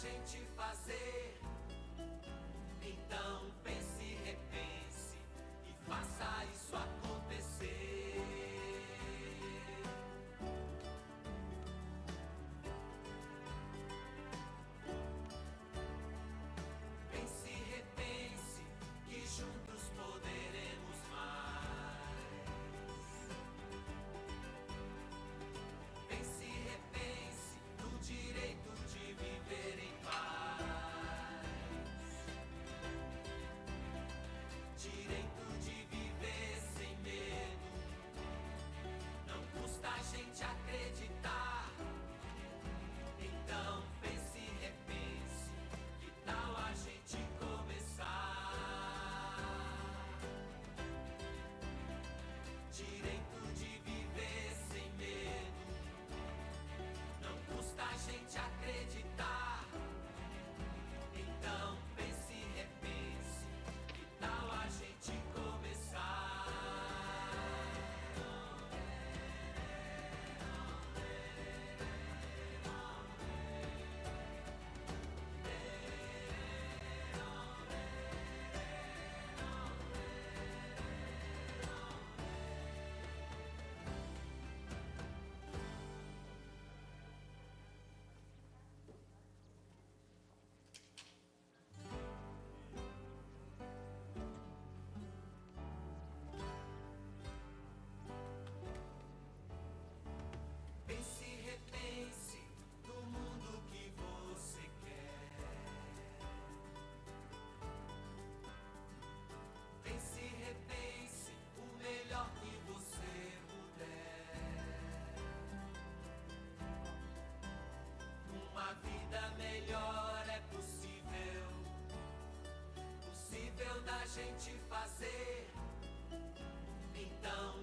gente fazer. gente fazer. Então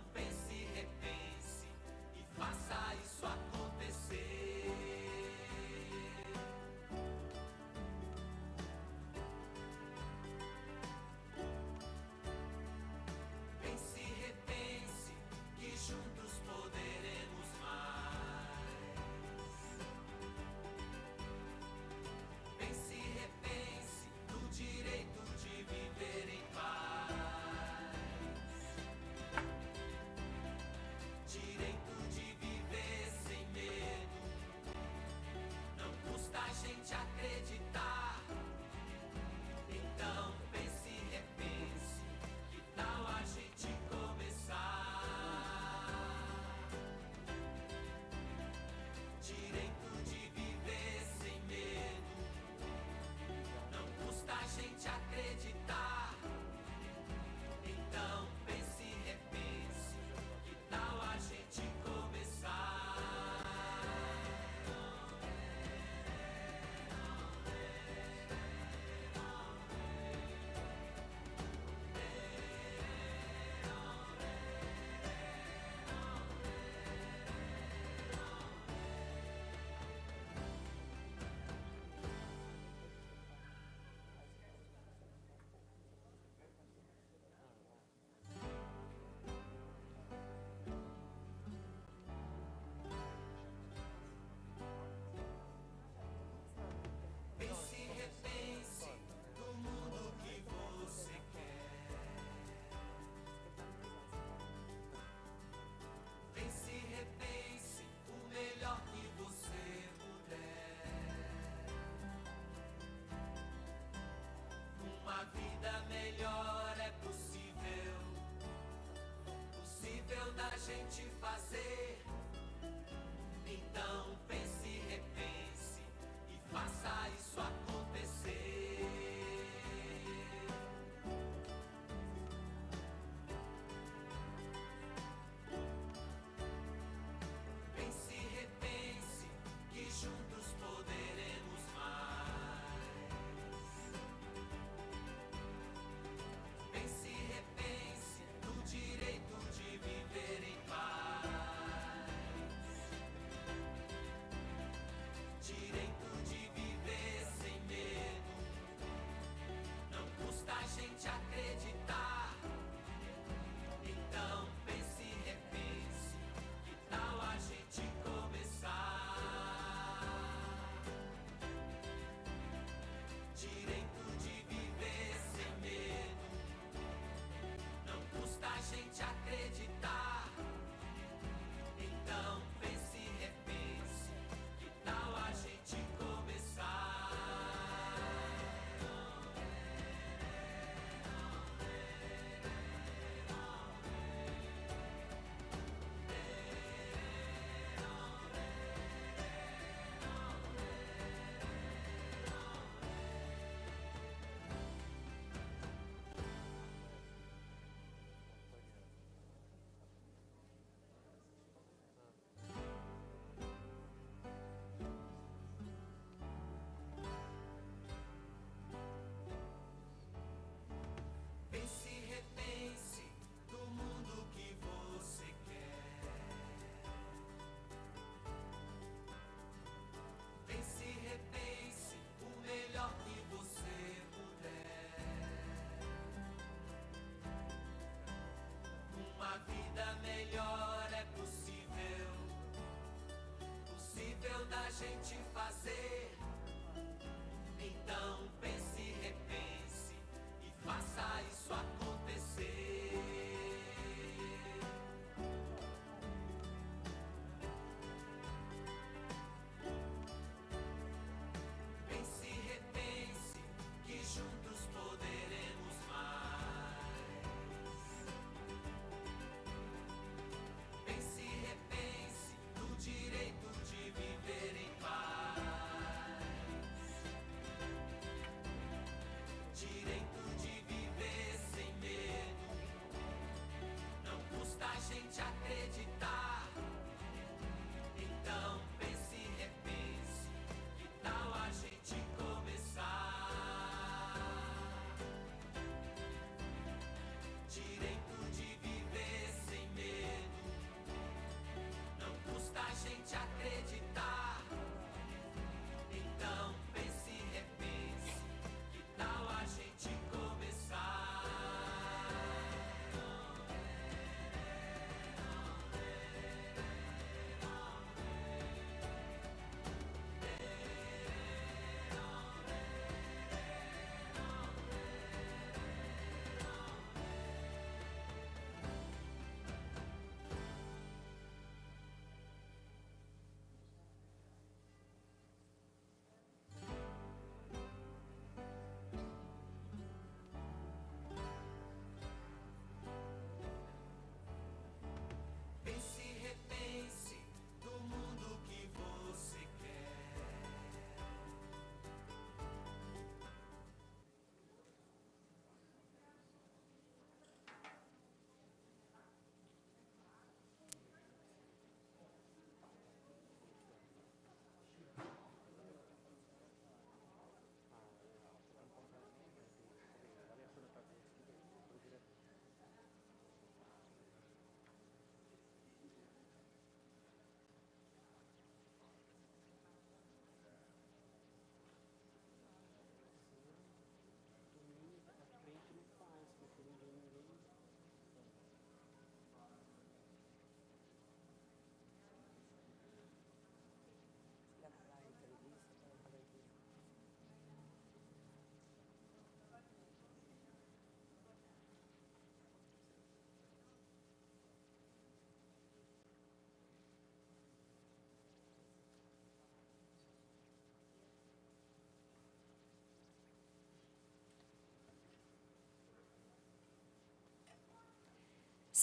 da gente fazer. Então pensa.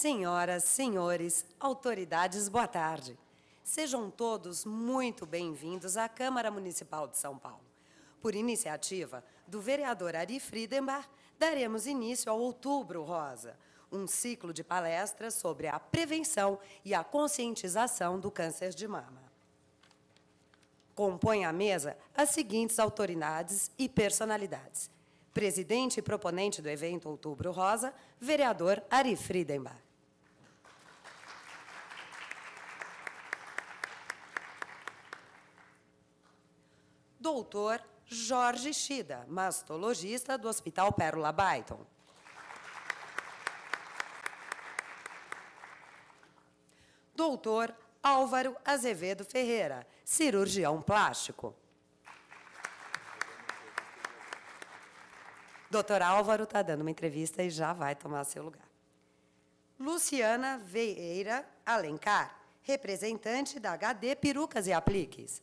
Senhoras, senhores, autoridades, boa tarde. Sejam todos muito bem-vindos à Câmara Municipal de São Paulo. Por iniciativa do vereador Ari Friedenbach, daremos início ao Outubro Rosa, um ciclo de palestras sobre a prevenção e a conscientização do câncer de mama. Compõe a mesa as seguintes autoridades e personalidades. Presidente e proponente do evento Outubro Rosa, vereador Ari Friedenbach. doutor Jorge Chida, mastologista do Hospital Pérola Byton. Doutor Álvaro Azevedo Ferreira, cirurgião plástico. Doutor Álvaro está dando uma entrevista e já vai tomar seu lugar. Luciana Veira Alencar, representante da HD Perucas e Apliques.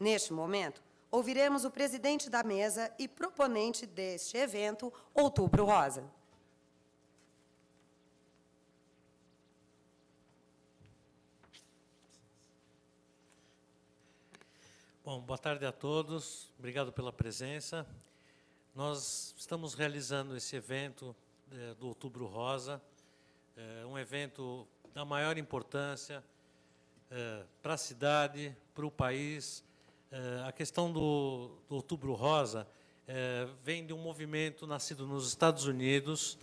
Neste momento, ouviremos o presidente da mesa e proponente deste evento, Outubro Rosa. Bom, boa tarde a todos. Obrigado pela presença. Nós estamos realizando esse evento é, do Outubro Rosa, é, um evento da maior importância é, para a cidade, para o país, eh, a questão do, do Outubro Rosa eh, vem de um movimento nascido nos Estados Unidos,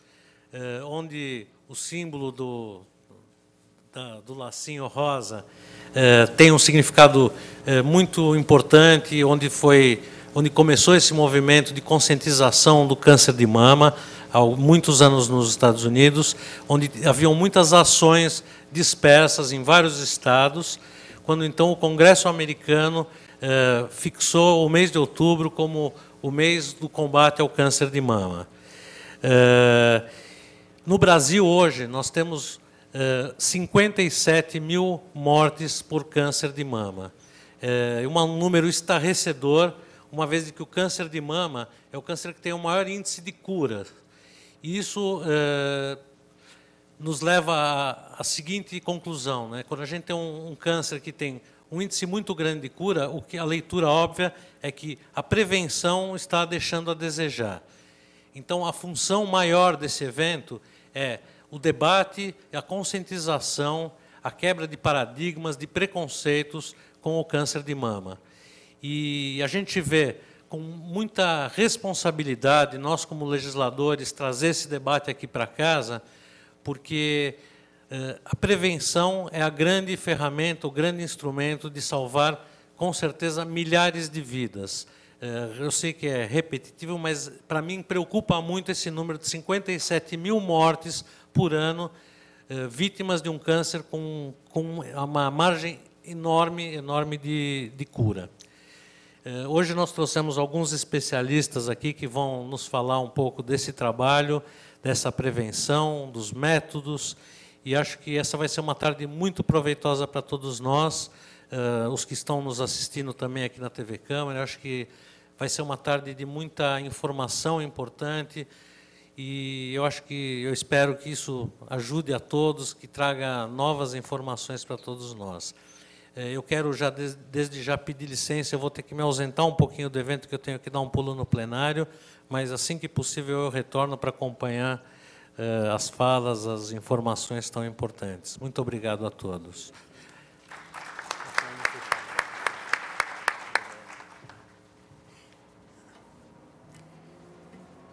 eh, onde o símbolo do, do lacinho rosa tem um significado muito importante, onde foi onde começou esse movimento de conscientização do câncer de mama há muitos anos nos Estados Unidos, onde haviam muitas ações dispersas em vários estados, quando então o Congresso americano eh, fixou o mês de outubro como o mês do combate ao câncer de mama. Eh, no Brasil, hoje, nós temos 57 eh, mil mortes por câncer de mama. É um número estarrecedor, uma vez que o câncer de mama é o câncer que tem o maior índice de cura. E isso nos leva à seguinte conclusão: né? quando a gente tem um, um câncer que tem um índice muito grande de cura, o que a leitura óbvia é que a prevenção está deixando a desejar. Então, a função maior desse evento é o debate, a conscientização, a quebra de paradigmas, de preconceitos com o câncer de mama. E a gente vê com muita responsabilidade nós como legisladores trazer esse debate aqui para casa, porque eh, a prevenção é a grande ferramenta, o grande instrumento de salvar, com certeza, milhares de vidas. Eh, eu sei que é repetitivo, mas para mim preocupa muito esse número de 57 mil mortes por ano, eh, vítimas de um câncer com, com uma margem enorme, enorme de, de cura. Hoje nós trouxemos alguns especialistas aqui que vão nos falar um pouco desse trabalho, dessa prevenção, dos métodos e acho que essa vai ser uma tarde muito proveitosa para todos nós, uh, os que estão nos assistindo também aqui na TV Câmara. Acho que vai ser uma tarde de muita informação importante e eu acho que eu espero que isso ajude a todos, que traga novas informações para todos nós. Eh, eu quero já desde, desde já pedir licença, eu vou ter que me ausentar um pouquinho do evento que eu tenho que dar um pulo no plenário, mas assim que possível eu retorno para acompanhar eh, as falas, as informações tão importantes. Muito obrigado a todos.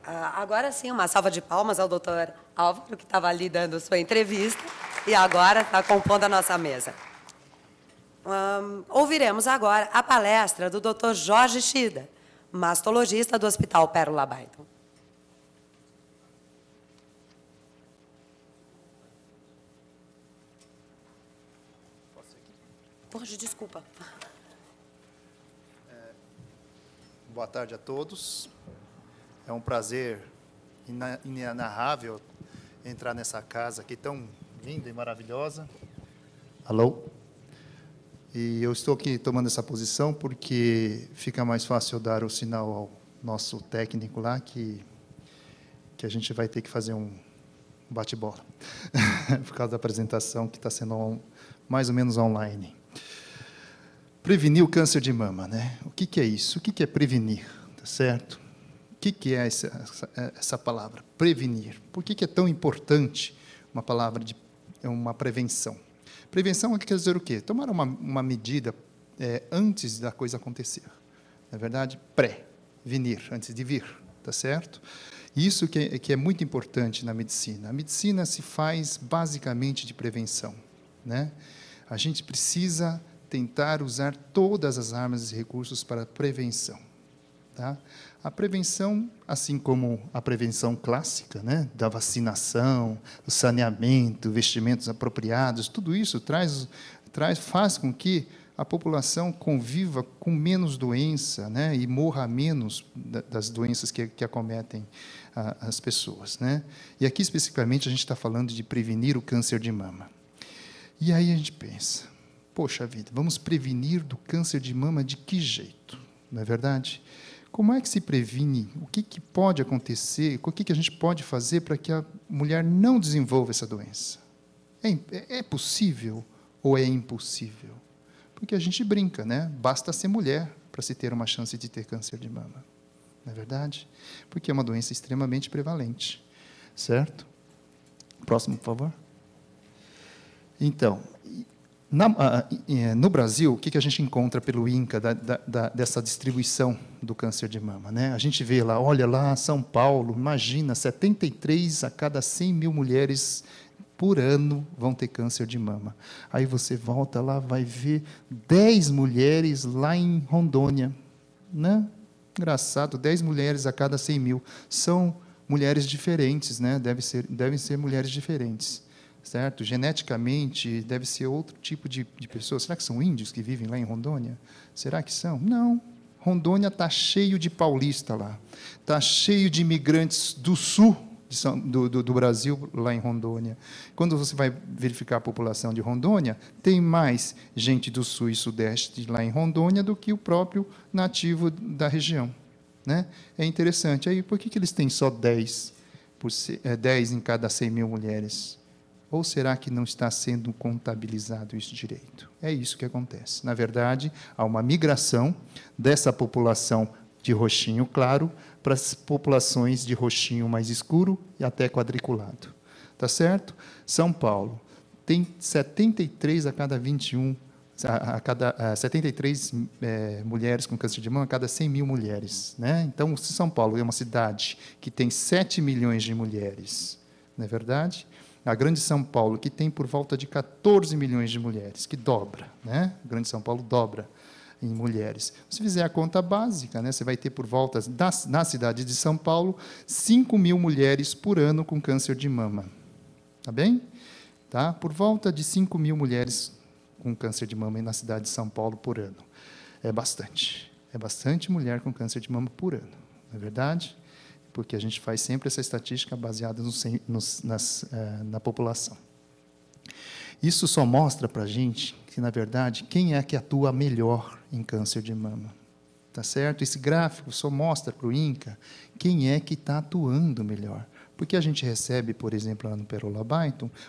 Ah, agora sim, uma salva de palmas ao doutor Álvaro, que estava ali dando sua entrevista e agora está compondo a nossa mesa. Um, ouviremos agora a palestra do Dr. Jorge Chida, mastologista do Hospital Pérola Baiton. Borges, desculpa. É, boa tarde a todos. É um prazer inenarrável entrar nessa casa aqui tão linda e maravilhosa. Alô? E eu estou aqui tomando essa posição porque fica mais fácil dar o sinal ao nosso técnico lá que, que a gente vai ter que fazer um bate-bola por causa da apresentação que está sendo mais ou menos online prevenir o câncer de mama, né? O que, que é isso? O que, que é prevenir? Tá certo? O que, que é essa, essa, essa palavra? Prevenir. Por que, que é tão importante uma palavra de é uma prevenção? Prevenção é quer dizer o quê? Tomar uma, uma medida é, antes da coisa acontecer. Na é verdade, pré-venir, antes de vir, tá certo? Isso que é, que é muito importante na medicina. A medicina se faz basicamente de prevenção, né? A gente precisa tentar usar todas as armas e recursos para a prevenção. Tá? A prevenção, assim como a prevenção clássica, né, da vacinação, do saneamento, vestimentos apropriados, tudo isso traz, traz, faz com que a população conviva com menos doença né, e morra menos das doenças que, que acometem a, as pessoas. Né? E aqui, especificamente, a gente está falando de prevenir o câncer de mama. E aí a gente pensa, Poxa vida, vamos prevenir do câncer de mama de que jeito? Não é verdade? Como é que se previne? O que, que pode acontecer? O que, que a gente pode fazer para que a mulher não desenvolva essa doença? É, é, é possível ou é impossível? Porque a gente brinca, né? Basta ser mulher para se ter uma chance de ter câncer de mama. Não é verdade? Porque é uma doença extremamente prevalente. Certo? Próximo, por favor. Então, na, ah, ah, eh, no Brasil, o que a gente encontra pelo INCA da, da, dessa distribuição do câncer de mama? Né? A gente vê lá, olha lá, São Paulo, imagina, 73 a cada 100 mil mulheres por ano vão ter câncer de mama. Aí você volta lá, vai ver 10 mulheres lá em Rondônia. Né? Engraçado, 10 mulheres a cada 100 mil. São mulheres diferentes, né? Deve ser, devem ser mulheres diferentes certo? Geneticamente deve ser outro tipo de, de pessoa. Será que são índios que vivem lá em Rondônia? Será que são? Não. Rondônia está cheio de paulista lá, está cheio de imigrantes do sul são, do, do, do, Brasil lá em Rondônia. Quando você vai verificar a população de Rondônia, tem mais gente do sul e sudeste lá em Rondônia do que o próprio nativo da região. Né? É interessante. Aí, por que, que eles têm só 10, por, é, 10 eh, em cada 100 mil mulheres? Ou será que não está sendo contabilizado isso direito? É isso que acontece. Na verdade, há uma migração dessa população de roxinho claro para as populações de roxinho mais escuro e até quadriculado. Tá certo? São Paulo tem 73 a cada 21 a, cada a 73 é, eh, mulheres com câncer de mama a cada 100 mil mulheres, né? Então, se São Paulo é uma cidade que tem 7 milhões de mulheres, não é verdade? a Grande São Paulo, que tem por volta de 14 milhões de mulheres, que dobra, né? A Grande São Paulo dobra em mulheres. Se fizer a conta básica, né, você vai ter por volta, da, na cidade de São Paulo, 5 mil mulheres por ano com câncer de mama. Tá bem? Tá? Por volta de 5 mil mulheres com câncer de mama na cidade de São Paulo por ano. É bastante. É bastante mulher com câncer de mama por ano. Não é verdade? porque a gente faz sempre essa estatística baseada no, no, nas, eh, na população. Isso só mostra para a gente que, na verdade, quem é que atua melhor em câncer de mama. Tá certo? Esse gráfico só mostra para o INCA quem é que está atuando melhor. Porque a gente recebe, por exemplo, lá no Perola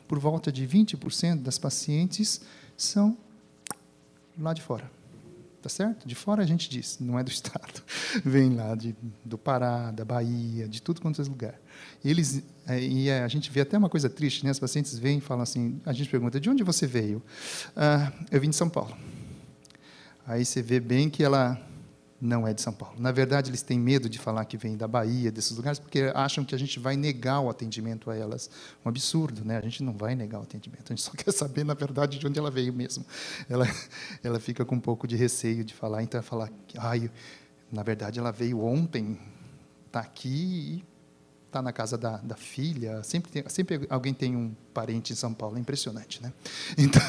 por volta de 20% das pacientes são lá de fora tá certo? De fora a gente diz, não é do Estado. Vem lá de, do Pará, da Bahia, de tudo quanto é lugar. E, eles, é, e é, a gente vê até uma coisa triste, né? As pacientes vêm e falam assim, a gente pergunta, de onde você veio? Ah, eu vim de São Paulo. Aí você vê bem que ela não é de São Paulo. Na verdade, eles têm medo de falar que vem da Bahia, desses lugares, porque acham que a gente vai negar o atendimento a elas. Um absurdo, né? A gente não vai negar o atendimento, a gente só quer saber, na verdade, de onde ela veio mesmo. Ela, ela fica com um pouco de receio de falar, então falar falar, ai, na verdade, ela veio ontem, está aqui e está na casa da, da filha. Sempre, tem, sempre alguém tem um parente em São Paulo, é impressionante, né? Então,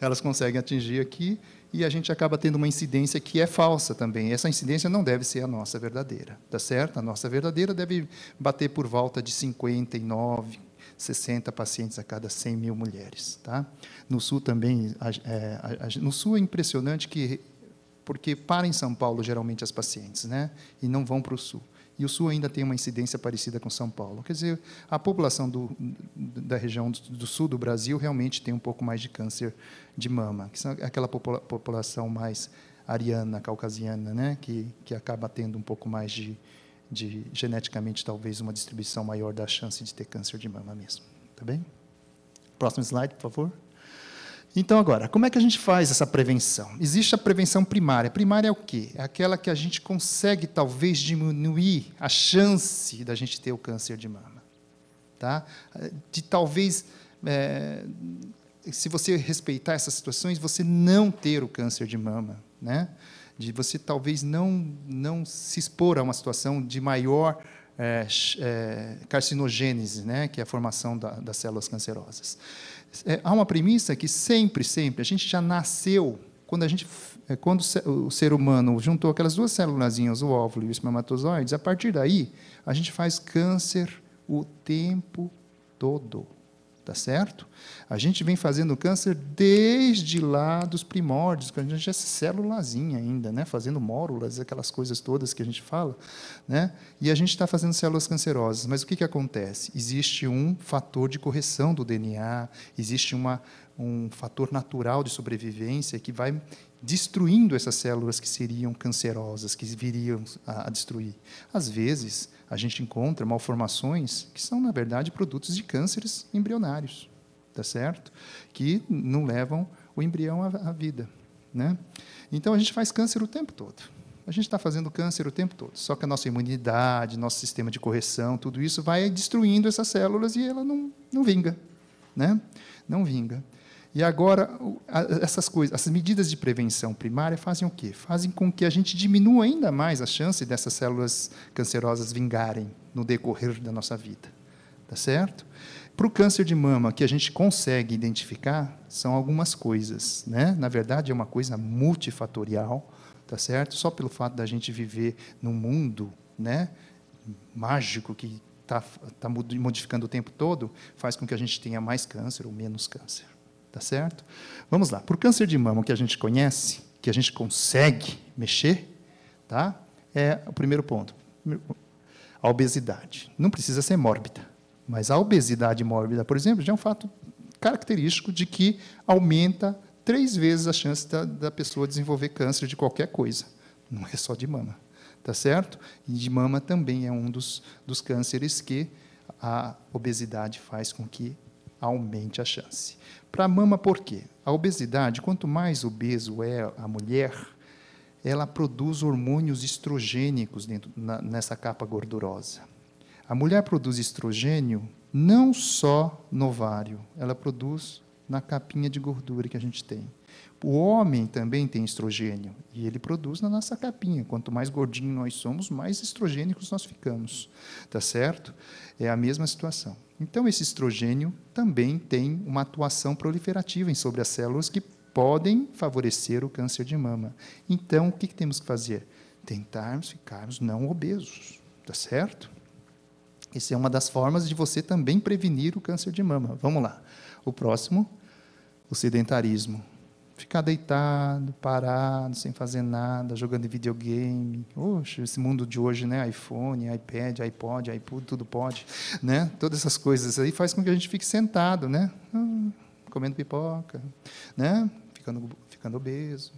elas conseguem atingir aqui e a gente acaba tendo uma incidência que é falsa também. Essa incidência não deve ser a nossa verdadeira, tá certo? A nossa verdadeira deve bater por volta de 59, 60 pacientes a cada 100 mil mulheres, tá? No Sul também, é, no Sul é impressionante que porque para em São Paulo geralmente as pacientes, né? E não vão para o Sul e o Sul ainda tem uma incidência parecida com São Paulo. Quer dizer, a população do, da região do Sul do Brasil realmente tem um pouco mais de câncer de mama, que são aquela popula população mais ariana, caucasiana, né? que, que acaba tendo um pouco mais de, de, geneticamente, talvez, uma distribuição maior da chance de ter câncer de mama mesmo. Tá bem? Próximo slide, por favor. Então, agora, como é que a gente faz essa prevenção? Existe a prevenção primária. Primária é o quê? É aquela que a gente consegue, talvez, diminuir a chance da gente ter o câncer de mama. Tá? De talvez, é, se você respeitar essas situações, você não ter o câncer de mama. Né? De você, talvez, não, não se expor a uma situação de maior é, é, carcinogênese, né? que é a formação da, das células cancerosas é, há uma premissa que sempre, sempre, a gente já nasceu, quando, a gente, é, quando o ser humano juntou aquelas duas célulazinhas, o óvulo e o espermatozoides, a partir daí, a gente faz câncer o tempo todo tá certo? A gente vem fazendo câncer desde lá dos primórdios, quando a gente é célulazinha ainda, né? fazendo mórulas, aquelas coisas todas que a gente fala, né? e a gente está fazendo células cancerosas. Mas o que, que acontece? Existe um fator de correção do DNA, existe uma, um fator natural de sobrevivência que vai destruindo essas células que seriam cancerosas, que viriam a, a destruir. Às vezes, a gente encontra malformações que são, na verdade, produtos de cânceres embrionários, tá certo? Que não levam o embrião à, vida, né? Então a gente faz câncer o tempo todo. A gente está fazendo câncer o tempo todo. Só que a nossa imunidade, nosso sistema de correção, tudo isso vai destruindo essas células e ela não, não vinga, né? Não vinga. E agora, essas coisas, essas medidas de prevenção primária fazem o quê? Fazem com que a gente diminua ainda mais a chance dessas células cancerosas vingarem no decorrer da nossa vida. Tá certo? Para o câncer de mama, que a gente consegue identificar, são algumas coisas. Né? Na verdade, é uma coisa multifatorial, tá certo? Só pelo fato da gente viver num mundo né, mágico que está tá, tá modificando o tempo todo, faz com que a gente tenha mais câncer ou menos câncer. Tá certo? Vamos lá. Por câncer de mama, o que a gente conhece, que a gente consegue mexer, tá? É o primeiro ponto. A obesidade. Não precisa ser mórbida, mas a obesidade mórbida, por exemplo, já é um fato característico de que aumenta três vezes a chance da, da pessoa desenvolver câncer de qualquer coisa. Não é só de mama, tá certo? E de mama também é um dos, dos cânceres que a obesidade faz com que aumente a chance. Para a mama, por quê? A obesidade, quanto mais obeso é a mulher, ela produz hormônios estrogênicos dentro, na, nessa capa gordurosa. A mulher produz estrogênio não só no ovário, ela produz na capinha de gordura que a gente tem. O homem também tem estrogênio e ele produz na nossa capinha. Quanto mais gordinho nós somos, mais estrogênicos nós ficamos, tá certo? É a mesma situação. Então esse estrogênio também tem uma atuação proliferativa sobre as células que podem favorecer o câncer de mama. Então o que, que temos que fazer? Tentarmos ficarmos não obesos, tá certo? Essa é uma das formas de você também prevenir o câncer de mama. Vamos lá. O próximo, o sedentarismo. Ficar deitado, parado, sem fazer nada, jogando videogame. Oxe, esse mundo de hoje, né? iPhone, iPad, iPod, iPod, tudo pode, né? Todas essas coisas aí faz com que a gente fique sentado, né? Hum, comendo pipoca, né? Ficando, ficando obeso.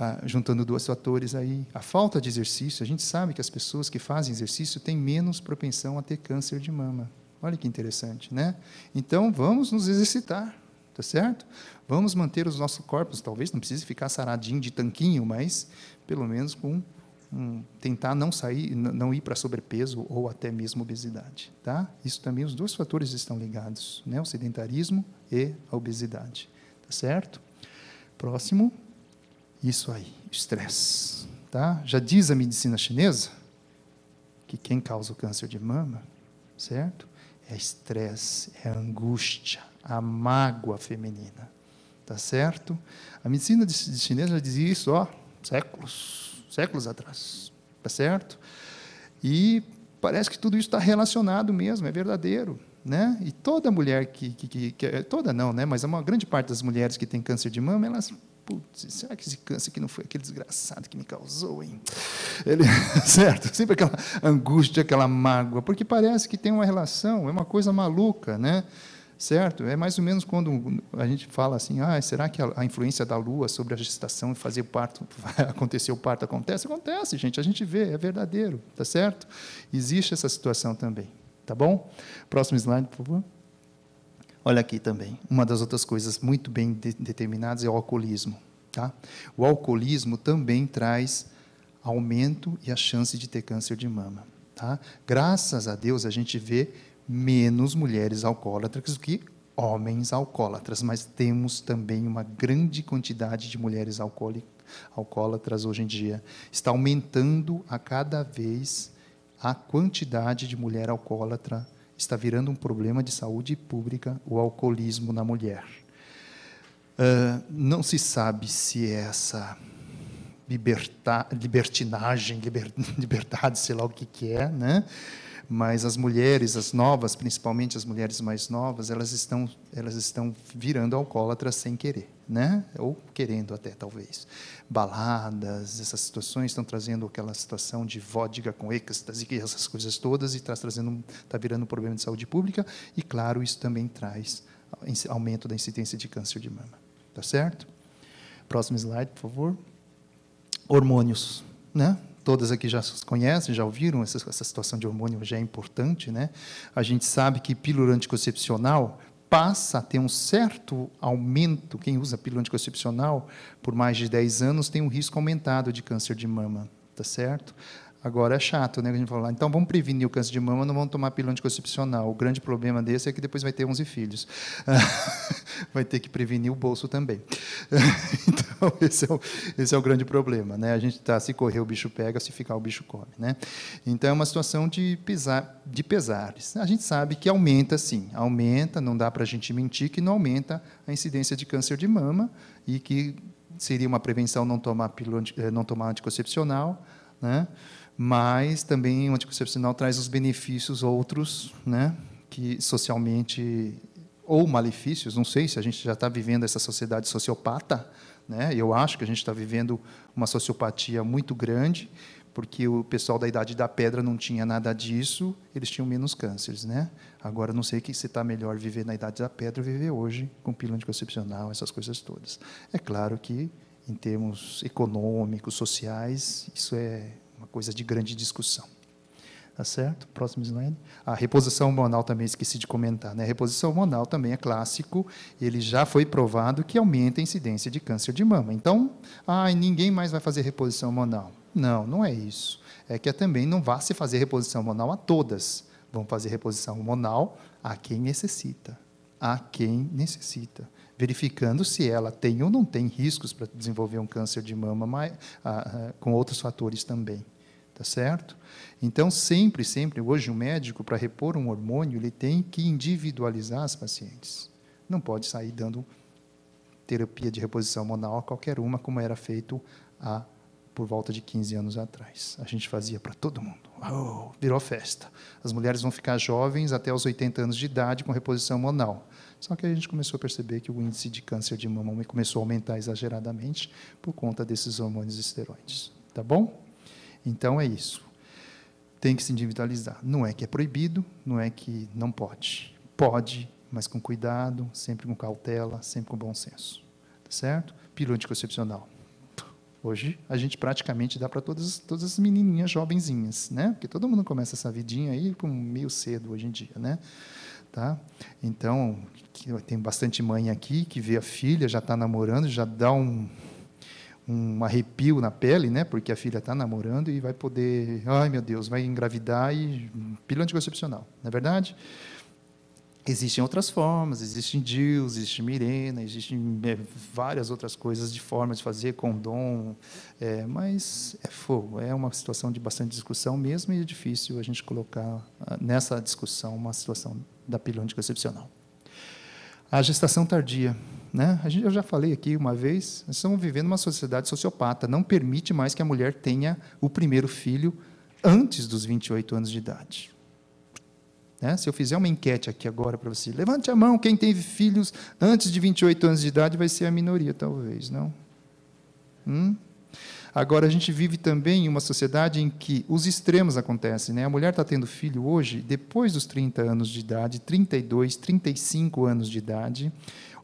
Ah, juntando dois fatores aí. A falta de exercício, a gente sabe que as pessoas que fazem exercício têm menos propensão a ter câncer de mama. Olha que interessante, né? Então, vamos nos exercitar tá certo? Vamos manter os nossos corpos, talvez não precise ficar saradinho de tanquinho, mas pelo menos com um, tentar não sair, não ir para sobrepeso ou até mesmo obesidade, tá? Isso também os dois fatores estão ligados, né? O sedentarismo e a obesidade, tá certo? Próximo, isso aí, estresse, tá? Já diz a medicina chinesa que quem causa o câncer de mama, certo? É estresse, é angústia, a mágoa feminina. Tá certo? A medicina chinesa já dizia isso, ó, séculos, séculos atrás. Tá certo? E parece que tudo isso está relacionado mesmo, é verdadeiro. Né? E toda mulher que, que, que, que, Toda não, né? mas uma grande parte das mulheres que tem câncer de mama, elas. Putz, será que esse câncer aqui não foi aquele desgraçado que me causou, hein? Ele, certo? Sempre aquela angústia, aquela mágoa, porque parece que tem uma relação, é uma coisa maluca, né? certo? É mais ou menos quando a gente fala assim, ah, será que a, a influência da lua sobre a gestação e fazer o parto, acontecer o parto acontece? Acontece, gente, a gente vê, é verdadeiro, tá certo? Existe essa situação também, tá bom? Próximo slide, por favor. Olha aqui também, uma das outras coisas muito bem de, determinadas é o alcoolismo, tá? O alcoolismo também traz aumento e a chance de ter câncer de mama, tá? Graças a Deus a gente vê menos mulheres alcoólatras do que homens alcoólatras, mas temos também uma grande quantidade de mulheres alcoólatras hoje em dia. Está aumentando a cada vez a quantidade de mulher alcoólatra, está virando um problema de saúde pública o alcoolismo na mulher. Uh, não se sabe se essa liberta, libertinagem, liber, liberdade, sei lá o que, que é, né? mas as mulheres, as novas, principalmente as mulheres mais novas, elas estão, elas estão virando alcoólatras sem querer, né? ou querendo até, talvez. Baladas, essas situações estão trazendo aquela situação de vodka com êxtase, essas coisas todas, e está trazendo, está virando um problema de saúde pública, e claro, isso também traz aumento da incidência de câncer de mama. Tá certo? Próximo slide, por favor. Hormônios, né? todas aqui já conhecem, já ouviram, essa, essa situação de hormônio já é importante. Né? A gente sabe que pílula anticoncepcional passa a ter um certo aumento, quem usa pílula anticoncepcional por mais de 10 anos tem um risco aumentado de câncer de mama, tá certo? Agora é chato, né? A gente falou, então vamos prevenir o câncer de mama, não vamos tomar pílula anticoncepcional. O grande problema desse é que depois vai ter 11 filhos. vai ter que prevenir o bolso também. então, esse é, o, esse é o grande problema, né? A gente está, se correr o bicho pega, se ficar o bicho come, né? Então, é uma situação de, pisar de pesares. A gente sabe que aumenta, sim, aumenta, não dá para a gente mentir que não aumenta a incidência de câncer de mama e que seria uma prevenção não tomar, pílula, eh, não tomar anticoncepcional, né? mas também o anticoncepcional traz os benefícios outros, né, que socialmente ou malefícios, não sei se a gente já está vivendo essa sociedade sociopata, né? Eu acho que a gente está vivendo uma sociopatia muito grande, porque o pessoal da idade da pedra não tinha nada disso, eles tinham menos cânceres, né? Agora não sei que se está melhor viver na idade da pedra ou viver hoje com pílula anticoncepcional, essas coisas todas. É claro que em termos econômicos, sociais, isso é coisa de grande discussão. Tá certo? Próximo slide. A reposição hormonal também esqueci de comentar. Né? A reposição hormonal também é clássico, ele já foi provado que aumenta a incidência de câncer de mama. Então, ah, ninguém mais vai fazer reposição hormonal. Não, não é isso. É que é também não vá se fazer reposição hormonal a todas. Vão fazer reposição hormonal a quem necessita. A quem necessita verificando se ela tem ou não tem riscos para desenvolver um câncer de mama mas, ah, ah com outros fatores também tá certo? Então, sempre, sempre, hoje o médico, para repor um hormônio, ele tem que individualizar as pacientes. Não pode sair dando terapia de reposição hormonal qualquer uma, como era feito há por volta de 15 anos atrás. A gente fazia para todo mundo. Oh, virou festa. As mulheres vão ficar jovens até os 80 anos de idade com reposição hormonal. Só que a gente começou a perceber que o índice de câncer de mama começou a aumentar exageradamente por conta desses hormônios esteroides. Tá bom? Então é isso. Tem que se individualizar. Não é que é proibido, não é que não pode. Pode, mas com cuidado, sempre com cautela, sempre com bom senso. Tá certo? Pílula anticoncepcional. Hoje a gente praticamente dá para todas, todas as menininhas jovenzinhas, né? Porque todo mundo começa essa vidinha aí meio cedo hoje em dia, né? Tá? Então, tem bastante mãe aqui que vê a filha, já está namorando, já dá um, um arrepio na pele, né? Porque a filha está namorando e vai poder, ai meu Deus, vai engravidar e pílula anticoncepcional, não é verdade? Existem outras formas, existem DILs, existe Mirena, existem é, várias outras coisas de formas de fazer condom, é, mas é fogo, é uma situação de bastante discussão mesmo e é difícil a gente colocar ah, nessa discussão uma situação da pílula anticoncepcional. A gestação tardia, né? A gente, eu já falei aqui uma vez, nós estamos vivendo uma sociedade sociopata, não permite mais que a mulher tenha o primeiro filho antes dos 28 anos de idade. Né? Se eu fizer uma enquete aqui agora para você, levante a mão, quem teve filhos antes de 28 anos de idade vai ser a minoria, talvez, não? Hum? Agora, a gente vive também em uma sociedade em que os extremos acontecem. Né? A mulher está tendo filho hoje, depois dos 30 anos de idade, 32, 35 anos de idade,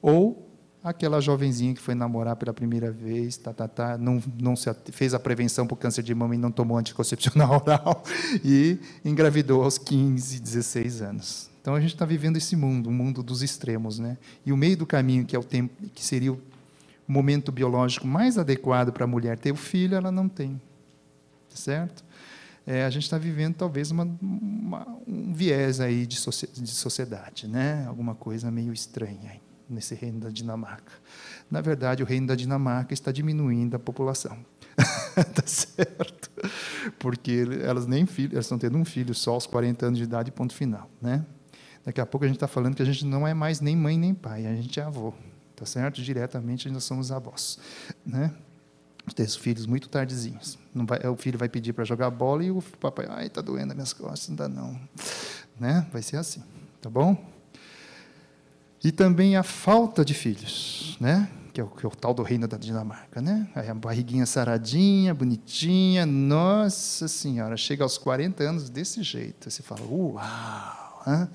ou aquela jovenzinha que foi namorar pela primeira vez, tá, tá, tá, não, não se, fez a prevenção para o câncer de mama e não tomou anticoncepcional oral e engravidou aos 15, 16 anos. Então a gente está vivendo esse mundo, o um mundo dos extremos, né? E o meio do caminho que é o tempo, que seria o momento biológico mais adequado para a mulher ter o filho, ela não tem, tá certo? É, a gente está vivendo talvez uma, uma, um viés aí de, de sociedade, né? Alguma coisa meio estranha aí nesse reino da Dinamarca. Na verdade, o reino da Dinamarca está diminuindo a população. tá certo? Porque elas nem filho, elas estão tendo um filho só aos 40 anos de idade, ponto final, né? Daqui a pouco a gente está falando que a gente não é mais nem mãe nem pai, a gente é avô, tá certo? Diretamente nós somos avós, né? Ter filhos muito tardezinhos. Vai, é, o filho vai pedir para jogar bola e o papai, ai, tá doendo as minhas costas, não dá não, né? Vai ser assim, tá bom? E também a falta de filhos, né? Que é, o, que é o tal do reino da Dinamarca, né? a barriguinha saradinha, bonitinha, nossa senhora, chega aos 40 anos desse jeito. Você fala, uau! Hein? Né?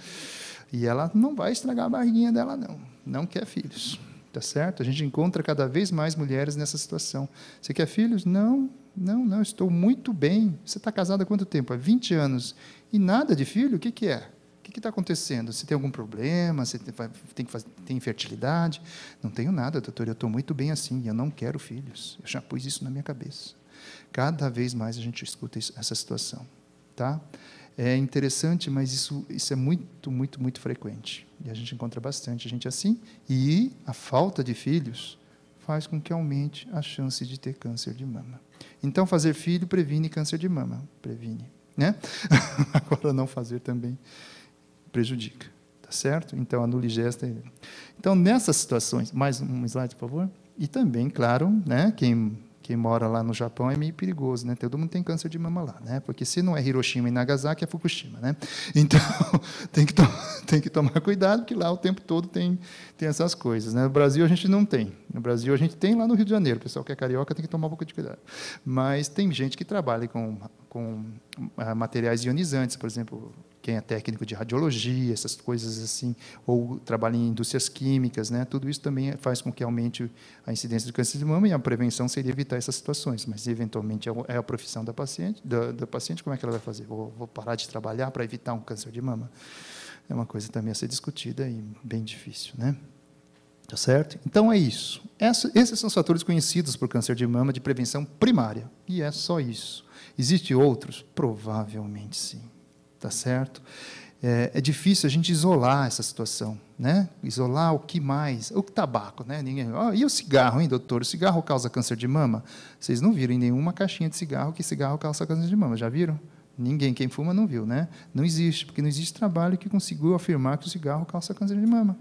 E ela não vai estragar a barriguinha dela, não. Não quer filhos, tá certo? A gente encontra cada vez mais mulheres nessa situação. Você quer filhos? Não, não, não, estou muito bem. Você está casada há quanto tempo? Há 20 anos. E nada de filho? O que, que é? que está acontecendo? Você tem algum problema? Você tem, que fazer, tem infertilidade? Não tenho nada, doutor, eu estou muito bem assim, e eu não quero filhos. Eu já pus isso na minha cabeça. Cada vez mais a gente escuta isso, essa situação. Tá? É interessante, mas isso, isso é muito, muito, muito frequente. E a gente encontra bastante gente assim. E a falta de filhos faz com que aumente a chance de ter câncer de mama. Então, fazer filho previne câncer de mama. Previne. Né? Agora, não fazer também prejudica. Tá certo? Então, a nuligesta. Então, nessas situações, mais um slide, por favor. E também, claro, né, quem, quem mora lá no Japão é meio perigoso, né? Todo mundo tem câncer de mama lá, né? Porque se não é Hiroshima e Nagasaki, é Fukushima, né? Então, tem que, tem que tomar cuidado, porque lá o tempo todo tem, tem essas coisas, né? No Brasil a gente não tem. No Brasil a gente tem lá no Rio de Janeiro. O pessoal que é carioca tem que tomar um pouco de cuidado. Mas tem gente que trabalha com, com ah, materiais ionizantes, por exemplo, quem é técnico de radiologia, essas coisas assim, ou trabalha em indústrias químicas, né? Tudo isso também faz com que aumente a incidência do câncer de mama e a prevenção seria evitar essas situações, mas eventualmente é, é a profissão da paciente, da, da paciente como é que ela vai fazer? Vou, vou parar de trabalhar para evitar um câncer de mama? É uma coisa também a ser discutida e bem difícil, né? Tá certo? Então é isso. Essa, esses são os fatores conhecidos por câncer de mama de prevenção primária. E é só isso. Existem outros? Provavelmente sim tá certo? É, é, difícil a gente isolar essa situação, né? Isolar o que mais? O tabaco, né? Ninguém. Oh, e o cigarro, hein, doutor? O cigarro causa câncer de mama? Vocês não viram em nenhuma caixinha de cigarro que cigarro causa câncer de mama? Já viram? Ninguém, quem fuma, não viu, né? Não existe, porque não existe trabalho que conseguiu afirmar que o cigarro causa câncer de mama.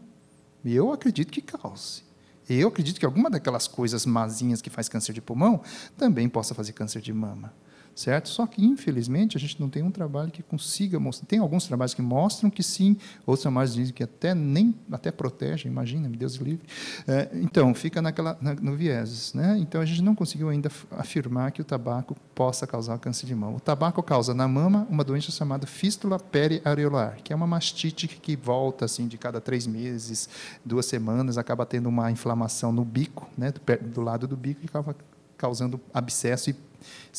E eu acredito que cause. Eu acredito que alguma daquelas coisas mazinhas que faz câncer de pulmão também possa fazer câncer de mama certo? Só que, infelizmente, a gente não tem um trabalho que consiga mostrar. Tem alguns trabalhos que mostram que sim, outros trabalhos dizem que até nem até protegem, imagina, Deus livre. É, então, fica naquela, na, no vieses. Né? Então, a gente não conseguiu ainda afirmar que o tabaco possa causar câncer de mama. O tabaco causa na mama uma doença chamada fístula periareolar, que é uma mastite que volta assim de cada três meses, duas semanas, acaba tendo uma inflamação no bico, né, do, do lado do bico, e acaba causando abscesso e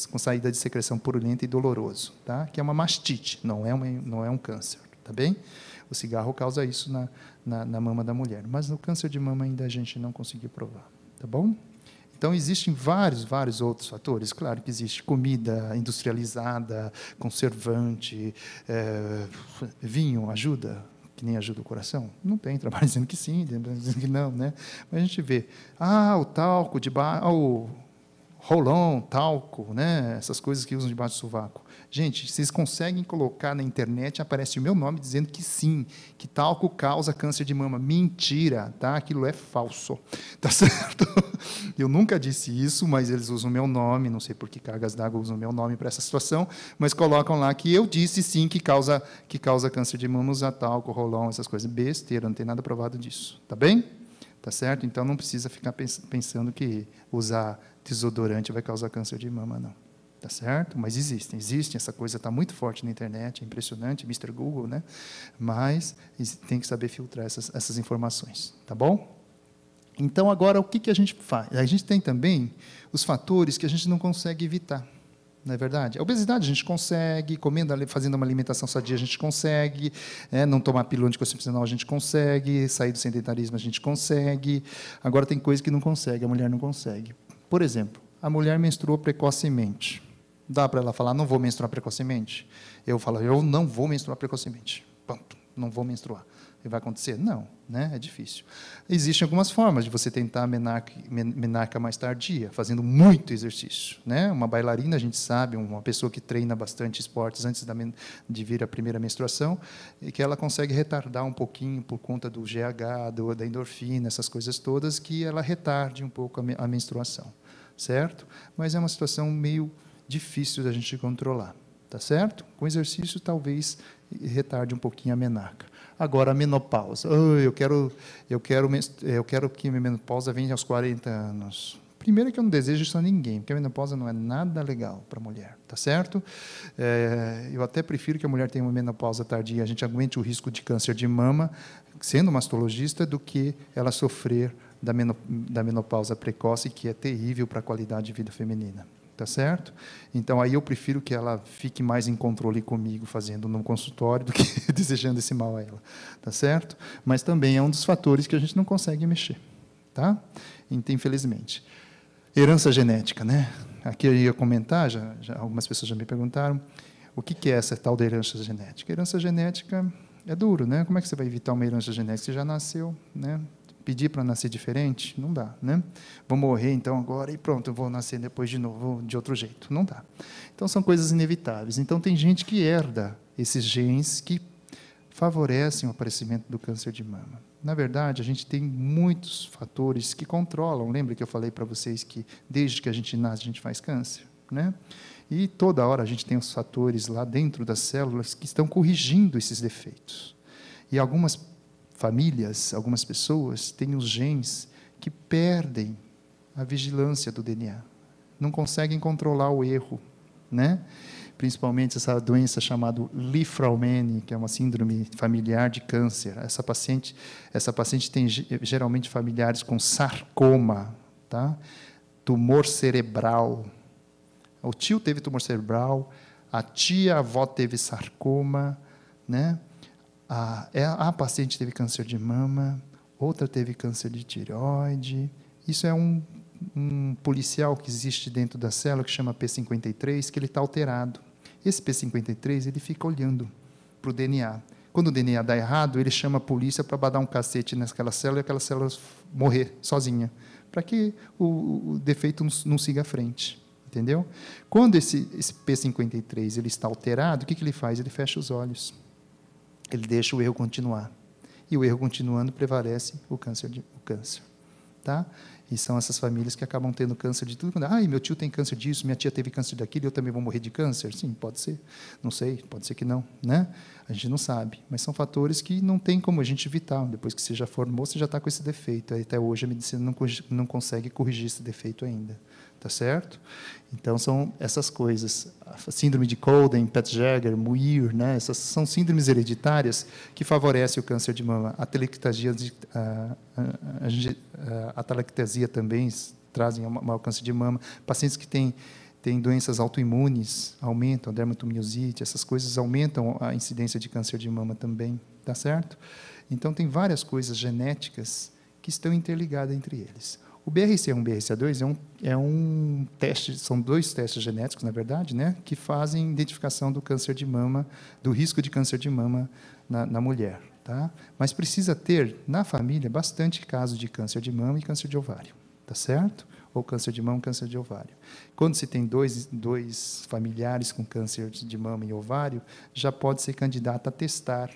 com saída de secreção purulenta e doloroso, tá? que é uma mastite, não é, uma, não é um câncer. Tá bem? O cigarro causa isso na, na, na mama da mulher, mas no câncer de mama ainda a gente não conseguiu provar. Tá bom? Então, existem vários, vários outros fatores. Claro que existe comida industrializada, conservante, é, vinho ajuda, que nem ajuda o coração? Não tem trabalho dizendo que sim, dizendo que não, né? Mas a gente vê, ah, o talco de barro. ah, o rolão, talco, né? essas coisas que usam debaixo do sovaco. Gente, vocês conseguem colocar na internet, aparece o meu nome dizendo que sim, que talco causa câncer de mama. Mentira, tá? Aquilo é falso. Tá certo? Eu nunca disse isso, mas eles usam o meu nome, não sei por que cargas d'água usam o meu nome para essa situação, mas colocam lá que eu disse sim que causa, que causa câncer de mama usar talco, rolão, essas coisas. Besteira, não tem nada provado disso. Tá bem? Tá certo? Então não precisa ficar pensando que usar desodorante vai causar câncer de mama, não. Tá certo? Mas existem, existem. Essa coisa está muito forte na internet, é impressionante, Mr. Google, né? Mas tem que saber filtrar essas, essas informações, tá bom? Então, agora, o que, que a gente faz? A gente tem também os fatores que a gente não consegue evitar não é verdade? A obesidade a gente consegue, comendo, fazendo uma alimentação sadia a gente consegue, é, não tomar pílula anticoncepcional a gente consegue, sair do sedentarismo a gente consegue. Agora tem coisa que não consegue, a mulher não consegue. Por exemplo, a mulher menstruou precocemente. Dá para ela falar, não vou menstruar precocemente? Eu falo, eu não vou menstruar precocemente. Ponto. Não vou menstruar. E vai acontecer? Não, né? é difícil. Existem algumas formas de você tentar menarca, menarca mais tardia, fazendo muito exercício. Né? Uma bailarina, a gente sabe, uma pessoa que treina bastante esportes antes da, de vir a primeira menstruação, e que ela consegue retardar um pouquinho por conta do GH, do, da endorfina, essas coisas todas, que ela retarde um pouco a, a menstruação certo? Mas é uma situação meio difícil da gente controlar, tá certo? Com exercício, talvez retarde um pouquinho a menarca. Agora, a menopausa. Oh, eu, quero, eu, quero, eu quero que a menopausa venha aos 40 anos. Primeiro que eu não desejo isso a ninguém, porque a menopausa não é nada legal para a mulher, tá certo? É, eu até prefiro que a mulher tenha uma menopausa tardia, a gente aguente o risco de câncer de mama, sendo mastologista, do que ela sofrer da menopausa precoce, que é terrível para a qualidade de vida feminina tá certo? Então aí eu prefiro que ela fique mais em controle comigo fazendo no consultório do que desejando esse mal a ela, tá certo? Mas também é um dos fatores que a gente não consegue mexer, tá? Infelizmente. Herança genética, né? Aqui eu ia comentar, já, já algumas pessoas já me perguntaram, o que, que é essa tal da herança genética? Herança genética é duro, né? Como é que você vai evitar uma herança genética? Você já nasceu, né? pedir para nascer diferente? Não dá, né? Vou morrer então agora e pronto, eu vou nascer depois de novo, de outro jeito. Não dá. Então são coisas inevitáveis. Então tem gente que herda esses genes que favorecem o aparecimento do câncer de mama. Na verdade, a gente tem muitos fatores que controlam. Lembra que eu falei para vocês que desde que a gente nasce a gente faz câncer, né? E toda hora a gente tem os fatores lá dentro das células que estão corrigindo esses defeitos. E algumas famílias, algumas pessoas têm os genes que perdem a vigilância do DNA, não conseguem controlar o erro, né? Principalmente essa doença chamada Lifraumene, que é uma síndrome familiar de câncer. Essa paciente, essa paciente tem geralmente familiares com sarcoma, tá? Tumor cerebral. O tio teve tumor cerebral, a tia, a avó teve sarcoma, né? a, ah, é, a ah, paciente teve câncer de mama, outra teve câncer de tireoide. Isso é um, um policial que existe dentro da célula que chama P53, que ele está alterado. Esse P53 ele fica olhando para o DNA. Quando o DNA dá errado, ele chama a polícia para dar um cacete naquela célula e aquela célula morrer sozinha, para que o, o defeito não, não siga à frente. Entendeu? Quando esse, esse P53 ele está alterado, o que, que ele faz? Ele fecha os olhos ele deixa o erro continuar. E o erro continuando prevalece o câncer. De, o câncer tá? E são essas famílias que acabam tendo câncer de tudo. É, Ai, meu tio tem câncer disso, minha tia teve câncer daquilo, eu também vou morrer de câncer? Sim, pode ser. Não sei, pode ser que não, né? A gente não sabe. Mas são fatores que não tem como a gente evitar. Depois que você já formou, você já está com esse defeito. até hoje a medicina não, não consegue corrigir esse defeito ainda tá certo? Então são essas coisas, a síndrome de Colden, Jagger, Muir, né? Essas são síndromes hereditárias que favorecem o câncer de mama. A telectasia, a, a, a telectasia também trazem ao câncer de mama. Pacientes que têm tem doenças autoimunes, aumentam a dermatomiosite, essas coisas aumentam a incidência de câncer de mama também, tá certo? Então tem várias coisas genéticas que estão interligadas entre eles. O BRCA1 e BRCA2 é um, é um teste, são dois testes genéticos, na verdade, né, que fazem identificação do câncer de mama, do risco de câncer de mama na, na mulher. Tá? Mas precisa ter, na família, bastante casos de câncer de mama e câncer de ovário. Tá certo? ou câncer de mama, câncer de ovário. Quando se tem dois, dois familiares com câncer de mama e ovário, já pode ser candidato a testar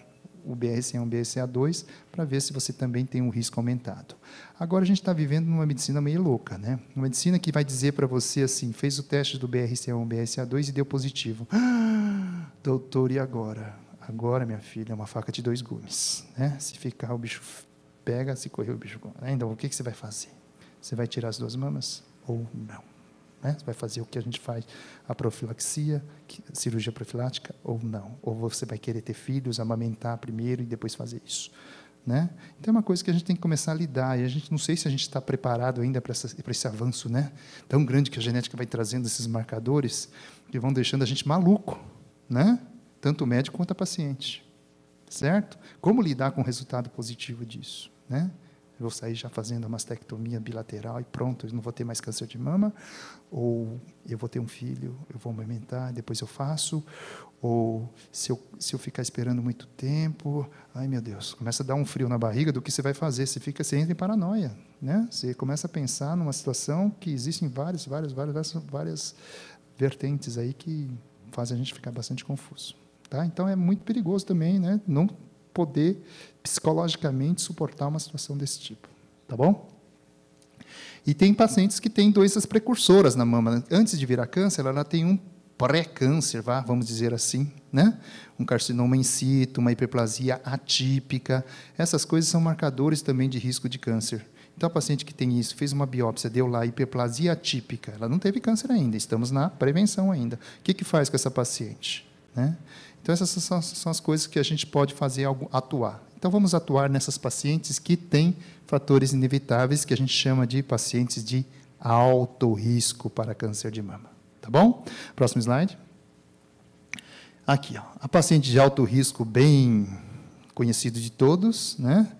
o BRCA1, BRCA2, para ver se você também tem um risco aumentado. Agora a gente está vivendo numa medicina meio louca, né? Uma medicina que vai dizer para você assim, fez o teste do BRCA1, BRCA2 e deu positivo. Ah, doutor, e agora? Agora, minha filha, é uma faca de dois gumes, né? Se ficar o bicho pega, se correr o bicho. Então, o que, que você vai fazer? Você vai tirar as duas mamas ou não? Né? Você vai fazer o que a gente faz, a profilaxia, cirurgia profilática ou não. Ou você vai querer ter filhos, amamentar primeiro e depois fazer isso. Né? Então é uma coisa que a gente tem que começar a lidar. E a gente não sei se a gente está preparado ainda para esse avanço né? tão grande que a genética vai trazendo esses marcadores que vão deixando a gente maluco, né? tanto o médico quanto a paciente. Certo? Como lidar com o resultado positivo disso? Né? eu vou sair já fazendo a mastectomia bilateral e pronto, eu não vou ter mais câncer de mama, ou eu vou ter um filho, eu vou amamentar, depois eu faço, ou se eu, se eu ficar esperando muito tempo, ai meu Deus, começa a dar um frio na barriga do que você vai fazer, você fica, você entra em paranoia, né? Você começa a pensar numa situação que existem várias, várias, várias, várias vertentes aí que fazem a gente ficar bastante confuso, tá? Então é muito perigoso também, né? Não poder psicologicamente suportar uma situação desse tipo, tá bom? E tem pacientes que têm doenças precursoras na mama. Antes de virar câncer, ela tem um pré-câncer, vamos dizer assim, né? um carcinoma in situ, uma hiperplasia atípica. Essas coisas são marcadores também de risco de câncer. Então, a paciente que tem isso, fez uma biópsia, deu lá hiperplasia atípica, ela não teve câncer ainda, estamos na prevenção ainda. O que, que faz com essa paciente? Né? Então, essas são as coisas que a gente pode fazer atuar. Então, vamos atuar nessas pacientes que têm fatores inevitáveis, que a gente chama de pacientes de alto risco para câncer de mama. Tá bom? Próximo slide. Aqui, ó, a paciente de alto risco, bem conhecido de todos, né?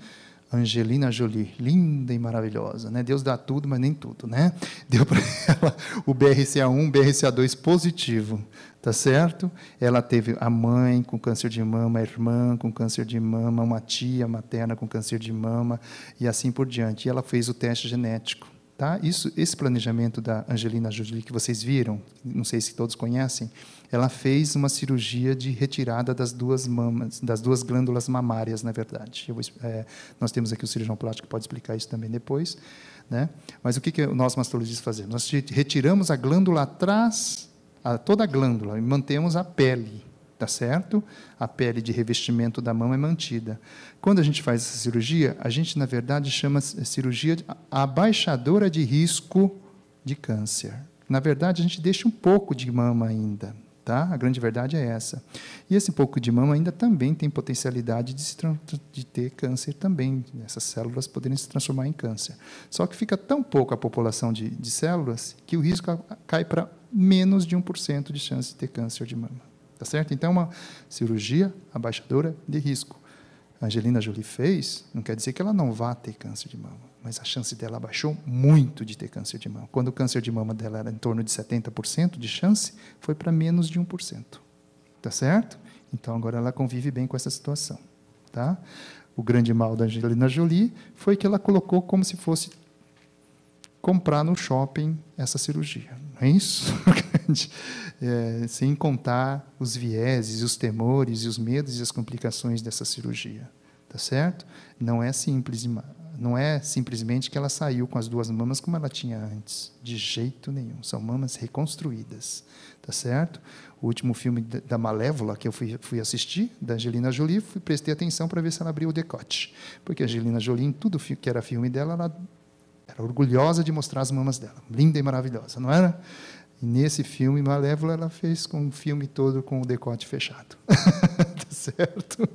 Angelina Jolie, linda e maravilhosa, né? Deus dá tudo, mas nem tudo, né? Deu para ela o BRCA1, BRCA2 positivo, tá certo? Ela teve a mãe com câncer de mama, a irmã com câncer de mama, uma tia materna com câncer de mama e assim por diante. E ela fez o teste genético. Tá? Isso, esse planejamento da Angelina Jolie que vocês viram, não sei se todos conhecem, ela fez uma cirurgia de retirada das duas mamas, das duas glândulas mamárias, na verdade. é, nós temos aqui o cirurgião plástico que pode explicar isso também depois, né? Mas o que, que nós mastologistas fazemos? Nós retiramos a glândula atrás a, toda a glândula, e mantemos a pele, tá certo? A pele de revestimento da mama é mantida. Quando a gente faz essa cirurgia, a gente, na verdade, chama cirurgia abaixadora de risco de câncer. Na verdade, a gente deixa um pouco de mama ainda, tá? A grande verdade é essa. E esse pouco de mama ainda também tem potencialidade de, se de ter câncer também. Essas células poderem se transformar em câncer. Só que fica tão pouco a população de, de células que o risco cai para menos de 1% de chance de ter câncer de mama. Tá certo? Então, é uma cirurgia abaixadora de risco. A Angelina Jolie fez, não quer dizer que ela não vá ter câncer de mama, mas a chance dela baixou muito de ter câncer de mama. Quando o câncer de mama dela era em torno de 70% de chance, foi para menos de 1%. Tá certo? Então, agora ela convive bem com essa situação. Tá? O grande mal da Angelina Jolie foi que ela colocou como se fosse comprar no shopping essa cirurgia. Não é isso? é, sem contar os vieses, os temores, os medos e as complicações dessa cirurgia. Tá certo? Não é simples, não é simplesmente que ela saiu com as duas mamas como ela tinha antes, de jeito nenhum. São mamas reconstruídas, tá certo? O último filme da Malévola que eu fui, fui assistir, da Angelina Jolie, fui, prestei atenção para ver se ela abriu o decote. Porque a Angelina Jolie, em tudo que era filme dela, ela era orgulhosa de mostrar as mamas dela, linda e maravilhosa, não era? E nesse filme, Malévola, ela fez com o filme todo com o decote fechado. tá certo?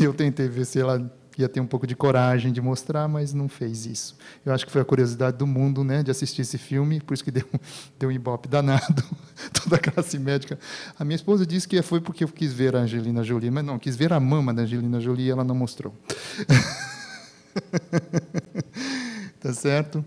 eu tentei ver se ela ia ter um pouco de coragem de mostrar, mas não fez isso. Eu acho que foi a curiosidade do mundo né, de assistir esse filme, por isso que deu, deu um ibope danado, toda a classe médica. A minha esposa disse que foi porque eu quis ver a Angelina Jolie, mas não, quis ver a mama da Angelina Jolie e ela não mostrou. Tá certo?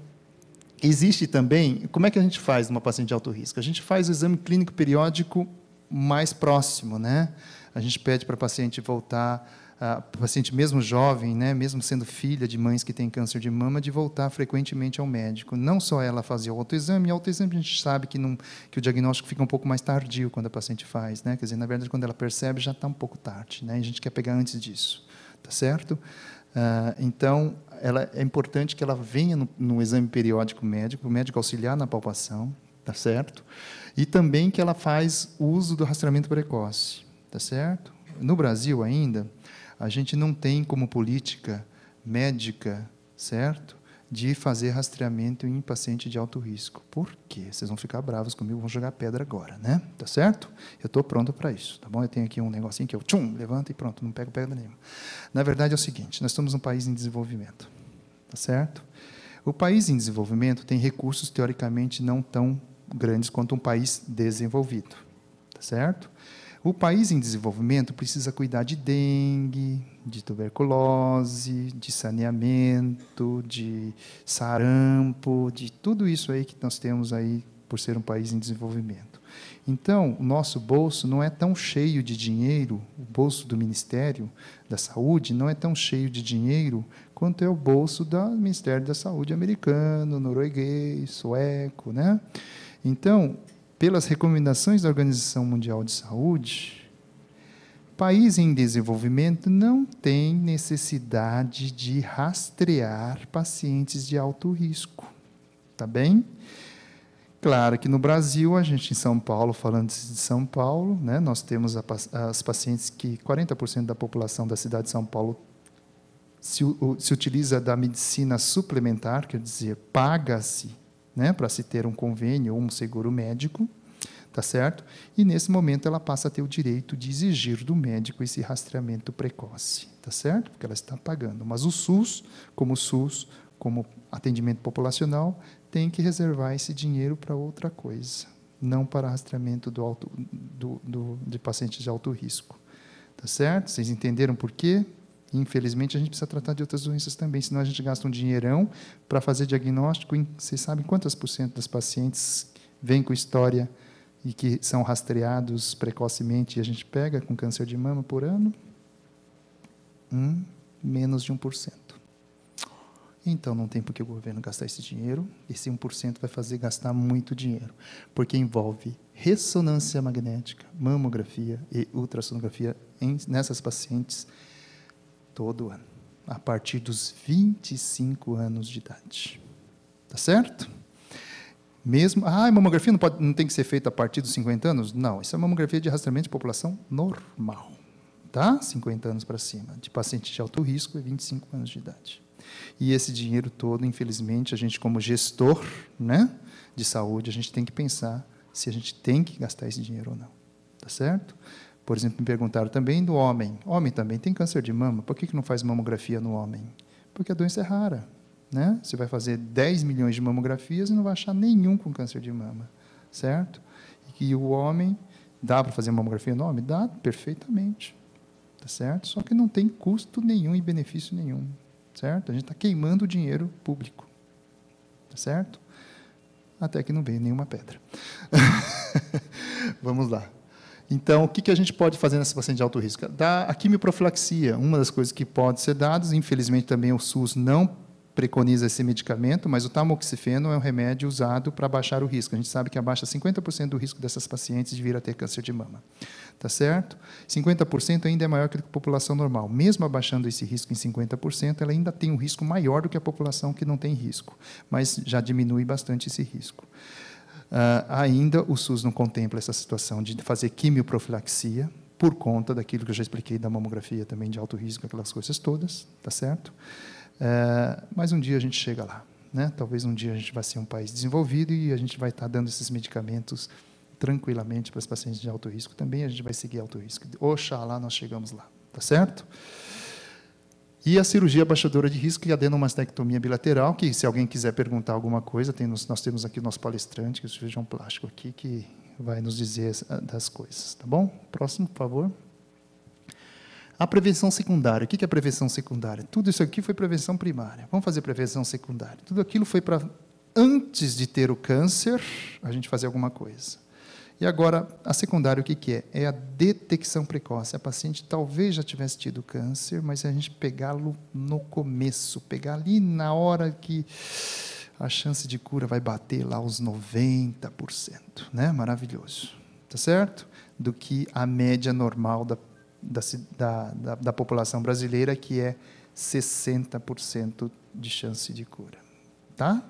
Existe também, como é que a gente faz numa paciente de alto risco? A gente faz o exame clínico periódico mais próximo, né? A gente pede para a paciente voltar, a paciente mesmo jovem, né, mesmo sendo filha de mães que têm câncer de mama, de voltar frequentemente ao médico. Não só ela fazer o autoexame, e autoexame a gente sabe que, não, que o diagnóstico fica um pouco mais tardio quando a paciente faz, né? Quer dizer, na verdade, quando ela percebe, já está um pouco tarde, né? a gente quer pegar antes disso, tá certo? Ah, então, ela é importante que ela venha no, no exame periódico médico, o médico auxiliar na palpação, tá certo? E também que ela faz uso do rastreamento precoce, tá certo? No Brasil ainda, a gente não tem como política médica, certo? de fazer rastreamento em paciente de alto risco. Por quê? Vocês vão ficar bravos comigo, vão jogar pedra agora, né? Tá certo? Eu estou pronto para isso, tá bom? Eu tenho aqui um negocinho que eu tchum, levanta e pronto, não pego pedra nenhuma. Na verdade é o seguinte, nós estamos num país em desenvolvimento, tá certo? O país em desenvolvimento tem recursos teoricamente não tão grandes quanto um país desenvolvido, tá certo? O país em desenvolvimento precisa cuidar de dengue, de tuberculose, de saneamento, de sarampo, de tudo isso aí que nós temos aí por ser um país em desenvolvimento. Então, o nosso bolso não é tão cheio de dinheiro, o bolso do Ministério da Saúde não é tão cheio de dinheiro quanto é o bolso do Ministério da Saúde americano, norueguês, sueco, né? Então, pelas recomendações da Organização Mundial de Saúde, país em desenvolvimento não tem necessidade de rastrear pacientes de alto risco. Tá bem? Claro que no Brasil, a gente em São Paulo, falando de São Paulo, né, nós temos a, as pacientes que 40% da população da cidade de São Paulo se, se utiliza da medicina suplementar, quer dizer, paga-se né, para se ter um convênio ou um seguro médico, tá certo? E nesse momento ela passa a ter o direito de exigir do médico esse rastreamento precoce, tá certo? Porque ela está pagando. Mas o SUS, como SUS, como atendimento populacional, tem que reservar esse dinheiro para outra coisa, não para rastreamento do alto, do, do, de pacientes de alto risco, tá certo? Vocês entenderam por quê? Infelizmente, a gente precisa tratar de outras doenças também, senão a gente gasta um dinheirão para fazer diagnóstico. Em, sabe quantas por cento das pacientes vêm com história e que são rastreados precocemente e a gente pega com câncer de mama por ano? Hum, menos de 1%. Então, não tem por que o governo gastar esse dinheiro. Esse 1% vai fazer gastar muito dinheiro, porque envolve ressonância magnética, mamografia e ultrassonografia em, nessas pacientes todo ano, a partir dos 25 anos de idade. Tá certo? Mesmo, ah, mamografia não, pode, não tem que ser feita a partir dos 50 anos? Não, isso é mamografia de rastreamento de população normal, tá? 50 anos para cima, de paciente de alto risco e 25 anos de idade. E esse dinheiro todo, infelizmente, a gente como gestor, né, de saúde, a gente tem que pensar se a gente tem que gastar esse dinheiro ou não, tá certo? Por exemplo, me perguntaram também do homem. Homem também tem câncer de mama. Por que, que não faz mamografia no homem? Porque a doença é rara. Né? Você vai fazer 10 milhões de mamografias e não vai achar nenhum com câncer de mama. Certo? E que o homem. Dá para fazer mamografia no homem? Dá perfeitamente. Tá certo? Só que não tem custo nenhum e benefício nenhum. Certo? A gente está queimando o dinheiro público. Tá certo? Até que não veio nenhuma pedra. Vamos lá. Então, o que, que a gente pode fazer nessa paciente de alto risco? Dá a quimioprofilaxia, uma das coisas que pode ser dada. Infelizmente, também o SUS não preconiza esse medicamento, mas o tamoxifeno é um remédio usado para baixar o risco. A gente sabe que abaixa 50% do risco dessas pacientes de vir a ter câncer de mama. Tá certo? 50% ainda é maior que a população normal. Mesmo abaixando esse risco em 50%, ela ainda tem um risco maior do que a população que não tem risco, mas já diminui bastante esse risco. Uh, ainda o SUS não contempla essa situação de fazer quimioprofilaxia por conta daquilo que eu já expliquei da mamografia também de alto risco, aquelas coisas todas, tá certo? Uh, mas um dia a gente chega lá, né? Talvez um dia a gente vá ser um país desenvolvido e a gente vai estar tá dando esses medicamentos tranquilamente para os pacientes de alto risco também, a gente vai seguir alto risco. Oxalá nós chegamos lá, tá certo? E a cirurgia baixadora de risco e a adenomastectomia bilateral, que se alguém quiser perguntar alguma coisa, tem, nós temos aqui o nosso palestrante, que é o cirurgião plástico aqui, que vai nos dizer das coisas, tá bom? Próximo, por favor. A prevenção secundária. O que é prevenção secundária? Tudo isso aqui foi prevenção primária. Vamos fazer prevenção secundária. Tudo aquilo foi para antes de ter o câncer, a gente fazer alguma coisa. E agora, a secundária, o que, que é? É a detecção precoce. A paciente talvez já tivesse tido câncer, mas a gente pegá-lo no começo, pegar ali na hora que a chance de cura vai bater lá os 90%. Né? Maravilhoso. Tá certo? Do que a média normal da, da, da, da população brasileira, que é 60% de chance de cura. Tá?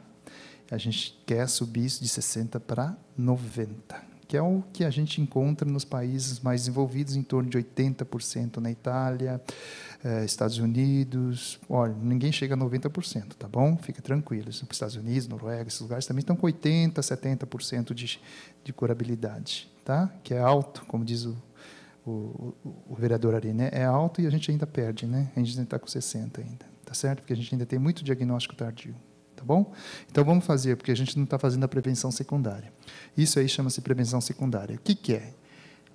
A gente quer subir isso de 60 para 90 que é o que a gente encontra nos países mais desenvolvidos, em torno de 80% na Itália, eh, Estados Unidos. Olha, ninguém chega a 90%, tá bom? Fica tranquilo. Os é Estados Unidos, Noruega, esses lugares também estão com 80%, 70% de, de curabilidade, tá? que é alto, como diz o, o, o vereador Ari, né? é alto e a gente ainda perde, né? a gente ainda está com 60% ainda, tá certo? Porque a gente ainda tem muito diagnóstico tardio tá bom? Então vamos fazer, porque a gente não está fazendo a prevenção secundária. Isso aí chama-se prevenção secundária. O que, que é?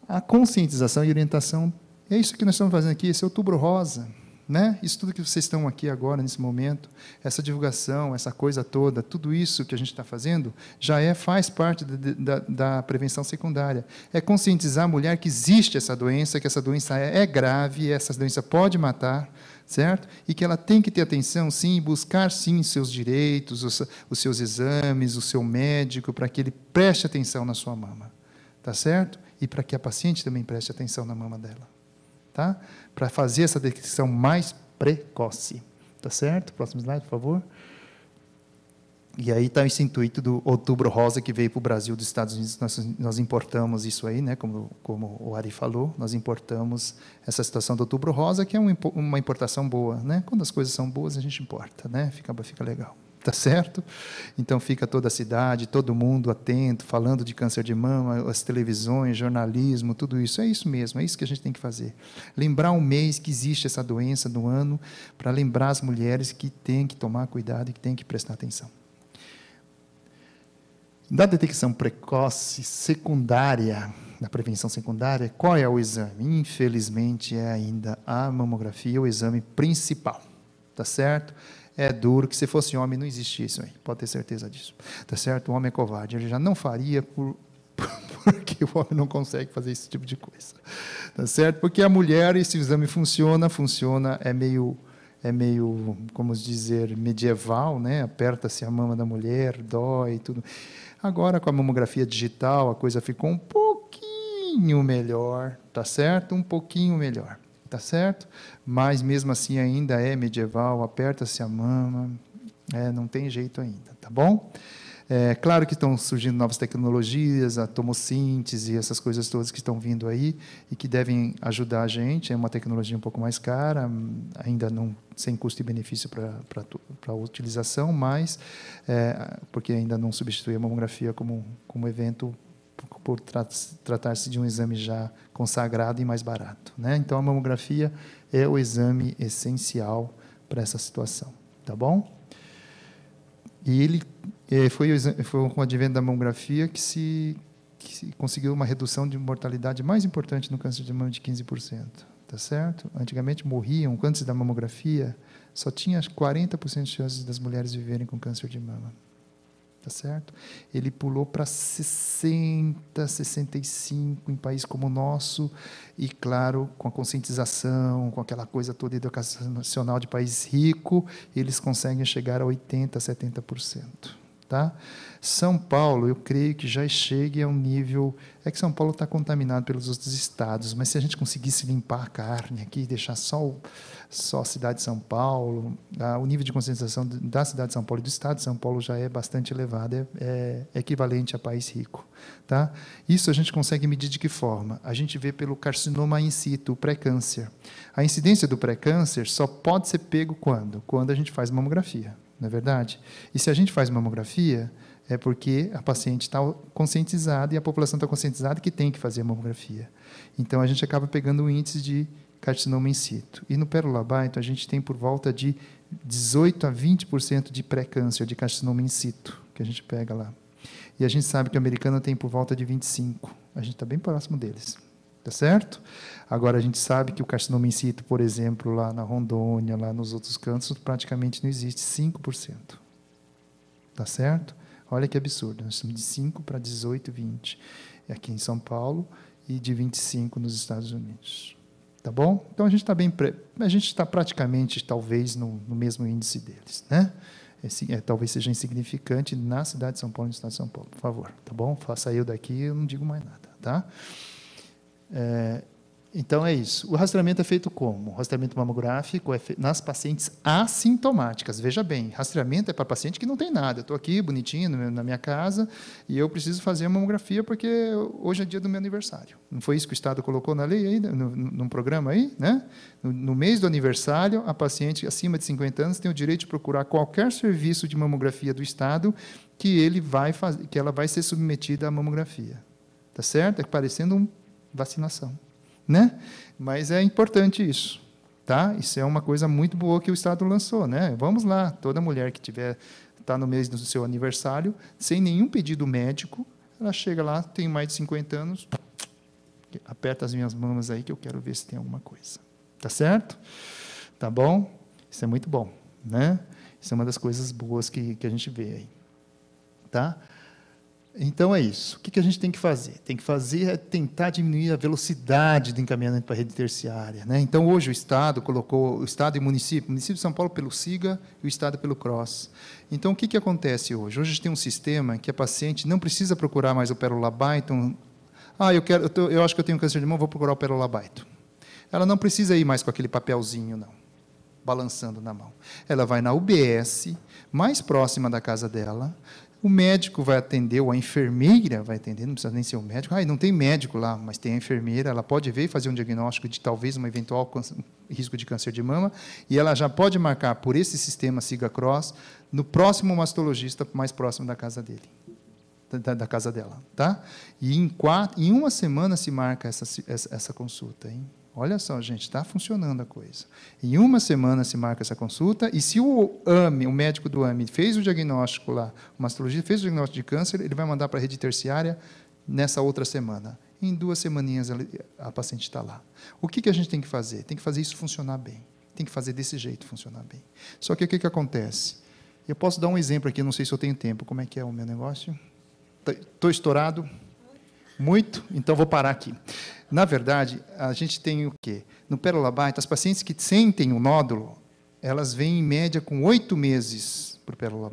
A conscientização e orientação. É isso que nós estamos fazendo aqui, esse outubro rosa. Né? Isso tudo que vocês estão aqui agora, nesse momento, essa divulgação, essa coisa toda, tudo isso que a gente está fazendo, já é faz parte de, de, da, da, prevenção secundária. É conscientizar a mulher que existe essa doença, que essa doença é, é grave, essa doença pode matar, certo? E que ela tem que ter atenção, sim, buscar, sim, seus direitos, os, os seus exames, o seu médico, para que ele preste atenção na sua mama, tá certo? E para que a paciente também preste atenção na mama dela, tá? Para fazer essa detecção mais precoce, tá certo? Próximo slide, por favor. E aí está esse intuito do Outubro Rosa que veio para o Brasil dos Estados Unidos. Nós, nós, importamos isso aí, né? como, como o Ari falou, nós importamos essa situação do Outubro Rosa, que é um, uma importação boa. Né? Quando as coisas são boas, a gente importa, né? fica, fica legal. Tá certo? Então fica toda a cidade, todo mundo atento, falando de câncer de mama, as televisões, jornalismo, tudo isso. É isso mesmo, é isso que a gente tem que fazer. Lembrar um mês que existe essa doença no ano, para lembrar as mulheres que têm que tomar cuidado e que têm que prestar atenção. Da detecção precoce secundária, da prevenção secundária, qual é o exame? Infelizmente, é ainda a mamografia é o exame principal, tá certo? É duro que se fosse homem não existia isso aí, pode ter certeza disso, tá certo? O homem é covarde, ele já não faria por porque o homem não consegue fazer esse tipo de coisa, tá certo? Porque a mulher esse exame funciona, funciona é meio é meio, como dizer, medieval, né? Aperta-se a mama da mulher, dói, tudo. Agora, com a mamografia digital, a coisa ficou um pouquinho melhor, tá certo? Um pouquinho melhor, tá certo? Mas mesmo assim ainda é medieval, aperta-se a mama, é, não tem jeito ainda, tá bom? É, claro que estão surgindo novas tecnologias, a tomossíntese, essas coisas todas que estão vindo aí e que devem ajudar a gente. É uma tecnologia um pouco mais cara, ainda não sem custo e benefício para a utilização, mas é, porque ainda não substitui a mamografia como, como evento por tratar-se de um exame já consagrado e mais barato. Né? Então, a mamografia é o exame essencial para essa situação. Tá bom? E ele é, foi, foi com o advento da mamografia que se, que se conseguiu uma redução de mortalidade mais importante no câncer de mama de 15%. Tá certo? Antigamente morriam, antes da mamografia, só tinha 40% de chances das mulheres viverem com câncer de mama tá certo? Ele pulou para 60, 65 em país como o nosso, e claro, com a conscientização, com aquela coisa toda educacional de país rico, eles conseguem chegar a 80, 70%. Tá? São Paulo, eu creio que já chegue a um nível. É que São Paulo está contaminado pelos outros estados, mas se a gente conseguisse limpar a carne aqui, deixar só, o, só a cidade de São Paulo, a, o nível de conscientização da cidade de São Paulo e do estado de São Paulo já é bastante elevado, é, é, equivalente a país rico. Tá? Isso a gente consegue medir de que forma? A gente vê pelo carcinoma in situ, pré-câncer. A incidência do pré-câncer só pode ser pego quando? Quando a gente faz mamografia não é verdade? E se a gente faz mamografia, é porque a paciente está conscientizada e a população está conscientizada que tem que fazer mamografia. Então a gente acaba pegando o índice de carcinoma in situ. E no pérola baixo a gente tem por volta de 18 a 20% de pré-câncer de carcinoma in situ que a gente pega lá. E a gente sabe que o americano tem por volta de 25. A gente está bem próximo deles. Tá certo? Agora, a gente sabe que o carcinoma in situ, por exemplo, lá na Rondônia, lá nos outros cantos, praticamente não existe 5%. Tá certo? Olha que absurdo, nós estamos de 5 para 18, 20 aqui em São Paulo e de 25 nos Estados Unidos. Tá bom? Então a gente está bem, pre... a gente está praticamente talvez no, no, mesmo índice deles, né? Esse, é, é, talvez seja insignificante na cidade de São Paulo e no estado de São Paulo. Por favor, tá bom? saiu daqui, eu não digo mais nada, tá? É, então é isso. O rastreamento é feito como? O rastreamento mamográfico é nas pacientes assintomáticas. Veja bem, rastreamento é para paciente que não tem nada. Eu estou aqui bonitinho na minha casa e eu preciso fazer a mamografia porque hoje é dia do meu aniversário. Não foi isso que o Estado colocou na lei aí, no, num programa aí, né? No, no mês do aniversário, a paciente acima de 50 anos tem o direito de procurar qualquer serviço de mamografia do Estado que ele vai fazer, que ela vai ser submetida à mamografia. Tá certo? É parecendo um vacinação. Né? Mas é importante isso. Tá? Isso é uma coisa muito boa que o Estado lançou. Né? Vamos lá, toda mulher que tiver está no mês do seu aniversário, sem nenhum pedido médico, ela chega lá, tem mais de 50 anos, aperta as minhas mamas aí que eu quero ver se tem alguma coisa. Tá certo? Tá bom? Isso é muito bom, né? Isso é uma das coisas boas que, que a gente vê aí. Tá? Então é isso. O que a gente tem que fazer? Tem que fazer é tentar diminuir a velocidade do encaminhamento para a rede terciária. Né? Então hoje o Estado colocou o Estado e o município, o município de São Paulo pelo SIGA e o Estado pelo CROSS. Então o que, que acontece hoje? Hoje a gente tem um sistema que a paciente não precisa procurar mais o pérola Byton. Ah, eu quero, eu, tô, eu acho que eu tenho câncer de mão, vou procurar o pérola Byton. Ela não precisa ir mais com aquele papelzinho, não balançando na mão. Ela vai na UBS, mais próxima da casa dela, o médico vai atender, ou a enfermeira vai atender, não precisa nem ser o um médico. Ah, não tem médico lá, mas tem a enfermeira, ela pode ver e fazer um diagnóstico de talvez um eventual câncer, risco de câncer de mama, e ela já pode marcar por esse sistema Siga Cross no próximo mastologista mais próximo da casa dele. Da, da casa dela, tá? E em, quatro, em uma semana se marca essa, essa, essa consulta, hein? Olha só, gente, está funcionando a coisa. Em uma semana se marca essa consulta, e se o AME, o médico do AME, fez o diagnóstico lá, o mastologista fez o diagnóstico de câncer, ele vai mandar para a rede terciária nessa outra semana. Em duas semaninhas a paciente está lá. O que, que a gente tem que fazer? Tem que fazer isso funcionar bem. Tem que fazer desse jeito funcionar bem. Só que o que, que acontece? Eu posso dar um exemplo aqui, não sei se eu tenho tempo. Como é que é o meu negócio? Estou tá, estourado? muito, então vou parar aqui. Na verdade, a gente tem o quê? No Pérola as pacientes que sentem o nódulo, elas vêm em média com oito meses para o Pérola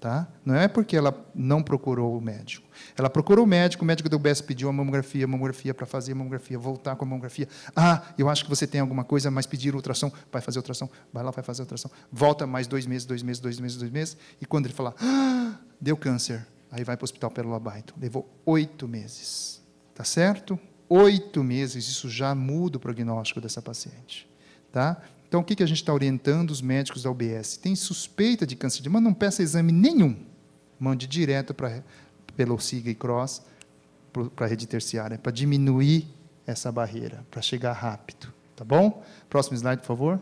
Tá? Não é porque ela não procurou o médico. Ela procurou o médico, o médico do BES pediu a mamografia, a mamografia para fazer a mamografia, voltar com a mamografia. Ah, eu acho que você tem alguma coisa, mas pedir ultrassom, vai fazer ultrassom, vai lá, vai fazer ultrassom. Volta mais dois meses, dois meses, dois meses, dois meses. E quando ele falar, ah, deu câncer, Aí vai para o hospital pelo Baito. Então, levou oito meses. Tá certo? Oito meses, isso já muda o prognóstico dessa paciente. Tá? Então, o que, que a gente está orientando os médicos da UBS? Tem suspeita de câncer de mama, não peça exame nenhum. Mande direto para pelo SIGA e CROSS para a rede terciária, para diminuir essa barreira, para chegar rápido. Tá bom? Próximo slide, por favor.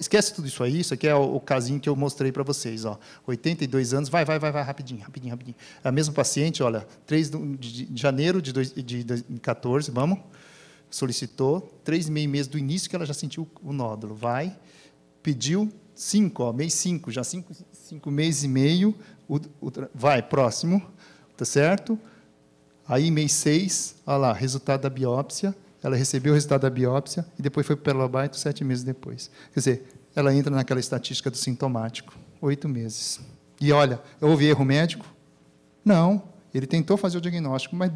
Esquece tudo isso aí, isso aqui é o, o casinho que eu mostrei para vocês. Ó. 82 anos, vai, vai, vai, vai, rapidinho, rapidinho, rapidinho. É a mesma paciente, olha, 3 de janeiro de 2014, vamos, solicitou, três e meio meses do início que ela já sentiu o nódulo, vai, pediu cinco, ó, mês cinco, já cinco, cinco meses e meio, o, o, vai, próximo, tá certo? Aí, mês seis, olha lá, resultado da biópsia, ela recebeu o resultado da biópsia e depois foi para o Lobaito então sete meses depois. Quer dizer, ela entra naquela estatística do sintomático, oito meses. E olha, houve erro médico? Não, ele tentou fazer o diagnóstico, mas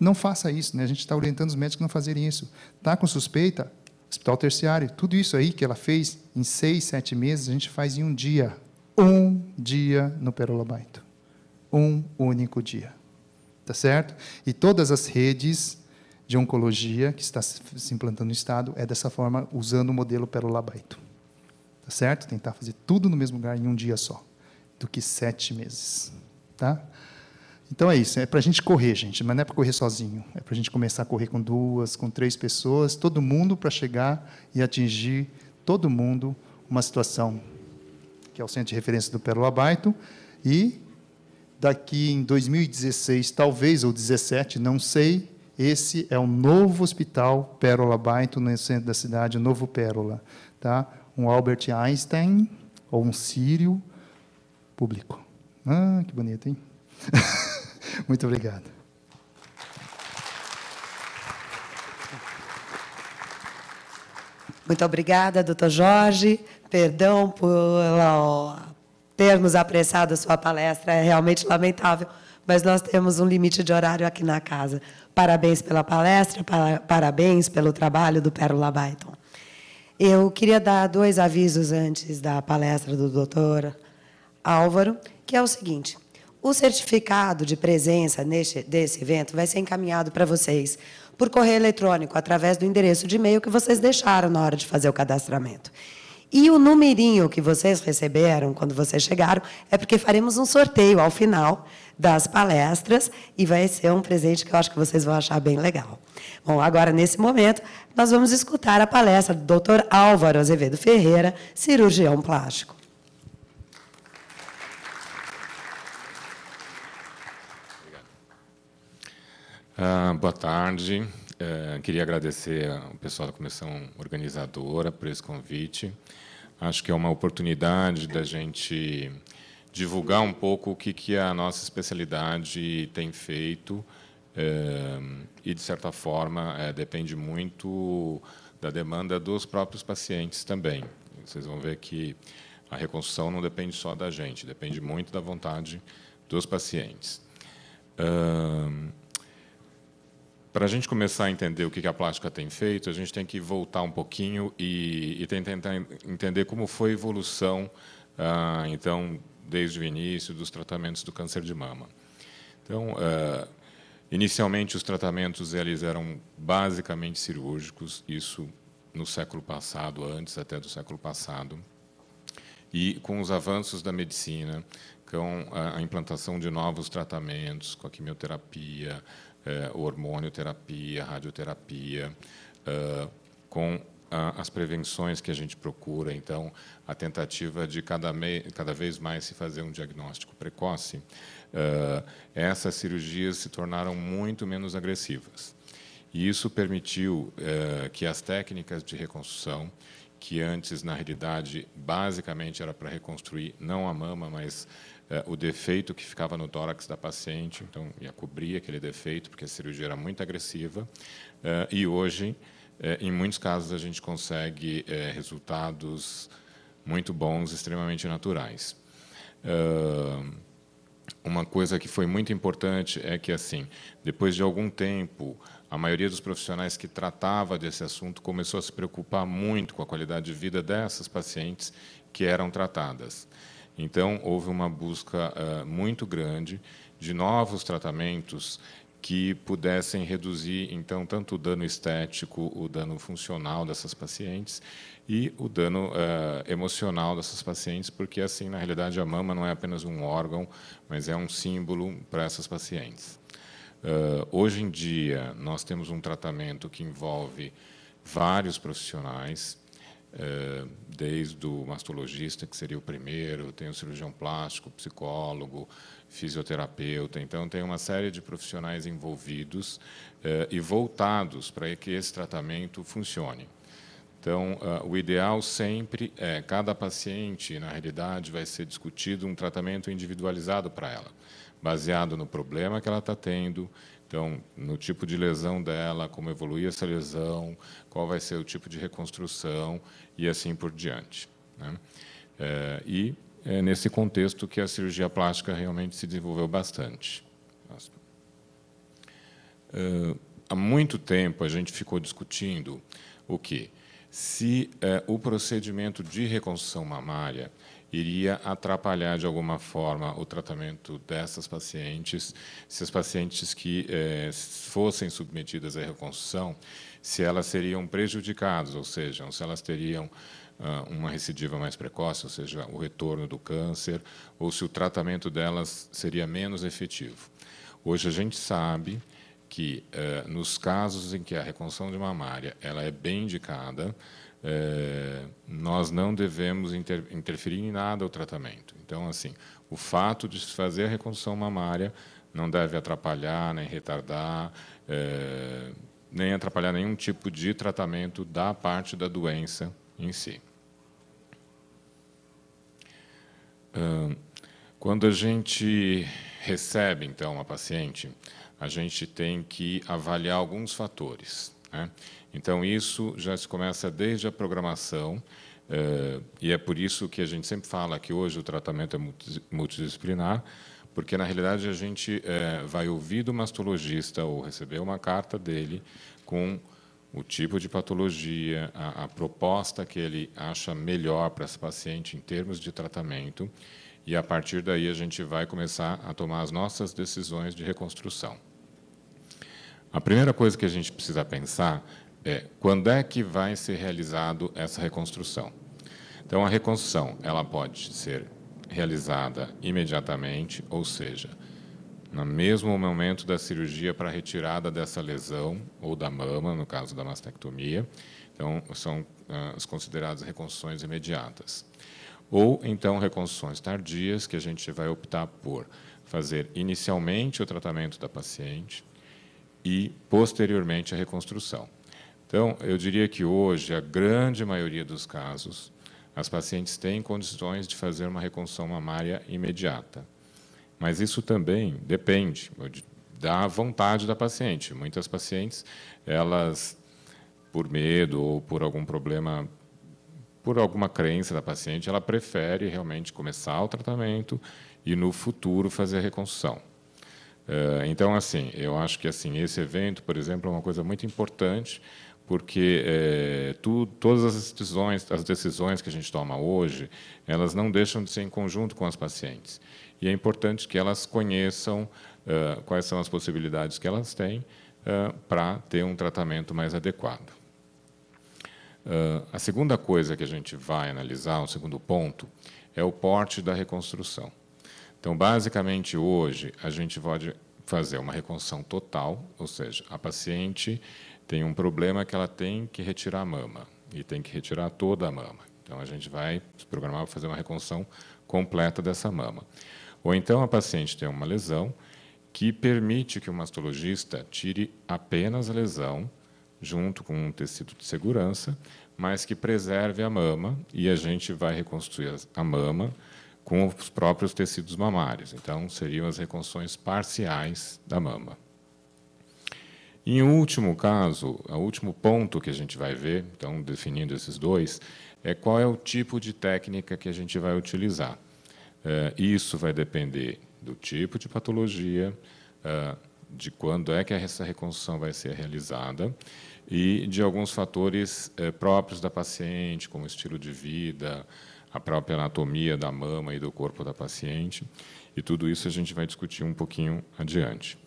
não faça isso, né? a gente está orientando os médicos a não fazerem isso. Está com suspeita? Hospital terciário, tudo isso aí que ela fez em seis, sete meses, a gente faz em um dia. Um dia no perolobaito. Um único dia. Tá certo? E todas as redes de oncologia que está se implantando no Estado é dessa forma, usando o modelo perolabaito. Tá certo? Tentar fazer tudo no mesmo lugar em um dia só, do que sete meses. Tá? Então é isso, é para a gente correr, gente, mas não é para correr sozinho, é para a gente começar a correr com duas, com três pessoas, todo mundo para chegar e atingir todo mundo uma situação que é o centro de referência do Pérola Baito, e daqui em 2016, talvez, ou 17, não sei, esse é o novo hospital Pérola Baito, no centro da cidade, Novo Pérola. Tá? Um Albert Einstein ou um sírio público. Ah, que bonito, hein? Muito obrigado. Muito obrigada, doutor Jorge. Perdão por termos apressado a sua palestra, é realmente lamentável mas nós temos um limite de horário aqui na casa. Parabéns pela palestra, para, parabéns pelo trabalho do Pérola Baiton. Eu queria dar dois avisos antes da palestra do doutor Álvaro, que é o seguinte: o certificado de presença neste, desse evento vai ser encaminhado para vocês por correio eletrônico, através do endereço de e-mail que vocês deixaram na hora de fazer o cadastramento. E o numerinho que vocês receberam quando vocês chegaram é porque faremos um sorteio ao final das palestras e vai ser um presente que eu acho que vocês vão achar bem legal. Bom, agora, nesse momento, nós vamos escutar a palestra do Dr. Álvaro Azevedo Ferreira, cirurgião plástico. Ah, boa tarde. Eh, queria agradecer ao pessoal da comissão organizadora por esse convite. Acho que é uma oportunidade da gente divulgar um pouco o que, que a nossa especialidade tem feito é, e, de certa forma, é, depende muito da demanda dos próprios pacientes também. Vocês vão ver que a reconstrução não depende só da gente, depende muito da vontade dos pacientes. para a gente começar a entender o que a plástica tem feito, a gente tem que voltar um pouquinho e, e tentar entender como foi a evolução, uh, então, desde o início dos tratamentos do câncer de mama. Então, eh, inicialmente, os tratamentos eles eram basicamente cirúrgicos, isso no século passado, antes até do século passado. E com os avanços da medicina, com a implantação de novos tratamentos, com a quimioterapia, eh, hormonioterapia, radioterapia, eh, com as prevenções que a gente procura, então, a tentativa de cada, cada vez mais se fazer um diagnóstico precoce, uh, essas cirurgias se tornaram muito menos agressivas. E isso permitiu uh, que as técnicas de reconstrução, que antes, na realidade, basicamente era para reconstruir não a mama, mas eh, o defeito que ficava no tórax da paciente, então ia cobrir aquele defeito, porque a cirurgia era muito agressiva. e hoje é, em muitos casos, a gente consegue é, resultados muito bons, extremamente naturais. Uma coisa que foi muito importante é que, assim, depois de algum tempo, a maioria dos profissionais que tratava desse assunto começou a se preocupar muito com a qualidade de vida dessas pacientes que eram tratadas. Então, houve uma busca ah, muito grande de novos tratamentos que pudessem reduzir, então, tanto o dano estético, o dano funcional dessas pacientes e o dano uh, emocional dessas pacientes, porque, assim, na realidade, a mama não é apenas um órgão, mas é um símbolo para essas pacientes. Uh, hoje em dia, nós temos um tratamento que envolve vários profissionais, uh, desde o mastologista, que seria o primeiro, tem o cirurgião plástico, psicólogo, fisioterapeuta. Então, tem uma série de profissionais envolvidos eh, e voltados para que esse tratamento funcione. Então, uh, o ideal sempre é cada paciente, na realidade, vai ser discutido um tratamento individualizado para ela, baseado no problema que ela está tendo, então, no tipo de lesão dela, como evoluir essa lesão, qual vai ser o tipo de reconstrução e assim por diante. Né? É, e é nesse contexto que a cirurgia plástica realmente se desenvolveu bastante. É, há muito tempo a gente ficou discutindo o que se é, o procedimento de reconstrução mamária iria atrapalhar de alguma forma o tratamento dessas pacientes, se as pacientes que é, fossem submetidas à reconstrução, se elas seriam prejudicadas, ou seja, se elas teriam ah, uma recidiva mais precoce, ou seja, o retorno do câncer, ou se o tratamento delas seria menos efetivo. Hoje a gente sabe que eh, nos casos em que a reconstrução de mamária ela é bem indicada, eh, nós não devemos interferir em nada o tratamento. Então, assim, o fato de se fazer a reconstrução mamária não deve atrapalhar nem retardar. Eh, nem atrapalhar nenhum tipo de tratamento da parte da doença em si. Quando a gente recebe, então, uma paciente, a gente tem que avaliar alguns fatores. Né? Então, isso já se começa desde a programação, eh, e é por isso que a gente sempre fala que hoje o tratamento é multidisciplinar, porque na realidade a gente eh, vai ouvir do mastologista ou receber uma carta dele com o tipo de patologia, a, a proposta que ele acha melhor para esse paciente em termos de tratamento, e a partir daí a gente vai começar a tomar as nossas decisões de reconstrução. A primeira coisa que a gente precisa pensar é quando é que vai ser realizado essa reconstrução. Então a reconstrução ela pode ser realizada imediatamente, ou seja, no mesmo momento da cirurgia para retirada dessa lesão ou da mama, no caso da mastectomia. Então, são uh, as consideradas reconstruções imediatas. Ou, então, reconstruções tardias, que a gente vai optar por fazer inicialmente o tratamento da paciente e, posteriormente, a reconstrução. Então, eu diria que hoje, a grande maioria dos casos, as pacientes têm condições de fazer uma reconstrução mamária imediata. Mas isso também depende da vontade da paciente. Muitas pacientes, elas, por medo ou por algum problema, por alguma crença da paciente, ela prefere realmente começar o tratamento e no futuro fazer a reconstrução. Eh, então, assim, eu acho que assim esse evento, por exemplo, é uma coisa muito importante porque é, tu, todas as decisões, as decisões que a gente toma hoje, elas não deixam de ser em conjunto com as pacientes e é importante que elas conheçam uh, quais são as possibilidades que elas têm uh, para ter um tratamento mais adequado. Uh, a segunda coisa que a gente vai analisar, o um segundo ponto, é o porte da reconstrução. Então, basicamente, hoje, a gente pode fazer uma reconstrução total, ou seja, a paciente tem um problema que ela tem que retirar a mama, e tem que retirar toda a mama. Então, a gente vai se programar para fazer uma reconstrução completa dessa mama. Ou então a paciente tem uma lesão que permite que o mastologista tire apenas a lesão, junto com um tecido de segurança, mas que preserve a mama e a gente vai reconstruir a mama com os próprios tecidos mamários. Então, seriam as reconstruções parciais da mama. Em último caso, o último ponto que a gente vai ver, então definindo esses dois, é qual é o tipo de técnica que a gente vai utilizar. Eh, isso vai depender do tipo de patologia, eh, de quando é que essa reconstrução vai ser realizada e de alguns fatores eh, próprios da paciente, como estilo de vida, a própria anatomia da mama e do corpo da paciente. E tudo isso a gente vai discutir um pouquinho adiante.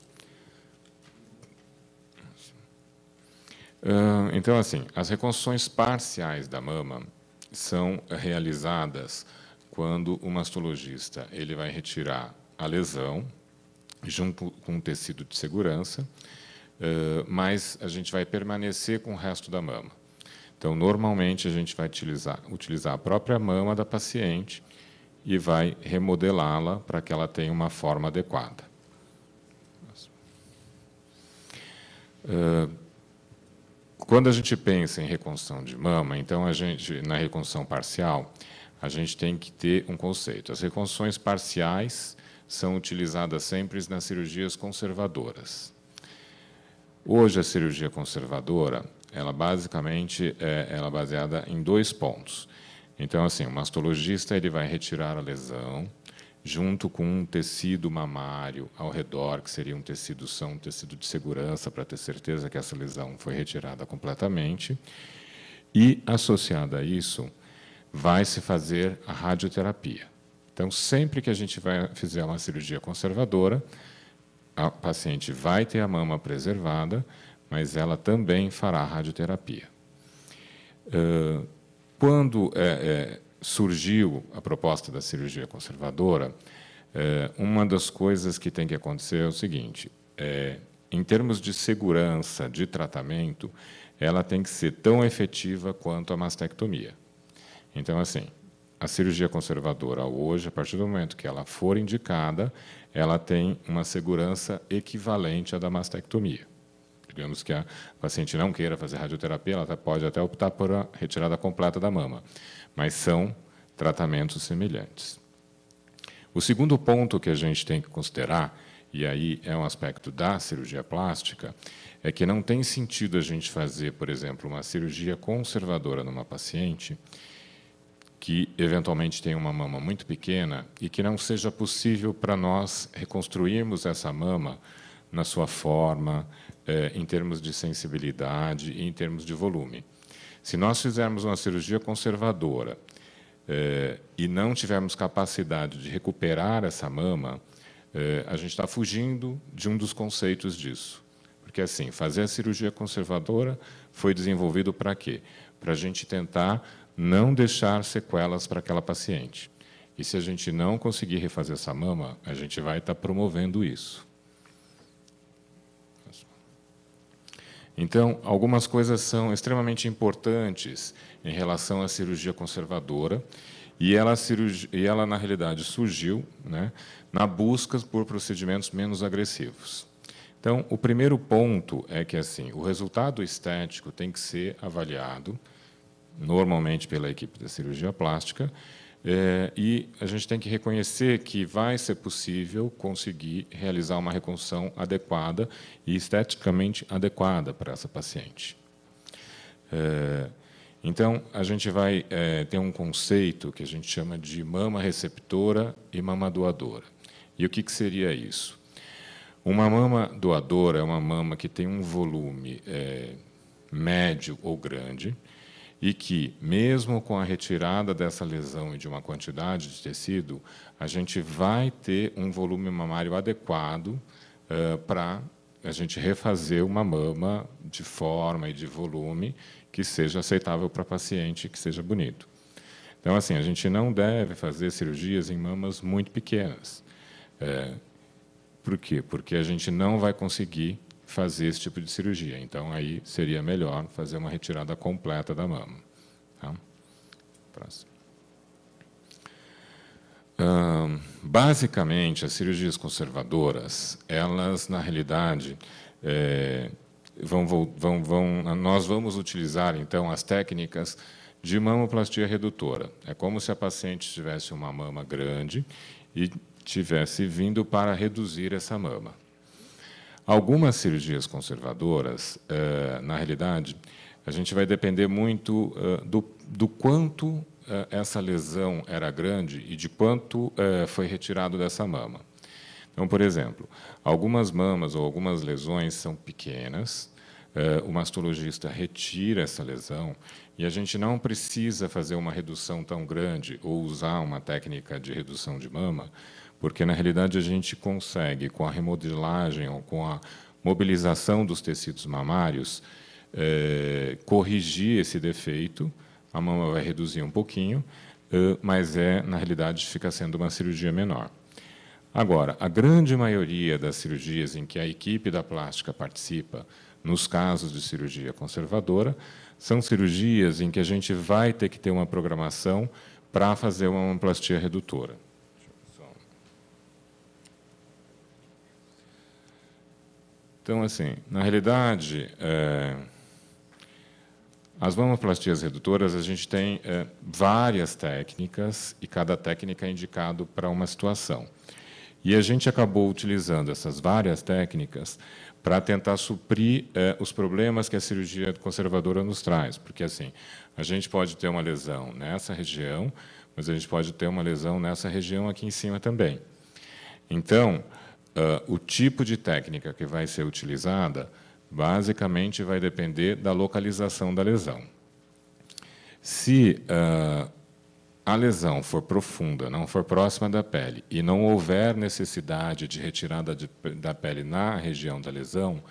Então, assim, as reconstruções parciais da mama são realizadas quando o mastologista ele vai retirar a lesão junto com o tecido de segurança, mas a gente vai permanecer com o resto da mama. Então, normalmente, a gente vai utilizar, utilizar a própria mama da paciente e vai remodelá-la para que ela tenha uma forma adequada. Quando a gente pensa em reconstrução de mama, então a gente na reconstrução parcial, a gente tem que ter um conceito. As reconstruções parciais são utilizadas sempre nas cirurgias conservadoras. Hoje, a cirurgia conservadora, ela basicamente é ela é baseada em dois pontos. Então, assim, o mastologista ele vai retirar a lesão junto com um tecido mamário ao redor, que seria um tecido são, um tecido de segurança, para ter certeza que essa lesão foi retirada completamente. E, associada a isso, vai se fazer a radioterapia. Então, sempre que a gente vai, fazer uma cirurgia conservadora, a paciente vai ter a mama preservada, mas ela também fará radioterapia. Quando é, é, surgiu a proposta da cirurgia conservadora, uma das coisas que tem que acontecer é o seguinte: é, em termos de segurança de tratamento, ela tem que ser tão efetiva quanto a mastectomia. Então, assim, a cirurgia conservadora hoje, a partir do momento que ela for indicada, ela tem uma segurança equivalente à da mastectomia. Digamos que a paciente não queira fazer radioterapia, ela tá, pode até optar por a retirada completa da mama, mas são tratamentos semelhantes. O segundo ponto que a gente tem que considerar, e aí é um aspecto da cirurgia plástica, é que não tem sentido a gente fazer, por exemplo, uma cirurgia conservadora numa paciente que eventualmente tem uma mama muito pequena e que não seja possível para nós reconstruirmos essa mama na sua forma, eh, em termos de sensibilidade e em termos de volume. Se nós fizermos uma cirurgia conservadora eh, e não tivermos capacidade de recuperar essa mama, eh, a gente está fugindo de um dos conceitos disso. Porque, assim, fazer a cirurgia conservadora foi desenvolvido para quê? Para a gente tentar não deixar sequelas para aquela paciente. E se a gente não conseguir refazer essa mama, a gente vai estar tá promovendo isso. Então, algumas coisas são extremamente importantes em relação à cirurgia conservadora, e ela, e ela na realidade, surgiu né, na busca por procedimentos menos agressivos. Então, o primeiro ponto é que assim, o resultado estético tem que ser avaliado normalmente pela equipe da cirurgia plástica, é, e a gente tem que reconhecer que vai ser possível conseguir realizar uma reconstrução adequada e esteticamente adequada para essa paciente. É, então, a gente vai é, ter um conceito que a gente chama de mama receptora e mama doadora. E o que, que seria isso? Uma mama doadora é uma mama que tem um volume médio ou grande, e que, mesmo com a retirada dessa lesão e de uma quantidade de tecido, a gente vai ter um volume mamário adequado uh, eh, para a gente refazer uma mama de forma e de volume que seja aceitável para paciente, que seja bonito. Então, assim, a gente não deve fazer cirurgias em mamas muito pequenas. É, por quê? Porque a gente não vai conseguir fazer esse tipo de cirurgia. Então, aí seria melhor fazer uma retirada completa da mama. Tá? Próximo. basicamente, as cirurgias conservadoras, elas, na realidade, é, vão, vão, vão, nós vamos utilizar, então, as técnicas de mamoplastia redutora. É como se a paciente tivesse uma mama grande e tivesse vindo para reduzir essa mama. Algumas cirurgias conservadoras, eh, na realidade, a gente vai depender muito eh, do, do quanto eh, essa lesão era grande e de quanto foi retirado dessa mama. Então, por exemplo, algumas mamas ou algumas lesões são pequenas, o mastologista retira essa lesão e a gente não precisa fazer uma redução tão grande ou usar uma técnica de redução de mama porque na realidade a gente consegue, com a remodelagem ou com a mobilização dos tecidos mamários, é, corrigir esse defeito. A mama vai reduzir um pouquinho, eh, mas é na realidade fica sendo uma cirurgia menor. Agora, a grande maioria das cirurgias em que a equipe da plástica participa, nos casos de cirurgia conservadora, são cirurgias em que a gente vai ter que ter uma programação para fazer uma mamoplastia redutora. Então, assim, na realidade, é, as mamoplastias redutoras, a gente tem é, várias técnicas e cada técnica é indicado para uma situação. E a gente acabou utilizando essas várias técnicas para tentar suprir é, os problemas que a cirurgia conservadora nos traz, porque assim a gente pode ter uma lesão nessa região, mas a gente pode ter uma lesão nessa região aqui em cima também. Então, Uh, o tipo de técnica que vai ser utilizada basicamente vai depender da localização da lesão. Se uh, a lesão for profunda, não for próxima da pele, e não houver necessidade de retirada de, da pele na região da lesão,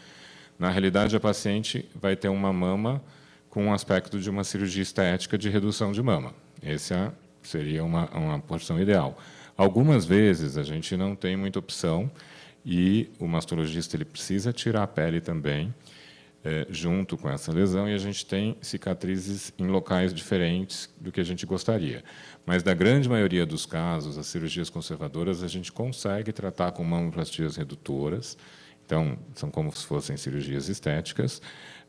na realidade a paciente vai ter uma mama com o um aspecto de uma cirurgia estética de redução de mama. Essa seria uma, uma porção ideal. Algumas vezes a gente não tem muita opção e o mastologista ele precisa tirar a pele também é, junto com essa lesão e a gente tem cicatrizes em locais diferentes do que a gente gostaria. Mas na grande maioria dos casos, as cirurgias conservadoras a gente consegue tratar com mamoplastias redutoras, então são como se fossem cirurgias estéticas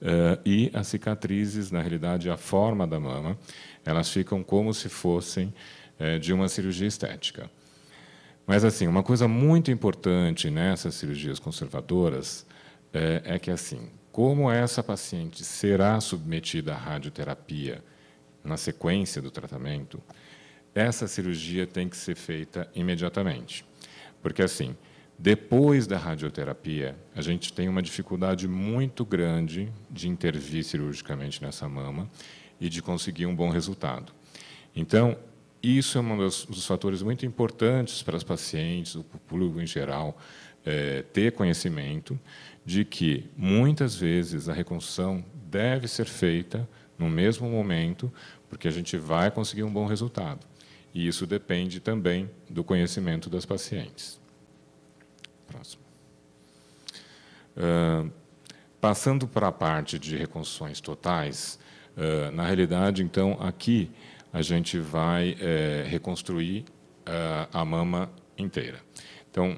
uh, e as cicatrizes, na realidade, a forma da mama, elas ficam como se fossem é, de uma cirurgia estética. Mas, assim, uma coisa muito importante nessas cirurgias conservadoras é, é que, assim, como essa paciente será submetida à radioterapia na sequência do tratamento, essa cirurgia tem que ser feita imediatamente. Porque, assim, depois da radioterapia, a gente tem uma dificuldade muito grande de intervir cirurgicamente nessa mama e de conseguir um bom resultado. Então, isso é um dos fatores muito importantes para as pacientes, o público em geral, é, ter conhecimento de que, muitas vezes, a reconstrução deve ser feita no mesmo momento, porque a gente vai conseguir um bom resultado. E isso depende também do conhecimento das pacientes. Próximo. Uh, passando para a parte de reconstruções totais, uh, na realidade, então, aqui a gente vai é, reconstruir uh, a mama inteira. Então,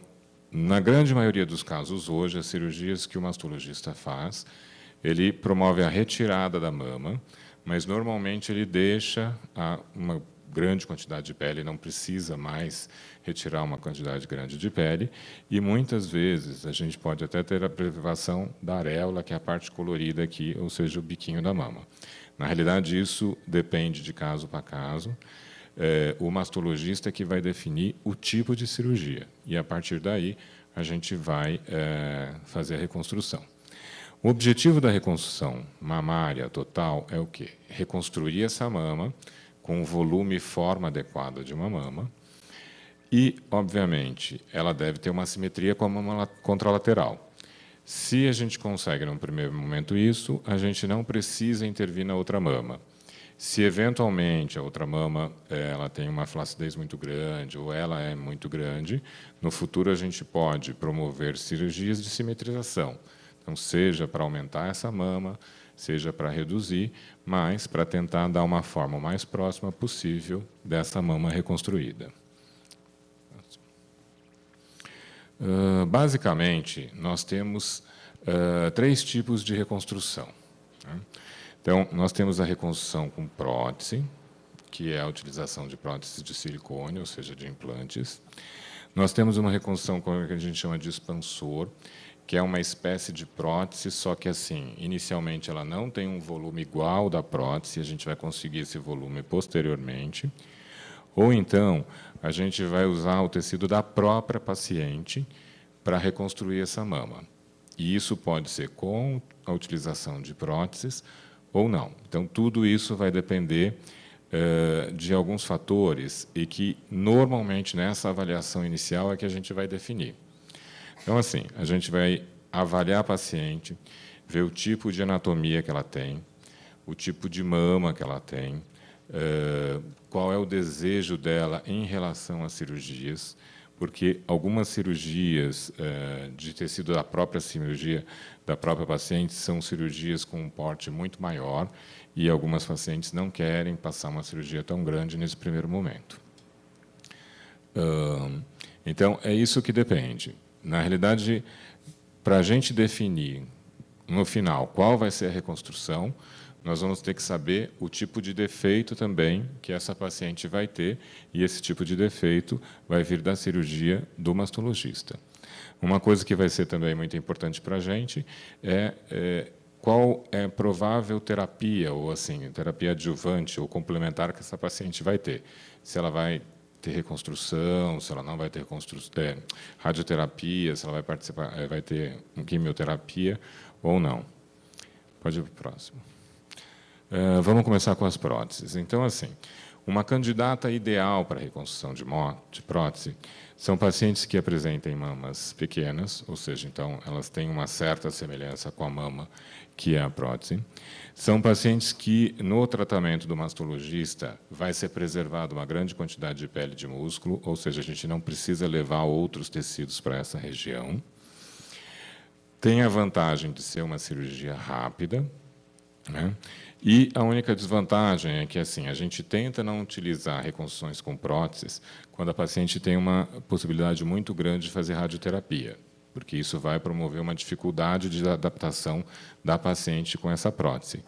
na grande maioria dos casos hoje, as cirurgias que o mastologista faz, ele promove a retirada da mama, mas normalmente ele deixa a, uma grande quantidade de pele, não precisa mais retirar uma quantidade grande de pele, e muitas vezes a gente pode até ter a privação da areola, que é a parte colorida aqui, ou seja, o biquinho da mama. Na realidade, isso depende de caso para caso. É, o mastologista é que vai definir o tipo de cirurgia. E, a partir daí, a gente vai é, fazer a reconstrução. O objetivo da reconstrução mamária total é o quê? Reconstruir essa mama com o volume e forma adequada de uma mama. E, obviamente, ela deve ter uma simetria com a mama contralateral. Se a gente consegue, num primeiro momento, isso, a gente não precisa intervir na outra mama. Se eventualmente a outra mama eh, ela tem uma flacidez muito grande ou ela é muito grande, no futuro a gente pode promover cirurgias de simetrização. Então, seja para aumentar essa mama, seja para reduzir, mas para tentar dar uma forma o mais próxima possível dessa mama reconstruída. Ah, basicamente, nós temos uh, três tipos de reconstrução. Né? Então, nós temos a reconstrução com prótese, que é a utilização de próteses de silicone, ou seja, de implantes. Nós temos uma reconstrução com o que a gente chama de expansor, que é uma espécie de prótese, só que assim, inicialmente ela não tem um volume igual da prótese, a gente vai conseguir esse volume posteriormente. Ou então, a gente vai usar o tecido da própria paciente para reconstruir essa mama. E isso pode ser com a utilização de próteses ou não. Então, tudo isso vai depender uh, de alguns fatores e que, normalmente, nessa avaliação inicial é que a gente vai definir. Então, assim, a gente vai avaliar a paciente, ver o tipo de anatomia que ela tem, o tipo de mama que ela tem, eh, qual é o desejo dela em relação às cirurgias, porque algumas cirurgias eh, de tecido da própria cirurgia da própria paciente são cirurgias com um porte muito maior e algumas pacientes não querem passar uma cirurgia tão grande nesse primeiro momento. então é isso que depende. Na realidade, para a gente definir no final qual vai ser a reconstrução, nós vamos ter que saber o tipo de defeito também que essa paciente vai ter, e esse tipo de defeito vai vir da cirurgia do mastologista. Uma coisa que vai ser também muito importante para a gente é, é qual é provável terapia, ou assim, terapia adjuvante ou complementar que essa paciente vai ter. Se ela vai ter reconstrução, se ela não vai ter é, radioterapia, se ela vai participar, é, vai ter quimioterapia ou não. Pode ir para o próximo. Eh, vamos começar com as próteses. Então, assim, uma candidata ideal para reconstrução de, de prótese são pacientes que apresentem mamas pequenas, ou seja, então elas têm uma certa semelhança com a mama que é a prótese. São pacientes que, no tratamento do mastologista, vai ser preservada uma grande quantidade de pele de músculo, ou seja, a gente não precisa levar outros tecidos para essa região. Tem a vantagem de ser uma cirurgia rápida, né? E a única desvantagem é que assim a gente tenta não utilizar reconstruções com próteses quando a paciente tem uma possibilidade muito grande de fazer radioterapia, porque isso vai promover uma dificuldade de adaptação da paciente com essa prótese.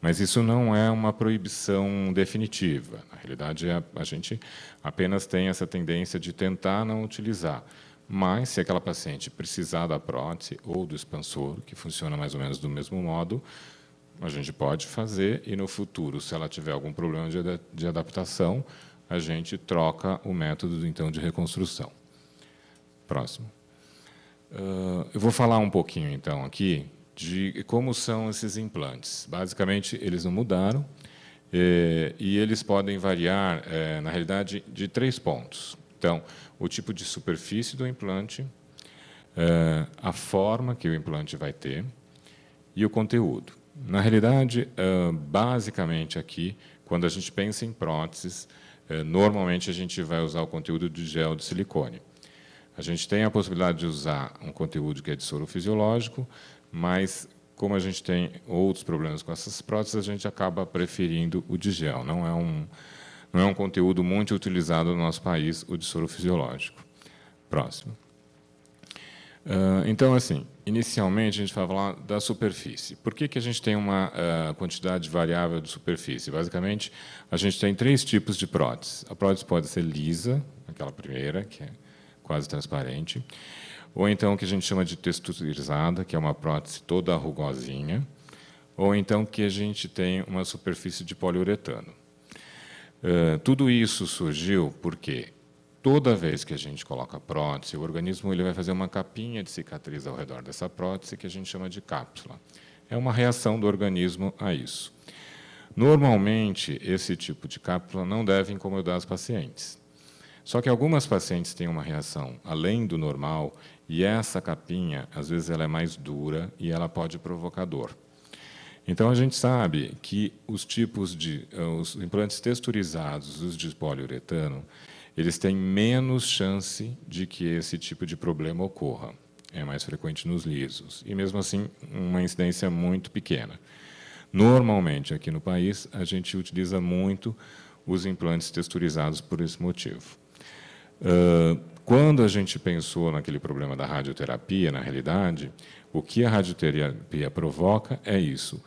Mas isso não é uma proibição definitiva. Na realidade, é a gente apenas tem essa tendência de tentar não utilizar. Mas, se aquela paciente precisar da prótese ou do expansor, que funciona mais ou menos do mesmo modo, a gente pode fazer e no futuro, se ela tiver algum problema de, de adaptação, a gente troca o método então de reconstrução. Próximo. Uh, eu vou falar um pouquinho então aqui de como são esses implantes. Basicamente, eles não mudaram eh, e eles podem variar, eh, na realidade, de três pontos. Então, o tipo de superfície do implante, eh, a forma que o implante vai ter e o conteúdo. Na realidade, basicamente aqui, quando a gente pensa em próteses, normalmente a gente vai usar o conteúdo de gel de silicone. A gente tem a possibilidade de usar um conteúdo que é de soro fisiológico, mas como a gente tem outros problemas com essas próteses, a gente acaba preferindo o de gel. Não é um, não é um conteúdo muito utilizado no nosso país, o de soro fisiológico. Próximo. Ah, então, assim, inicialmente a gente vai falar da superfície. Por que, que a gente tem uma ah, quantidade variável de superfície? Basicamente, a gente tem três tipos de prótese. A prótese pode ser lisa, aquela primeira, que é quase transparente, ou então o que a gente chama de texturizada, que é uma prótese toda rugosinha, ou então que a gente tem uma superfície de poliuretano. Uh, tudo isso surgiu porque toda vez que a gente coloca prótese, o organismo ele vai fazer uma capinha de cicatriz ao redor dessa prótese, que a gente chama de cápsula. É uma reação do organismo a isso. Normalmente, esse tipo de cápsula não deve incomodar os pacientes. Só que algumas pacientes têm uma reação além do normal e essa capinha, às vezes, ela é mais dura e ela pode provocar dor. Então, a gente sabe que os tipos de eh, os implantes texturizados, os de poliuretano, eles têm menos chance de que esse tipo de problema ocorra. É mais frequente nos lisos. E mesmo assim, uma incidência muito pequena. Normalmente, aqui no país, a gente utiliza muito os implantes texturizados por esse motivo. Quando a gente pensou naquele problema da radioterapia, na realidade, o que a radioterapia provoca é isso: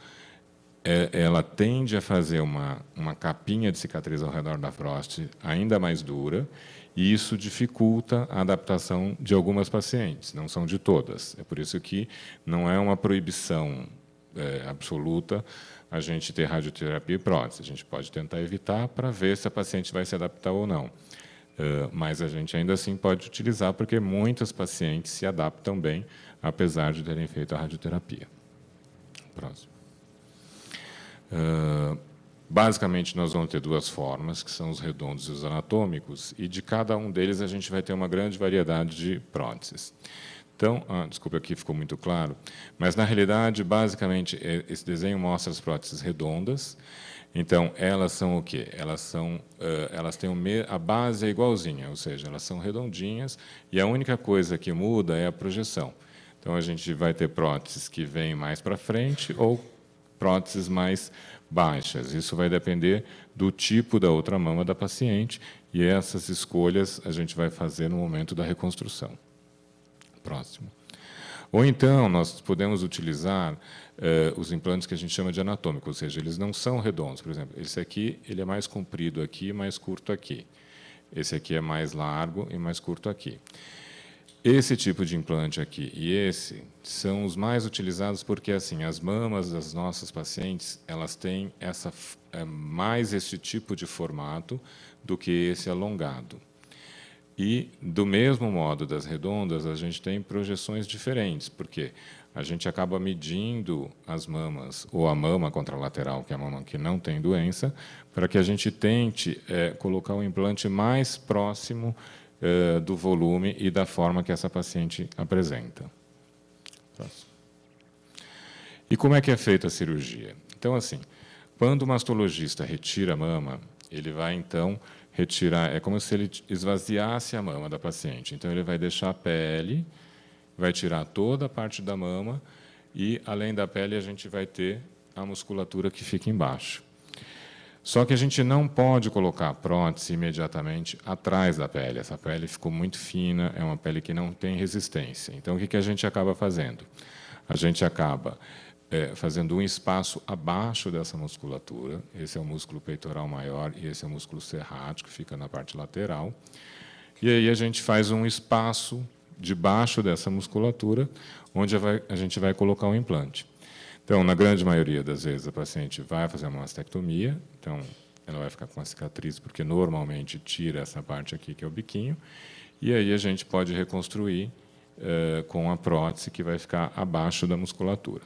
é, ela tende a fazer uma, uma capinha de cicatriz ao redor da próstata ainda mais dura, e isso dificulta a adaptação de algumas pacientes, não são de todas. É por isso que não é uma proibição é, absoluta a gente ter radioterapia e prótese. A gente pode tentar evitar para ver se a paciente vai se adaptar ou não. Uh, mas a gente ainda assim pode utilizar, porque muitas pacientes se adaptam bem, apesar de terem feito a radioterapia. Próximo. Ah, basicamente, nós vamos ter duas formas, que são os redondos e os anatômicos, e de cada um deles a gente vai ter uma grande variedade de próteses. Então, ah, desculpa, aqui ficou muito claro, mas na realidade, basicamente, é, esse desenho mostra as próteses redondas. Então, elas são o quê? Elas são, ah, elas têm a base é igualzinha, ou seja, elas são redondinhas e a única coisa que muda é a projeção. Então, a gente vai ter próteses que vêm mais para frente ou próteses mais baixas. Isso vai depender do tipo da outra mama da paciente e essas escolhas a gente vai fazer no momento da reconstrução. Próximo. Ou então, nós podemos utilizar eh, os implantes que a gente chama de anatômicos, ou seja, eles não são redondos. Por exemplo, esse aqui ele é mais comprido aqui mais curto aqui. Esse aqui é mais largo e mais curto aqui. Esse tipo de implante aqui e esse são os mais utilizados porque assim as mamas das nossas pacientes elas têm essa é, mais esse tipo de formato do que esse alongado. E do mesmo modo das redondas a gente tem projeções diferentes porque a gente acaba medindo as mamas ou a mama contralateral que é a mama que não tem doença para que a gente tente é, colocar o implante mais próximo eh, do volume e da forma que essa paciente apresenta. Próximo. E como é que é feita a cirurgia? Então, assim, quando o mastologista retira a mama, ele vai então retirar, é como se ele esvaziasse a mama da paciente. Então, ele vai deixar a pele, vai tirar toda a parte da mama e, além da pele, a gente vai ter a musculatura que fica embaixo. Só que a gente não pode colocar a prótese imediatamente atrás da pele. Essa pele ficou muito fina, é uma pele que não tem resistência. Então, o que, que a gente acaba fazendo? A gente acaba é, fazendo um espaço abaixo dessa musculatura. Esse é o músculo peitoral maior e esse é o músculo serrático, que fica na parte lateral. E aí a gente faz um espaço debaixo dessa musculatura, onde a gente vai colocar o um implante. Então, na grande maioria das vezes, a paciente vai fazer uma mastectomia, então, ela vai ficar com a cicatriz, porque normalmente tira essa parte aqui, que é o biquinho, e aí a gente pode reconstruir eh, com a prótese que vai ficar abaixo da musculatura.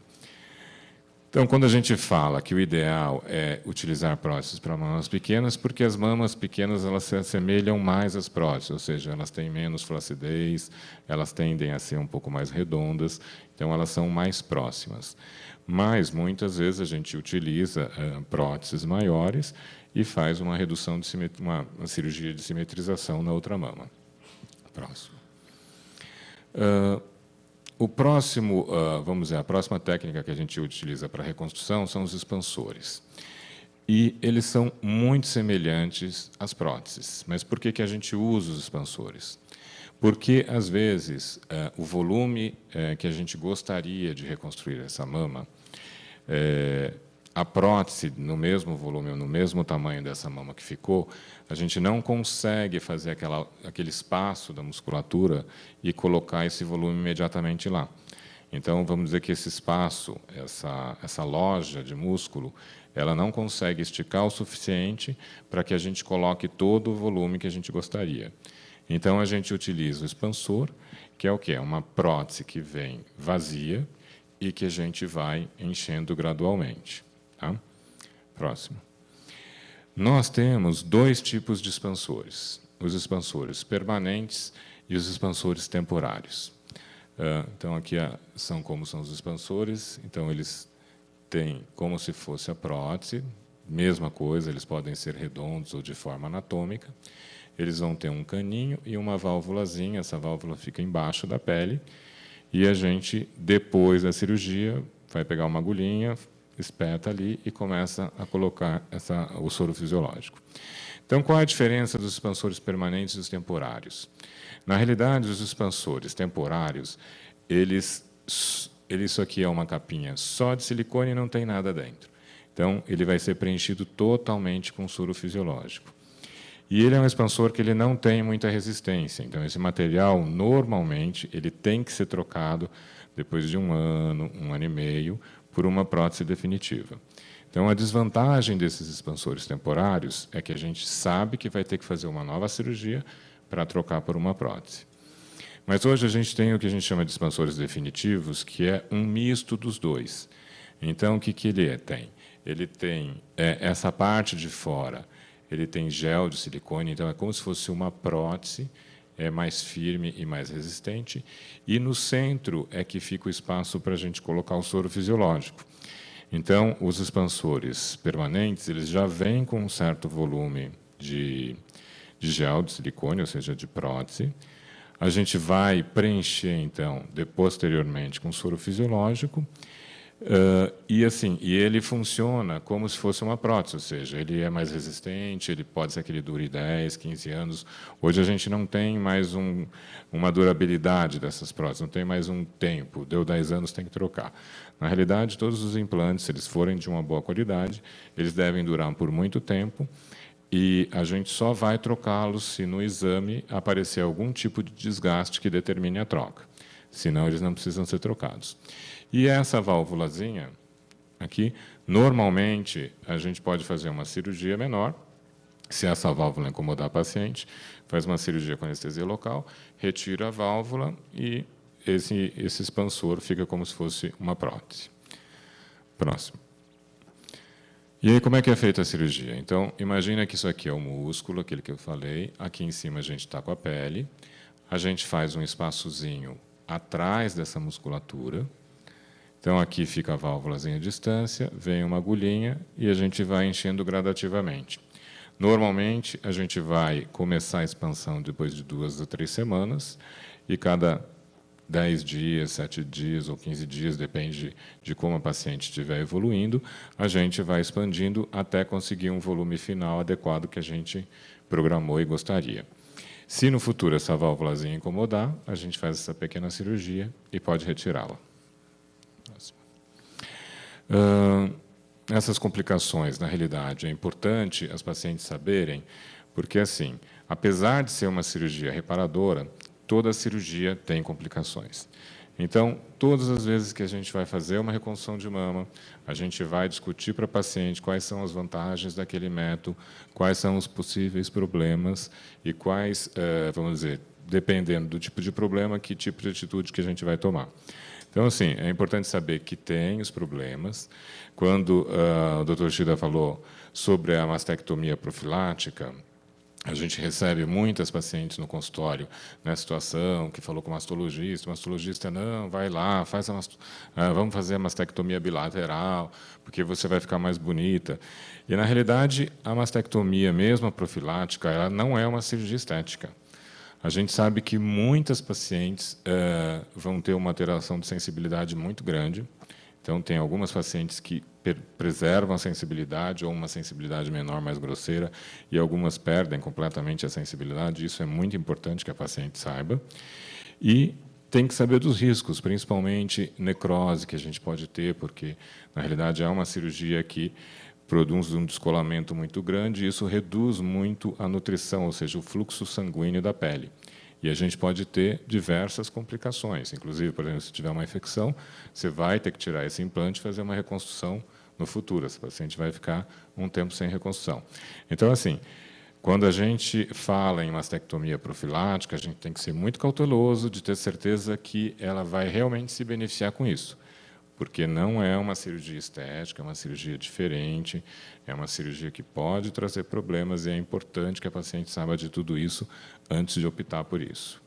Então, quando a gente fala que o ideal é utilizar próteses para mamas pequenas, porque as mamas pequenas elas se assemelham mais às próteses, ou seja, elas têm menos flacidez, elas tendem a ser um pouco mais redondas, então elas são mais próximas. Mas muitas vezes a gente utiliza eh, próteses maiores e faz uma redução de uma cirurgia de simetrização na outra mama. Próximo. Uh, o próximo, uh, vamos dizer, a próxima técnica que a gente utiliza para reconstrução são os expansores. E eles são muito semelhantes às próteses. Mas por que, que a gente usa os expansores? Porque, às vezes, uh, o volume uh, que a gente gostaria de reconstruir essa mama eh, a prótese no mesmo volume, no mesmo tamanho dessa mama que ficou, a gente não consegue fazer aquela, aquele espaço da musculatura e colocar esse volume imediatamente lá. Então, vamos dizer que esse espaço, essa, essa loja de músculo, ela não consegue esticar o suficiente para que a gente coloque todo o volume que a gente gostaria. Então, a gente utiliza o expansor, que é o quê? É uma prótese que vem vazia e que a gente vai enchendo gradualmente. Tá? Próximo. Nós temos dois tipos de expansores: os expansores permanentes e os expansores temporários. Ah, então, aqui ah, são como são os expansores. Então, eles têm como se fosse a prótese, mesma coisa, eles podem ser redondos ou de forma anatômica. Eles vão ter um caninho e uma válvulazinha, essa válvula fica embaixo da pele. E a gente, depois da cirurgia, vai pegar uma agulhinha, espeta ali e começa a colocar essa, o soro fisiológico. Então, qual é a diferença dos expansores permanentes e dos temporários? Na realidade, os expansores temporários, eles, eles isso aqui é uma capinha só de silicone e não tem nada dentro. Então, ele vai ser preenchido totalmente com soro fisiológico. E ele é um expansor que ele não tem muita resistência. Então, esse material, normalmente, ele tem que ser trocado depois de um ano, um ano e meio, por uma prótese definitiva. Então, a desvantagem desses expansores temporários é que a gente sabe que vai ter que fazer uma nova cirurgia para trocar por uma prótese. Mas hoje a gente tem o que a gente chama de expansores definitivos, que é um misto dos dois. Então, o que, que ele é? tem? Ele tem é, essa parte de fora, ele tem gel de silicone, então é como se fosse uma prótese é mais firme e mais resistente. E no centro é que fica o espaço para a gente colocar o soro fisiológico. Então, os expansores permanentes, eles já vêm com um certo volume de, de gel, de silicone, ou seja, de prótese. A gente vai preencher, então, de, posteriormente com soro fisiológico. Uh, e assim, e ele funciona como se fosse uma prótese, ou seja, ele é mais resistente, ele pode ser que ele dure 10, 15 anos. Hoje a gente não tem mais um, uma durabilidade dessas próteses, não tem mais um tempo, deu 10 anos, tem que trocar. Na realidade, todos os implantes, se eles forem de uma boa qualidade, eles devem durar por muito tempo e a gente só vai trocá-los se no exame aparecer algum tipo de desgaste que determine a troca. Senão, eles não precisam ser trocados. E essa válvulazinha aqui, normalmente a gente pode fazer uma cirurgia menor, se essa válvula incomodar a paciente, faz uma cirurgia com anestesia local, retira a válvula e esse, esse expansor fica como se fosse uma prótese. Próximo. E aí, como é que é feita a cirurgia? Então, imagina que isso aqui é o músculo, aquele que eu falei. Aqui em cima a gente está com a pele. A gente faz um espaçozinho atrás dessa musculatura. Então, aqui fica a válvulazinha à distância, vem uma agulhinha e a gente vai enchendo gradativamente. Normalmente, a gente vai começar a expansão depois de duas a três semanas, e cada dez dias, sete dias ou quinze dias, depende de como a paciente estiver evoluindo, a gente vai expandindo até conseguir um volume final adequado que a gente programou e gostaria. Se no futuro essa válvulazinha incomodar, a gente faz essa pequena cirurgia e pode retirá-la. Ah, essas complicações, na realidade, é importante as pacientes saberem, porque, assim, apesar de ser uma cirurgia reparadora, toda cirurgia tem complicações. Então, todas as vezes que a gente vai fazer uma reconstrução de mama, a gente vai discutir para a paciente quais são as vantagens daquele método, quais são os possíveis problemas e quais, eh, vamos dizer, dependendo do tipo de problema, que tipo de atitude que a gente vai tomar. Então, assim, é importante saber que tem os problemas. Quando uh, o doutor Shida falou sobre a mastectomia profilática, a gente recebe muitas pacientes no consultório nessa situação, que falou com o mastologista, o mastologista, não, vai lá, faz mast... Ah, vamos fazer a mastectomia bilateral, porque você vai ficar mais bonita. E, na realidade, a mastectomia mesmo, a profilática, ela não é uma cirurgia estética. A gente sabe que muitas pacientes eh, vão ter uma alteração de sensibilidade muito grande. Então, tem algumas pacientes que preservam a sensibilidade ou uma sensibilidade menor, mais grosseira, e algumas perdem completamente a sensibilidade. Isso é muito importante que a paciente saiba. E tem que saber dos riscos, principalmente necrose que a gente pode ter, porque na realidade é uma cirurgia que produz um descolamento muito grande e isso reduz muito a nutrição, ou seja, o fluxo sanguíneo da pele. E a gente pode ter diversas complicações, inclusive, por exemplo, se tiver uma infecção, você vai ter que tirar esse implante e fazer uma reconstrução no futuro. Esse paciente vai ficar um tempo sem reconstrução. Então, assim, quando a gente fala em mastectomia profilática, a gente tem que ser muito cauteloso de ter certeza que ela vai realmente se beneficiar com isso porque não é uma cirurgia estética, é uma cirurgia diferente, é uma cirurgia que pode trazer problemas e é importante que a paciente saiba de tudo isso antes de optar por isso.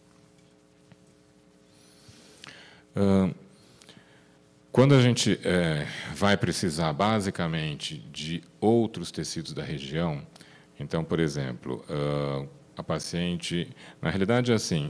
Quando a gente é, vai precisar basicamente de outros tecidos da região, então, por exemplo, a paciente, na realidade, é assim,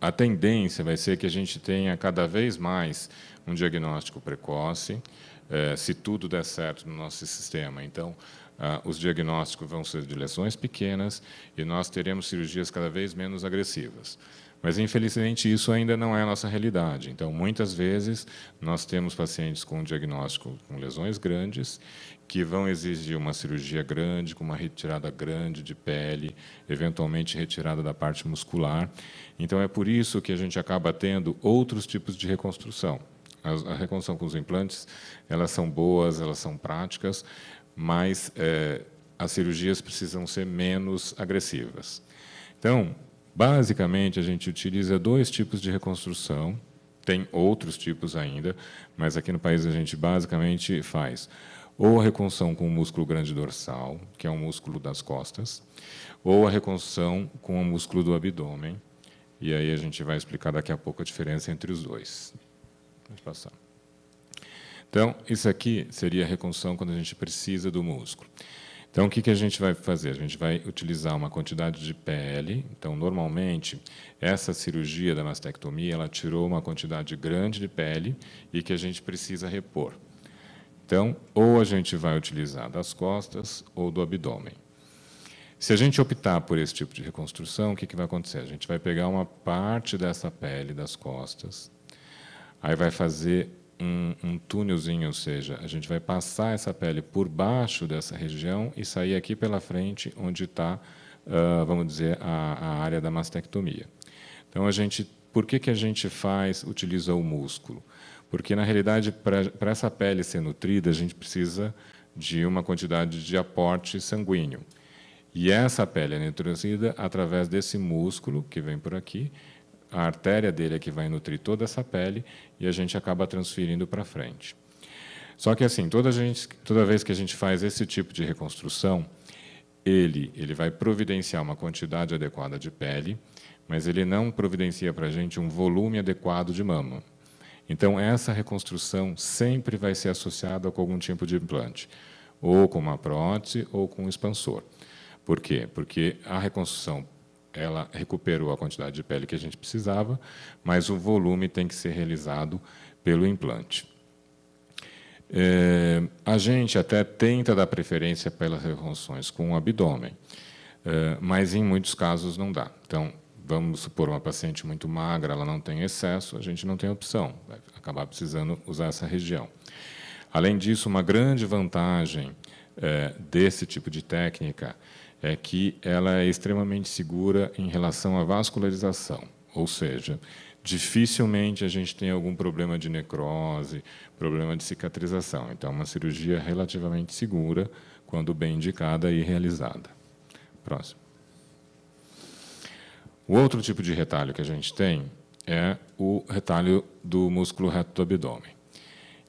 a tendência vai ser que a gente tenha cada vez mais um diagnóstico precoce, eh, se tudo der certo no nosso sistema. Então, ah, os diagnósticos vão ser de lesões pequenas e nós teremos cirurgias cada vez menos agressivas. Mas, infelizmente, isso ainda não é a nossa realidade. Então, muitas vezes, nós temos pacientes com diagnóstico com lesões grandes que vão exigir uma cirurgia grande, com uma retirada grande de pele, eventualmente retirada da parte muscular. Então, é por isso que a gente acaba tendo outros tipos de reconstrução a, a reconstrução com os implantes, elas são boas, elas são práticas, mas é, as cirurgias precisam ser menos agressivas. Então, basicamente, a gente utiliza dois tipos de reconstrução, tem outros tipos ainda, mas aqui no país a gente basicamente faz ou a reconstrução com o músculo grande dorsal, que é um músculo das costas, ou a reconstrução com o músculo do abdômen, e aí a gente vai explicar daqui a pouco a diferença entre os dois. Pode passar. Então, isso aqui seria a reconstrução quando a gente precisa do músculo. Então, o que, que a gente vai fazer? A gente vai utilizar uma quantidade de pele. Então, normalmente, essa cirurgia da mastectomia, ela tirou uma quantidade grande de pele e que a gente precisa repor. Então, ou a gente vai utilizar das costas ou do abdômen. Se a gente optar por esse tipo de reconstrução, o que, que vai acontecer? A gente vai pegar uma parte dessa pele das costas, Aí vai fazer um, um túnelzinho, ou seja, a gente vai passar essa pele por baixo dessa região e sair aqui pela frente, onde está, uh, ah, vamos dizer, a, a, área da mastectomia. Então, a gente, por que, que a gente faz, utiliza o músculo? Porque, na realidade, para essa pele ser nutrida, a gente precisa de uma quantidade de aporte sanguíneo. E essa pele é nutrida através desse músculo que vem por aqui, a artéria dele é que vai nutrir toda essa pele e a gente acaba transferindo para frente. Só que assim, toda, gente, toda vez que a gente faz esse tipo de reconstrução, ele, ele vai providenciar uma quantidade adequada de pele, mas ele não providencia para a gente um volume adequado de mama. Então, essa reconstrução sempre vai ser associada com algum tipo de implante, ou com uma prótese ou com um expansor. Por quê? Porque a reconstrução ela recuperou a quantidade de pele que a gente precisava, mas o volume tem que ser realizado pelo implante. É, a gente até tenta dar preferência pelas refunções com o abdômen, é, mas em muitos casos não dá. Então, vamos supor uma paciente muito magra, ela não tem excesso, a gente não tem opção, vai acabar precisando usar essa região. Além disso, uma grande vantagem é, desse tipo de técnica é que ela é extremamente segura em relação à vascularização, ou seja, dificilmente a gente tem algum problema de necrose, problema de cicatrização. Então, é uma cirurgia relativamente segura quando bem indicada e realizada. Próximo. O outro tipo de retalho que a gente tem é o retalho do músculo reto do abdômen.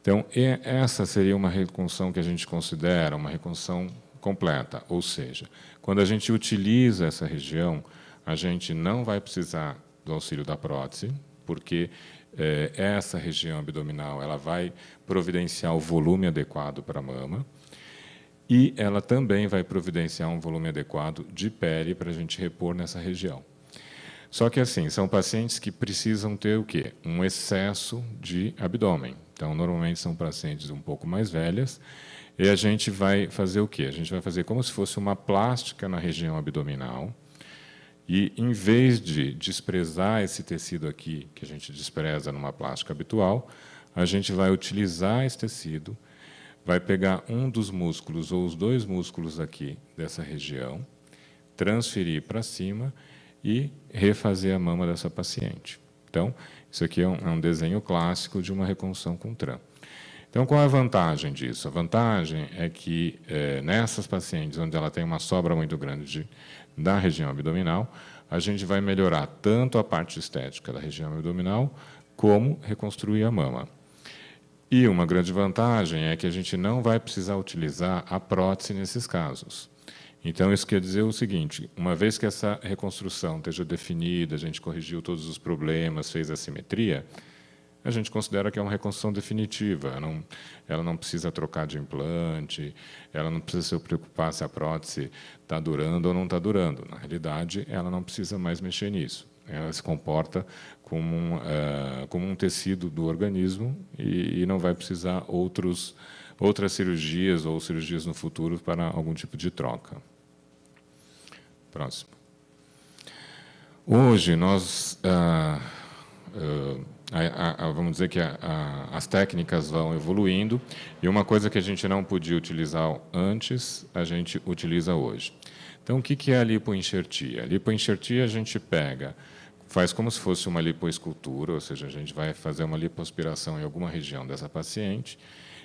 Então, essa seria uma reconstrução que a gente considera uma reconstrução completa, ou seja, quando a gente utiliza essa região, a gente não vai precisar do auxílio da prótese, porque eh, essa região abdominal ela vai providenciar o volume adequado para a mama e ela também vai providenciar um volume adequado de pele para a gente repor nessa região. Só que assim, são pacientes que precisam ter o quê? Um excesso de abdômen. Então, normalmente são pacientes um pouco mais velhas e a gente vai fazer o quê? A gente vai fazer como se fosse uma plástica na região abdominal. E, em vez de desprezar esse tecido aqui, que a gente despreza numa plástica habitual, a gente vai utilizar esse tecido, vai pegar um dos músculos ou os dois músculos aqui dessa região, transferir para cima e refazer a mama dessa paciente. Então, isso aqui é um, é um desenho clássico de uma reconstrução com trampo. Então, qual é a vantagem disso? A vantagem é que é, nessas pacientes onde ela tem uma sobra muito grande de, da região abdominal, a gente vai melhorar tanto a parte estética da região abdominal, como reconstruir a mama. E uma grande vantagem é que a gente não vai precisar utilizar a prótese nesses casos. Então, isso quer dizer o seguinte: uma vez que essa reconstrução esteja definida, a gente corrigiu todos os problemas, fez a simetria, a gente considera que é uma reconstrução definitiva. Não, ela não precisa trocar de implante, ela não precisa se preocupar se a prótese está durando ou não está durando. Na realidade, ela não precisa mais mexer nisso. Ela se comporta como um, uh, como um tecido do organismo e, e não vai precisar outros, outras cirurgias ou cirurgias no futuro para algum tipo de troca. Próximo. Hoje, nós. Uh, uh, a, a, vamos dizer que a, as técnicas vão evoluindo e uma coisa que a gente não podia utilizar antes, a gente utiliza hoje. Então, o que, que é a lipoenxertia? A lipoenxertia a gente pega, faz como se fosse uma lipoescultura, ou seja, a gente vai fazer uma lipoaspiração em alguma região dessa paciente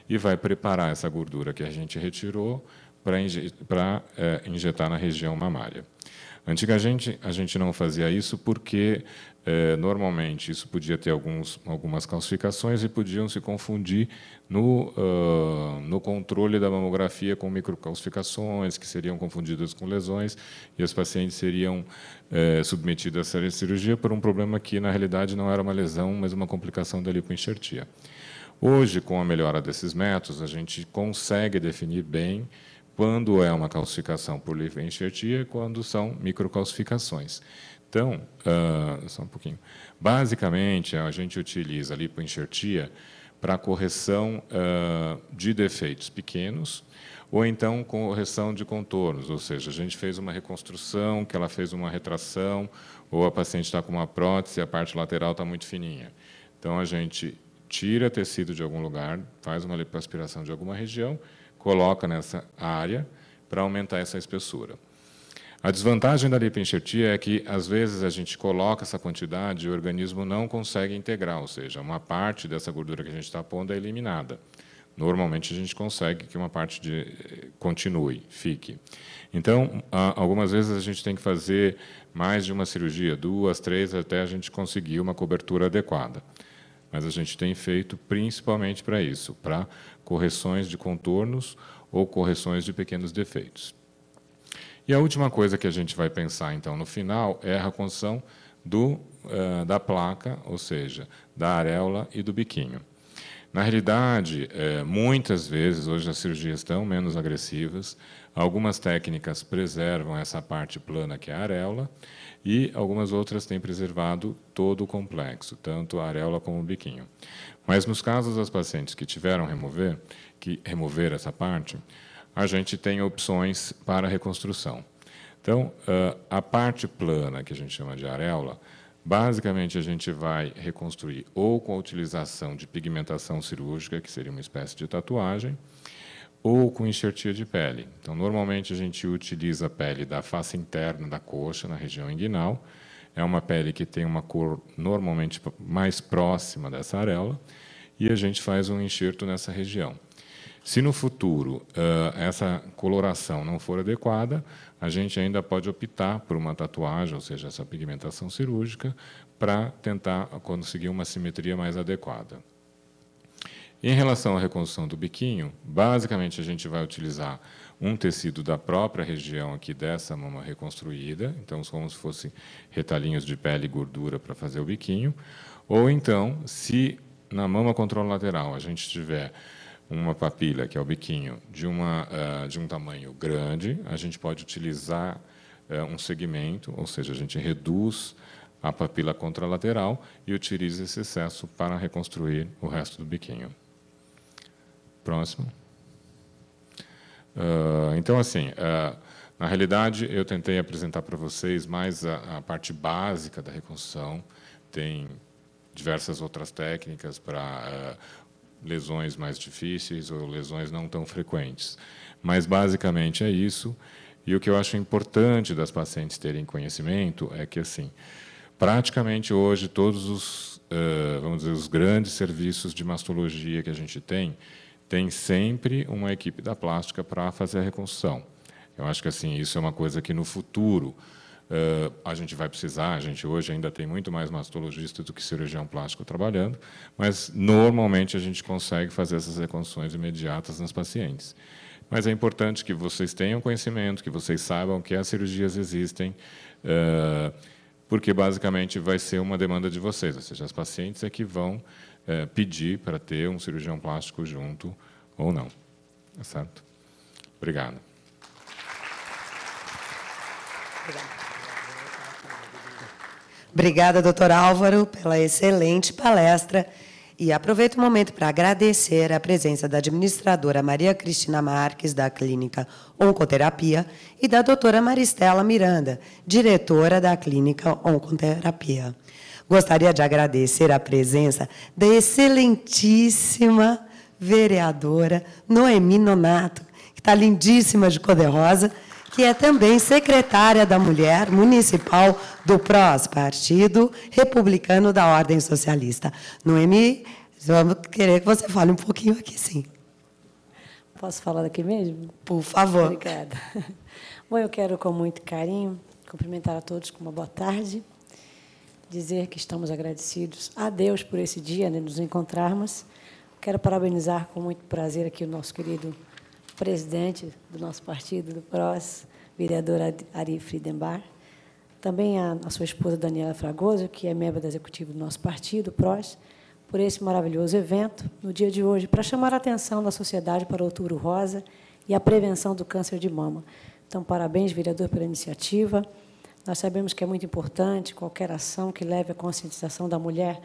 e vai preparar essa gordura que a gente retirou para injetar, é, injetar na região mamária. Antigamente, a gente não fazia isso porque é, normalmente isso podia ter alguns, algumas calcificações e podiam se confundir no, uh, no controle da mamografia com microcalcificações, que seriam confundidas com lesões, e as pacientes seriam é, submetidas a cirurgia por um problema que, na realidade, não era uma lesão, mas uma complicação da lipoenxertia. Hoje, com a melhora desses métodos, a gente consegue definir bem quando é uma calcificação por lipoenxertia e quando são microcalcificações. Então, uh, só um pouquinho. Basicamente, a gente utiliza a lipoenxertia para correção uh, de defeitos pequenos ou então correção de contornos, ou seja, a gente fez uma reconstrução, que ela fez uma retração, ou a paciente está com uma prótese e a parte lateral está muito fininha. Então, a gente tira tecido de algum lugar, faz uma lipoaspiração de alguma região, coloca nessa área para aumentar essa espessura. A desvantagem da lipoenxertia é que, às vezes, a gente coloca essa quantidade e o organismo não consegue integrar, ou seja, uma parte dessa gordura que a gente está pondo é eliminada. Normalmente, a gente consegue que uma parte de, eh, continue, fique. Então, algumas vezes a gente tem que fazer mais de uma cirurgia, duas, três, até a gente conseguir uma cobertura adequada. Mas a gente tem feito principalmente para isso, para correções de contornos ou correções de pequenos defeitos. E a última coisa que a gente vai pensar, então, no final, é a reconstrução do, uh, da placa, ou seja, da areola e do biquinho. Na realidade, é, muitas vezes, hoje as cirurgias estão menos agressivas, algumas técnicas preservam essa parte plana, que é a areola, e algumas outras têm preservado todo o complexo, tanto a areola como o biquinho. Mas nos casos das pacientes que tiveram remover, que remover essa parte, a gente tem opções para reconstrução. Então, a parte plana, que a gente chama de areola, basicamente a gente vai reconstruir ou com a utilização de pigmentação cirúrgica, que seria uma espécie de tatuagem, ou com enxertia de pele. Então, normalmente a gente utiliza a pele da face interna da coxa, na região inguinal. É uma pele que tem uma cor normalmente mais próxima dessa areola, e a gente faz um enxerto nessa região. Se no futuro eh, essa coloração não for adequada, a gente ainda pode optar por uma tatuagem, ou seja, essa pigmentação cirúrgica, para tentar conseguir uma simetria mais adequada. Em relação à reconstrução do biquinho, basicamente a gente vai utilizar um tecido da própria região aqui dessa mama reconstruída, então como se fossem retalhinhos de pele e gordura para fazer o biquinho, ou então, se na mama controlateral a gente tiver uma papilha, que é o biquinho, de, uma, eh, de um tamanho grande, a gente pode utilizar eh, um segmento, ou seja, a gente reduz a papila contralateral e utiliza esse excesso para reconstruir o resto do biquinho. Próximo. Eh, então, assim, na realidade, eu tentei apresentar para vocês mais a, a parte básica da reconstrução. Tem diversas outras técnicas para lesões mais difíceis ou lesões não tão frequentes. Mas, basicamente, é isso. E o que eu acho importante das pacientes terem conhecimento é que, assim, praticamente hoje, todos os, eh, vamos dizer, os grandes serviços de mastologia que a gente tem, tem sempre uma equipe da plástica para fazer a reconstrução. Eu acho que, assim, isso é uma coisa que, no futuro, Uh, a gente vai precisar, a gente hoje ainda tem muito mais mastologista do que cirurgião plástico trabalhando, mas normalmente a gente consegue fazer essas reconstruções imediatas nas pacientes. Mas é importante que vocês tenham conhecimento, que vocês saibam que as cirurgias existem, uh, porque basicamente vai ser uma demanda de vocês, ou seja, as pacientes é que vão uh, pedir para ter um cirurgião plástico junto ou não. Tá certo? Obrigado. Obrigado. Obrigada, doutor Álvaro, pela excelente palestra. E aproveito o momento para agradecer a presença da administradora Maria Cristina Marques, da Clínica Oncoterapia, e da doutora Maristela Miranda, diretora da Clínica Oncoterapia. Gostaria de agradecer a presença da excelentíssima vereadora Noemi Nonato, que está lindíssima de cor-de-rosa que é também secretária da Mulher Municipal do PROS, Partido Republicano da Ordem Socialista. Noemi, vamos querer que você fale um pouquinho aqui, sim. Posso falar daqui mesmo? Por favor. Obrigada. Bom, eu quero, com muito carinho, cumprimentar a todos com uma boa tarde, dizer que estamos agradecidos a Deus por esse dia, né, nos encontrarmos. Quero parabenizar com muito prazer aqui o nosso querido presidente do nosso partido, do PROS, vereadora Ari Friedenbar, também a, sua esposa Daniela Fragoso, que é membro da executiva do nosso partido, PROS, por esse maravilhoso evento no dia de hoje, para chamar a atenção da sociedade para o outubro rosa e a prevenção do câncer de mama. Então, parabéns, vereador, pela iniciativa. Nós sabemos que é muito importante qualquer ação que leve à conscientização da mulher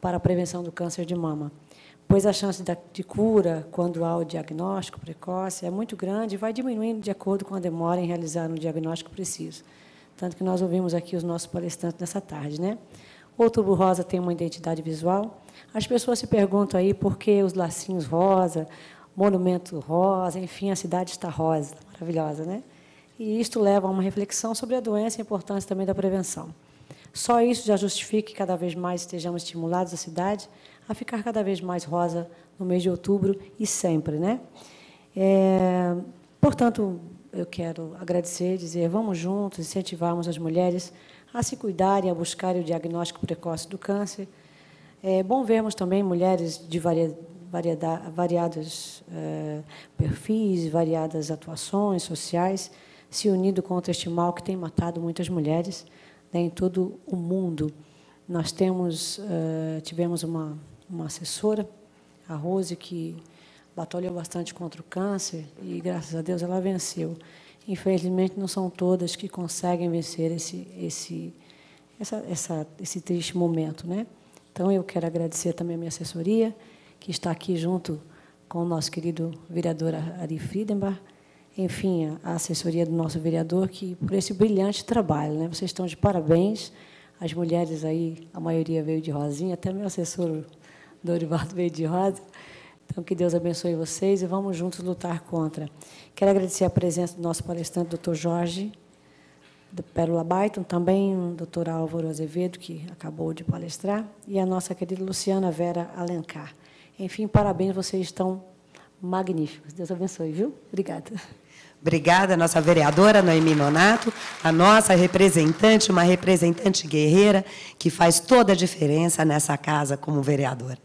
para a prevenção do câncer de mama pois a chance de cura, quando há o diagnóstico precoce, é muito grande e vai diminuindo de acordo com a demora em realizar um diagnóstico preciso. Tanto que nós ouvimos aqui os nossos palestrantes nessa tarde. Né? tubo rosa tem uma identidade visual. As pessoas se perguntam aí por que os lacinhos rosa, monumento rosa, enfim, a cidade está rosa, maravilhosa, né? E isto leva a uma reflexão sobre a doença e a importância também da prevenção. Só isso já justifica que cada vez mais estejamos estimulados a cidade a ficar cada vez mais rosa no mês de outubro e sempre. Né? É, portanto, eu quero agradecer, dizer, vamos juntos, incentivarmos as mulheres a se cuidarem, a buscarem o diagnóstico precoce do câncer. É bom vermos também mulheres de variados é, perfis, variadas atuações sociais, se unindo contra este mal que tem matado muitas mulheres né, em todo o mundo. Nós temos, é, tivemos uma uma assessora, a Rose, que batalhou bastante contra o câncer e, graças a Deus, ela venceu. Infelizmente, não são todas que conseguem vencer esse, esse, essa, essa, esse triste momento. Né? Então, eu quero agradecer também a minha assessoria, que está aqui junto com o nosso querido vereador Ari Friedenbach, enfim, a assessoria do nosso vereador, que por esse brilhante trabalho. Né? Vocês estão de parabéns. As mulheres aí, a maioria veio de rosinha, até meu assessor Dorivaldo Veio de Rosa. Então, que Deus abençoe vocês e vamos juntos lutar contra. Quero agradecer a presença do nosso palestrante, doutor Jorge, do Pérola Baiton, também o doutor Álvaro Azevedo, que acabou de palestrar, e a nossa querida Luciana Vera Alencar. Enfim, parabéns, vocês estão magníficos. Deus abençoe, viu? Obrigada. Obrigada, nossa vereadora Noemi Nonato, a nossa representante, uma representante guerreira que faz toda a diferença nessa casa como vereadora.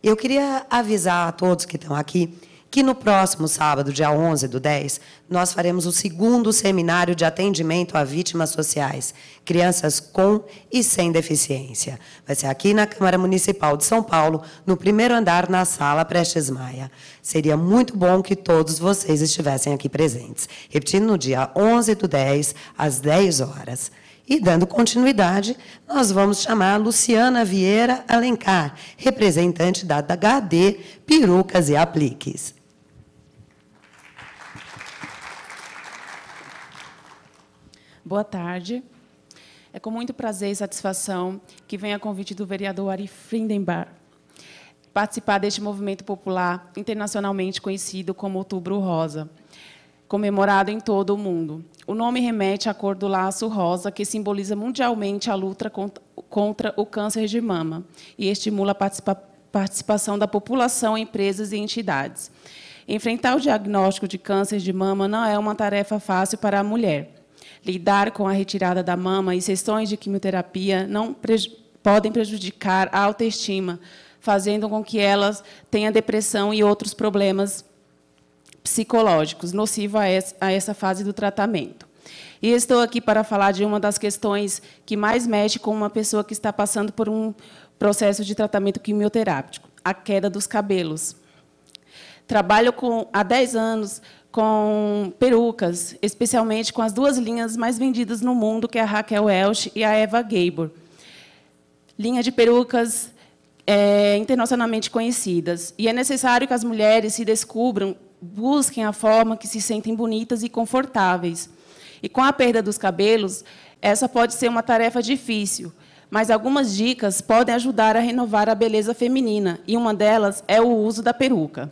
Eu queria avisar a todos que estão aqui que no próximo sábado, dia 11 do 10, nós faremos o segundo seminário de atendimento a vítimas sociais, crianças com e sem deficiência. Vai ser aqui na Câmara Municipal de São Paulo, no primeiro andar, na sala Prestes Maia. Seria muito bom que todos vocês estivessem aqui presentes. Repetindo, no dia 11 do 10, às 10 horas. E dando continuidade, nós vamos chamar Luciana Vieira Alencar, representante da HD Perucas e Apliques. Boa tarde. É com muito prazer e satisfação que venho a convite do vereador Ari Frindenbar participar deste movimento popular internacionalmente conhecido como Outubro Rosa, comemorado em todo o mundo. O nome remete à cor do laço rosa, que simboliza mundialmente a luta contra o câncer de mama e estimula a participação da população, empresas e entidades. Enfrentar o diagnóstico de câncer de mama não é uma tarefa fácil para a mulher. Lidar com a retirada da mama e sessões de quimioterapia não preju podem prejudicar a autoestima, fazendo com que elas tenham depressão e outros problemas psicológicos, nocivo a essa fase do tratamento. E estou aqui para falar de uma das questões que mais mexe com uma pessoa que está passando por um processo de tratamento quimioterápico, a queda dos cabelos. Trabalho com, há 10 anos com perucas, especialmente com as duas linhas mais vendidas no mundo, que é a Raquel Welch e a Eva Gabor. Linha de perucas é, internacionalmente conhecidas. E é necessário que as mulheres se descubram busquem a forma que se sentem bonitas e confortáveis. E com a perda dos cabelos, essa pode ser uma tarefa difícil, mas algumas dicas podem ajudar a renovar a beleza feminina, e uma delas é o uso da peruca.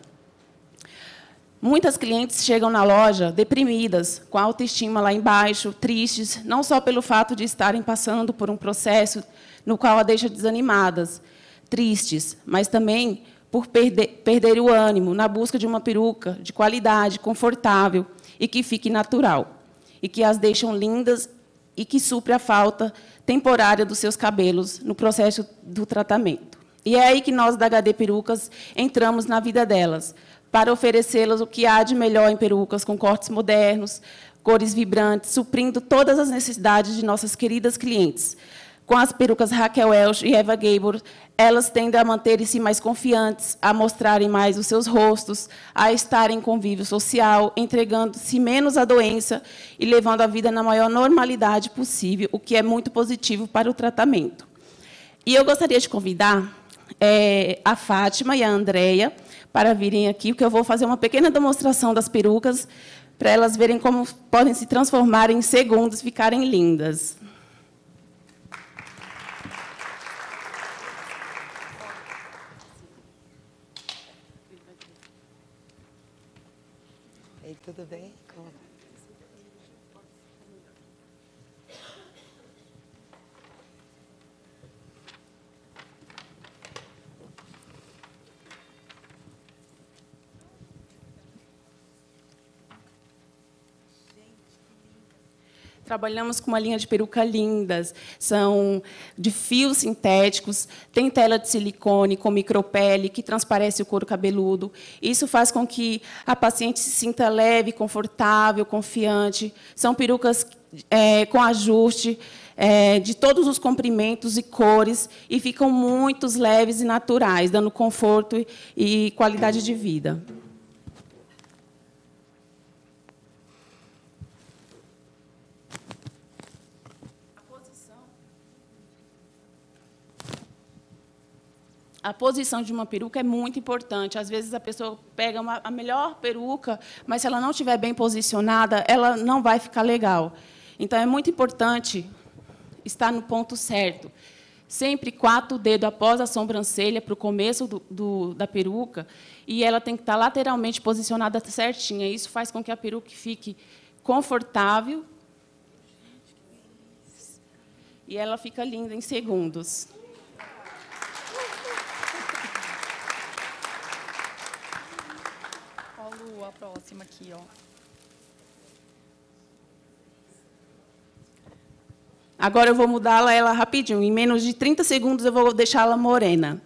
Muitas clientes chegam na loja deprimidas, com a autoestima lá embaixo, tristes, não só pelo fato de estarem passando por um processo no qual a deixa desanimadas, tristes, mas também por perder, perder o ânimo na busca de uma peruca de qualidade, confortável e que fique natural, e que as deixam lindas e que supre a falta temporária dos seus cabelos no processo do tratamento. E é aí que nós da HD Perucas entramos na vida delas, para oferecê-las o que há de melhor em perucas com cortes modernos, cores vibrantes, suprindo todas as necessidades de nossas queridas clientes, com as perucas Raquel Welch e Eva Gabor, elas tendem a manterem-se mais confiantes, a mostrarem mais os seus rostos, a estarem em convívio social, entregando-se menos à doença e levando a vida na maior normalidade possível, o que é muito positivo para o tratamento. E eu gostaria de convidar é, a Fátima e a Andrea para virem aqui, porque eu vou fazer uma pequena demonstração das perucas, para elas verem como podem se transformar em segundos, ficarem lindas. the day. Trabalhamos com uma linha de peruca lindas, são de fios sintéticos, tem tela de silicone com micropele que transparece o couro cabeludo. Isso faz com que a paciente se sinta leve, confortável, confiante. São perucas é, com ajuste é, de todos os comprimentos e cores e ficam muito leves e naturais, dando conforto e qualidade de vida. a posição de uma peruca é muito importante. Às vezes a pessoa pega uma, a melhor peruca, mas se ela não estiver bem posicionada, ela não vai ficar legal. Então é muito importante estar no ponto certo. Sempre quatro dedos após a sobrancelha para o começo do, do, da peruca e ela tem que estar lateralmente posicionada certinha. Isso faz com que a peruca fique confortável e ela fica linda em segundos. a próxima aqui, ó. Agora eu vou mudá-la ela rapidinho. Em menos de 30 segundos eu vou deixá-la morena.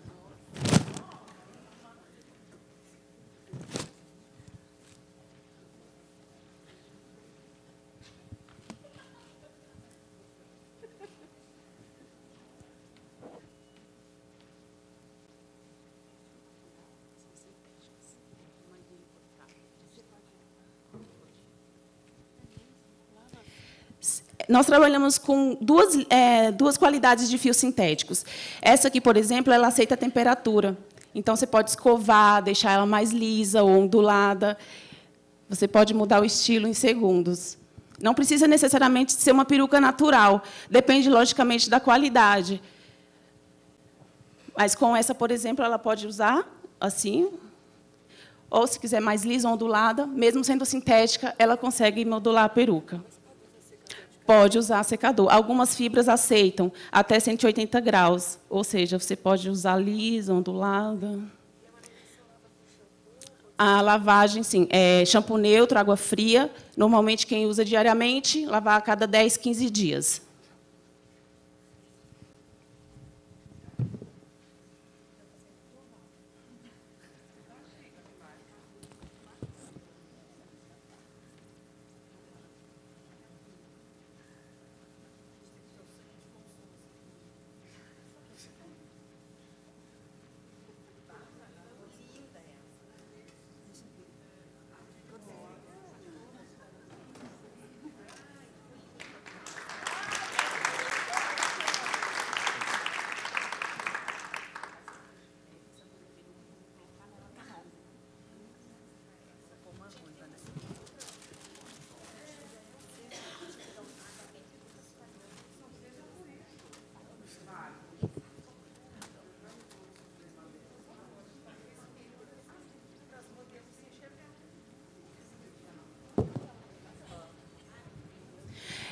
nós trabalhamos com duas, é, duas qualidades de fios sintéticos. Essa aqui, por exemplo, ela aceita a temperatura. Então, você pode escovar, deixar ela mais lisa ou ondulada. Você pode mudar o estilo em segundos. Não precisa necessariamente ser uma peruca natural. Depende, logicamente, da qualidade. Mas com essa, por exemplo, ela pode usar assim. Ou, se quiser mais lisa, ou ondulada. Mesmo sendo sintética, ela consegue modular a peruca pode usar secador. Algumas fibras aceitam até 180 graus, ou seja, você pode usar lisa, ondulada. A lavagem, sim, é shampoo neutro, água fria. Normalmente, quem usa diariamente, lavar a cada 10, 15 dias.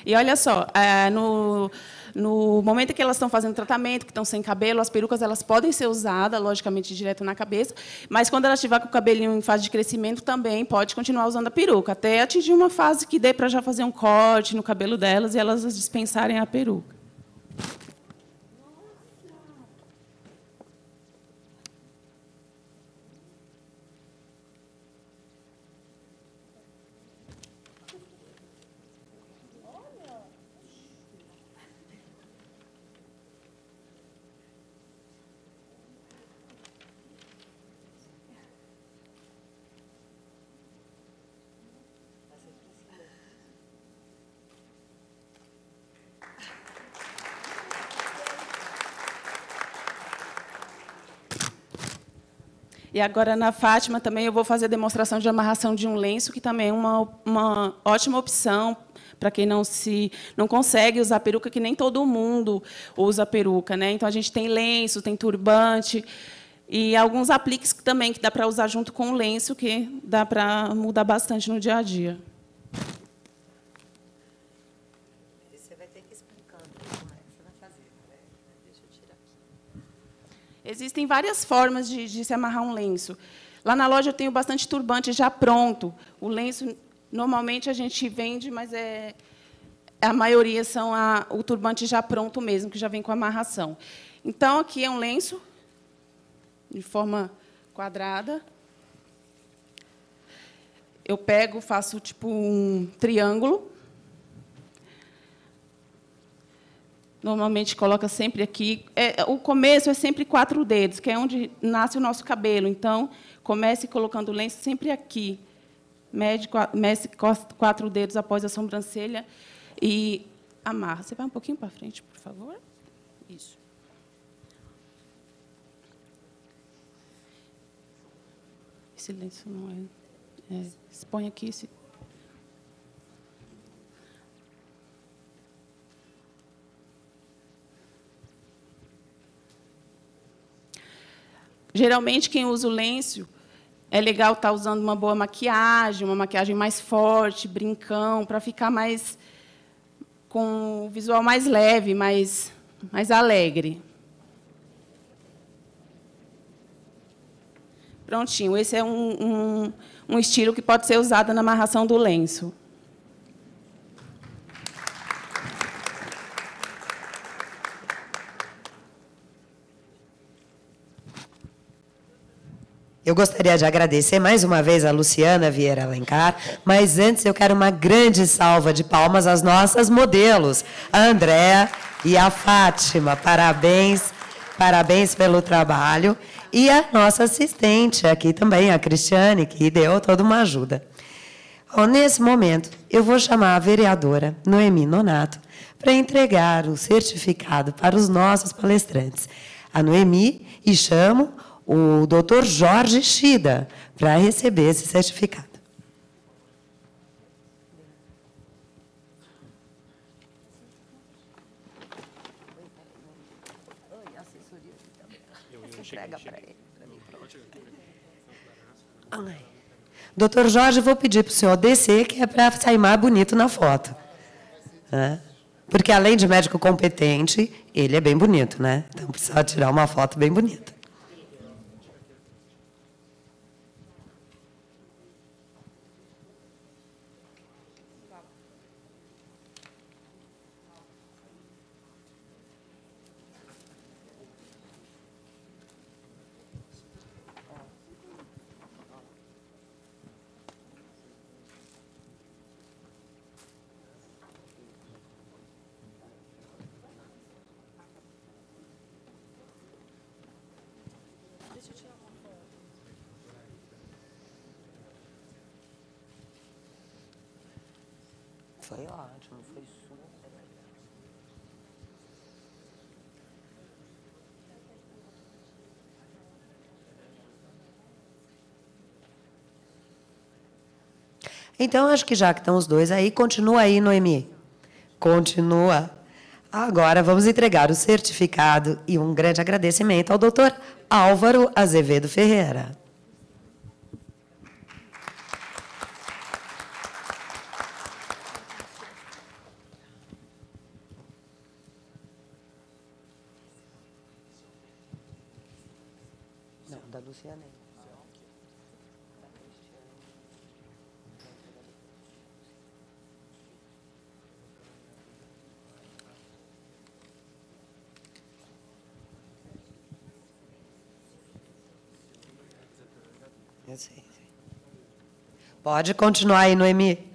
E olha só, é, no, no momento que elas estão fazendo tratamento, que estão sem cabelo, as perucas elas podem ser usadas, logicamente, direto na cabeça, mas quando elas estiver com o cabelinho em fase de crescimento, também pode continuar usando a peruca, até atingir uma fase que dê para já fazer um corte no cabelo delas e elas dispensarem a peruca. E agora na Fátima também eu vou fazer a demonstração de amarração de um lenço, que também é uma, uma ótima opção para quem não se não consegue usar peruca, que nem todo mundo usa peruca, né? Então a gente tem lenço, tem turbante e alguns apliques também que dá para usar junto com o lenço, que dá para mudar bastante no dia a dia. Existem várias formas de, de se amarrar um lenço. Lá na loja eu tenho bastante turbante já pronto. O lenço, normalmente, a gente vende, mas é, a maioria são a, o turbante já pronto mesmo, que já vem com amarração. Então, aqui é um lenço de forma quadrada. Eu pego, faço tipo um triângulo Normalmente coloca sempre aqui. É, o começo é sempre quatro dedos, que é onde nasce o nosso cabelo. Então, comece colocando o lenço sempre aqui. Mede, mede quatro dedos após a sobrancelha e amarra. Você vai um pouquinho para frente, por favor? Isso. Esse lenço não é. é põe aqui. Esse... Geralmente, quem usa o lenço, é legal estar tá usando uma boa maquiagem, uma maquiagem mais forte, brincão, para ficar mais com o visual mais leve, mais, mais alegre. Prontinho, esse é um, um, um estilo que pode ser usado na amarração do lenço. Eu gostaria de agradecer mais uma vez a Luciana Vieira Alencar, mas antes eu quero uma grande salva de palmas às nossas modelos, a Andréa e a Fátima. Parabéns, parabéns pelo trabalho. E a nossa assistente aqui também, a Cristiane, que deu toda uma ajuda. Bom, nesse momento, eu vou chamar a vereadora Noemi Nonato para entregar o certificado para os nossos palestrantes. A Noemi e chamo o doutor Jorge Chida para receber esse certificado. Doutor Jorge, vou pedir para o senhor descer, que é para sair mais bonito na foto. Né? Porque, além de médico competente, ele é bem bonito, né? Então, precisa tirar uma foto bem bonita. Então, acho que já que estão os dois aí, continua aí, Noemi. Continua. Agora vamos entregar o certificado e um grande agradecimento ao doutor Álvaro Azevedo Ferreira. Pode continuar aí, Noemi.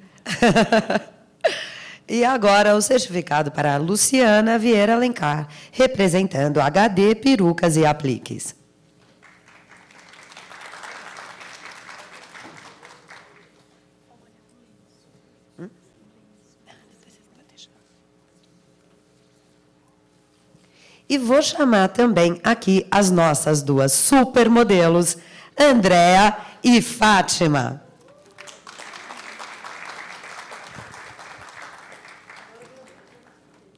e agora o certificado para Luciana Vieira Alencar, representando HD Perucas e Apliques. E vou chamar também aqui as nossas duas supermodelos, Andréa e Fátima.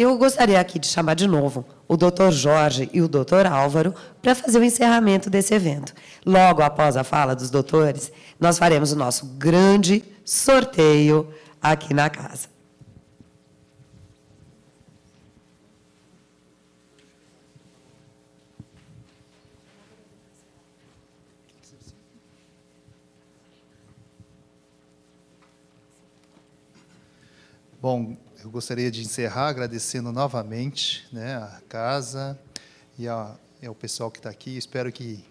Eu gostaria aqui de chamar de novo o Dr. Jorge e o Dr. Álvaro para fazer o encerramento desse evento. Logo após a fala dos doutores, nós faremos o nosso grande sorteio aqui na casa. Bom, eu gostaria de encerrar agradecendo novamente né, a casa e o ao pessoal que está aqui. Espero que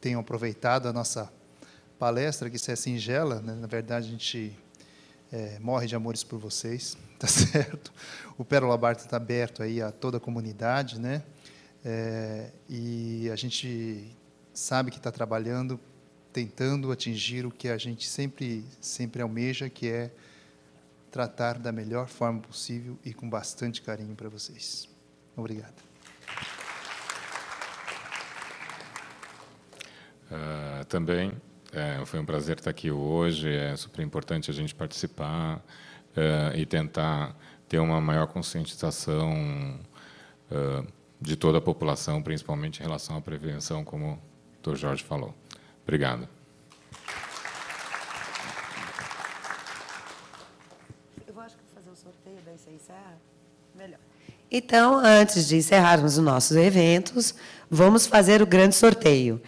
tenham aproveitado a nossa palestra, que isso é singela. Né? Na verdade, a gente é, morre de amores por vocês, tá certo? O Pérola Barta está aberto aí a toda a comunidade, né? É, e a gente sabe que está trabalhando, tentando atingir o que a gente sempre, sempre almeja, que é tratar da melhor forma possível e com bastante carinho para vocês. Obrigado. Uh, também é, foi um prazer estar aqui hoje. É super importante a gente participar uh, e tentar ter uma maior conscientização uh, de toda a população, principalmente em relação à prevenção, como o Dr. Jorge falou. Obrigado. É melhor. Então, antes de encerrarmos os nossos eventos, vamos fazer o grande sorteio.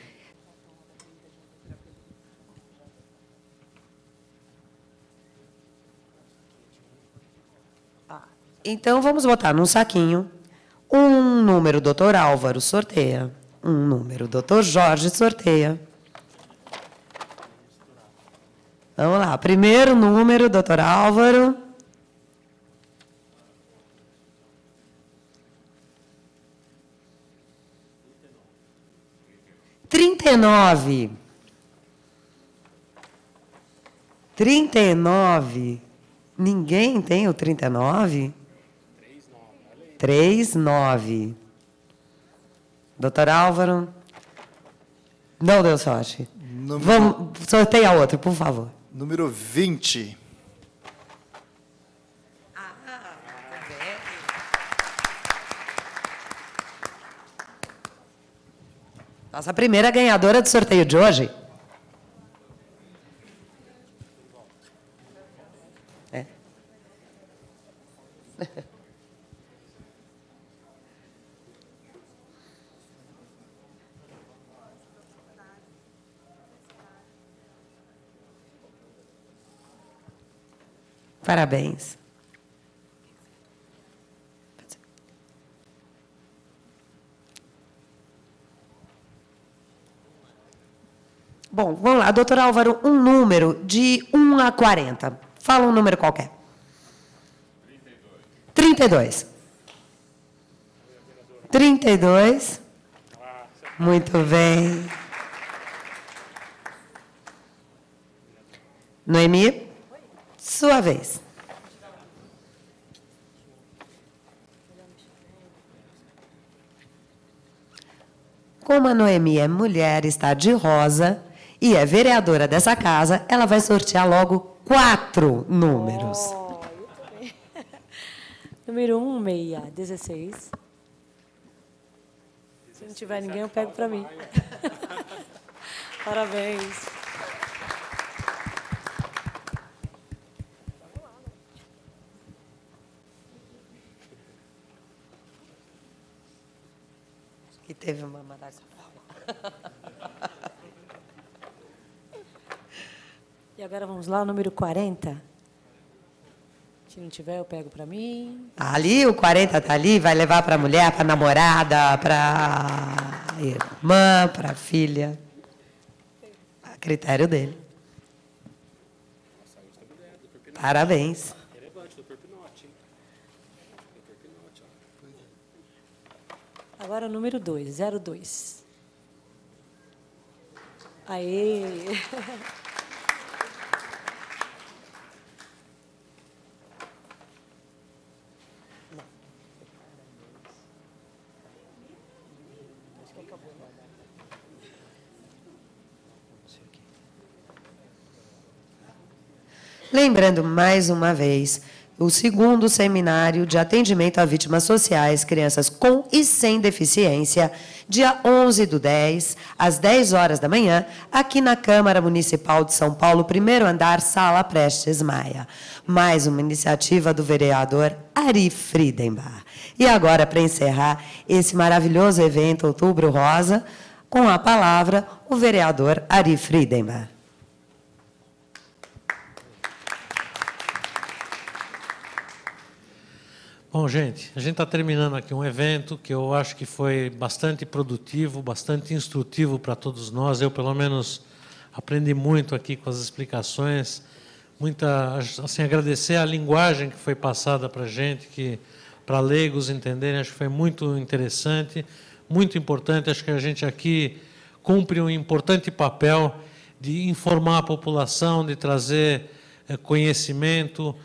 Tá. Então, vamos botar num saquinho um número doutor Álvaro sorteia, um número doutor Jorge sorteia. Vamos lá, primeiro número doutor Álvaro. 39. 39. Ninguém tem o 39? 39. Doutor Álvaro? Não deu sorte. Número... Vamos, sorteia outro, por favor. Número 20. Nossa primeira ganhadora do sorteio de hoje. É. Parabéns. Bom, vamos lá. Doutor Álvaro, um número de 1 a 40. Fala um número qualquer. 32. 32. 32. Muito bem. Noemi, sua vez. Como a Noemi é mulher, está de rosa, e é vereadora dessa casa, ela vai sortear logo quatro números. Oh, um, Número 16. Se não tiver ninguém, eu pego para mim. Parabéns. E teve uma maracujá. E agora vamos lá, o número 40. Se não tiver, eu pego para mim. Tá ali, o 40 tá ali, vai levar para a mulher, para a namorada, para irmã, para filha. A critério dele. Parabéns. Agora o número 2, 02. Aê! Lembrando mais uma vez o segundo seminário de atendimento a vítimas sociais, crianças com e sem deficiência, dia 11 do 10, às 10 horas da manhã, aqui na Câmara Municipal de São Paulo, primeiro andar, Sala Prestes Maia. Mais uma iniciativa do vereador Ari Friedenbach. E agora, para encerrar esse maravilhoso evento Outubro Rosa, com a palavra, o vereador Ari Friedenbach. Bom, gente, a gente está terminando aqui um evento que eu acho que foi bastante produtivo, bastante instrutivo para todos nós. Eu, pelo menos, aprendi muito aqui com as explicações. Muita, assim, agradecer a linguagem que foi passada para a gente, que para leigos entenderem, acho que foi muito interessante, muito importante. Acho que a gente aqui cumpre um importante papel de informar a população, de trazer eh, conhecimento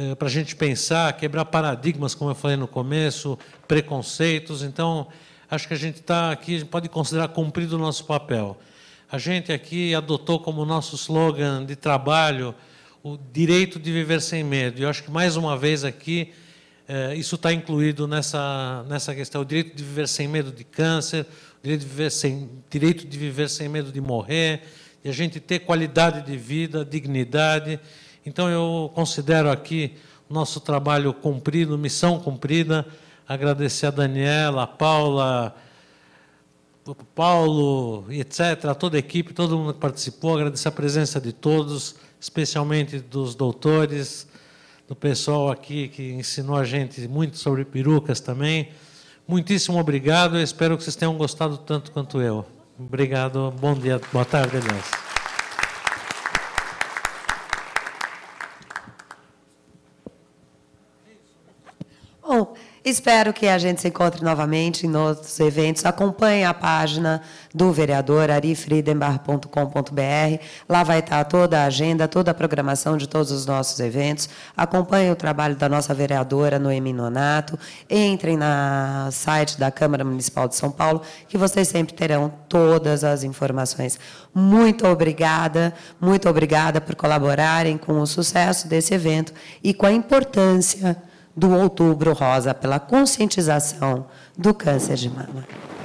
eh, para a gente pensar, quebrar paradigmas, como eu falei no começo, preconceitos. Então, acho que a gente está aqui, pode considerar cumprido o nosso papel. A gente aqui adotou como nosso slogan de trabalho o direito de viver sem medo. E eu acho que, mais uma vez, aqui eh, isso está incluído nessa, nessa questão, o direito de viver sem medo de câncer, o direito de viver sem, direito de viver sem medo de morrer, de a gente ter qualidade de vida, dignidade. Então, eu considero aqui nosso trabalho cumprido, missão cumprida. Agradecer a Daniela, a Paula, o Paulo, etc., a toda a equipe, todo mundo que participou. Agradecer a presença de todos, especialmente dos doutores, do pessoal aqui que ensinou a gente muito sobre perucas também. Muitíssimo obrigado. espero que vocês tenham gostado tanto quanto eu. Obrigado. Bom dia. Boa tarde, aliás. Espero que a gente se encontre novamente em outros eventos. Acompanhe a página do vereador arifriedenbar.com.br. Lá vai estar toda a agenda, toda a programação de todos os nossos eventos. Acompanhe o trabalho da nossa vereadora Noemi Nonato. Entrem na site da Câmara Municipal de São Paulo, que vocês sempre terão todas as informações. Muito obrigada, muito obrigada por colaborarem com o sucesso desse evento e com a importância do Outubro Rosa pela conscientização do câncer de mama.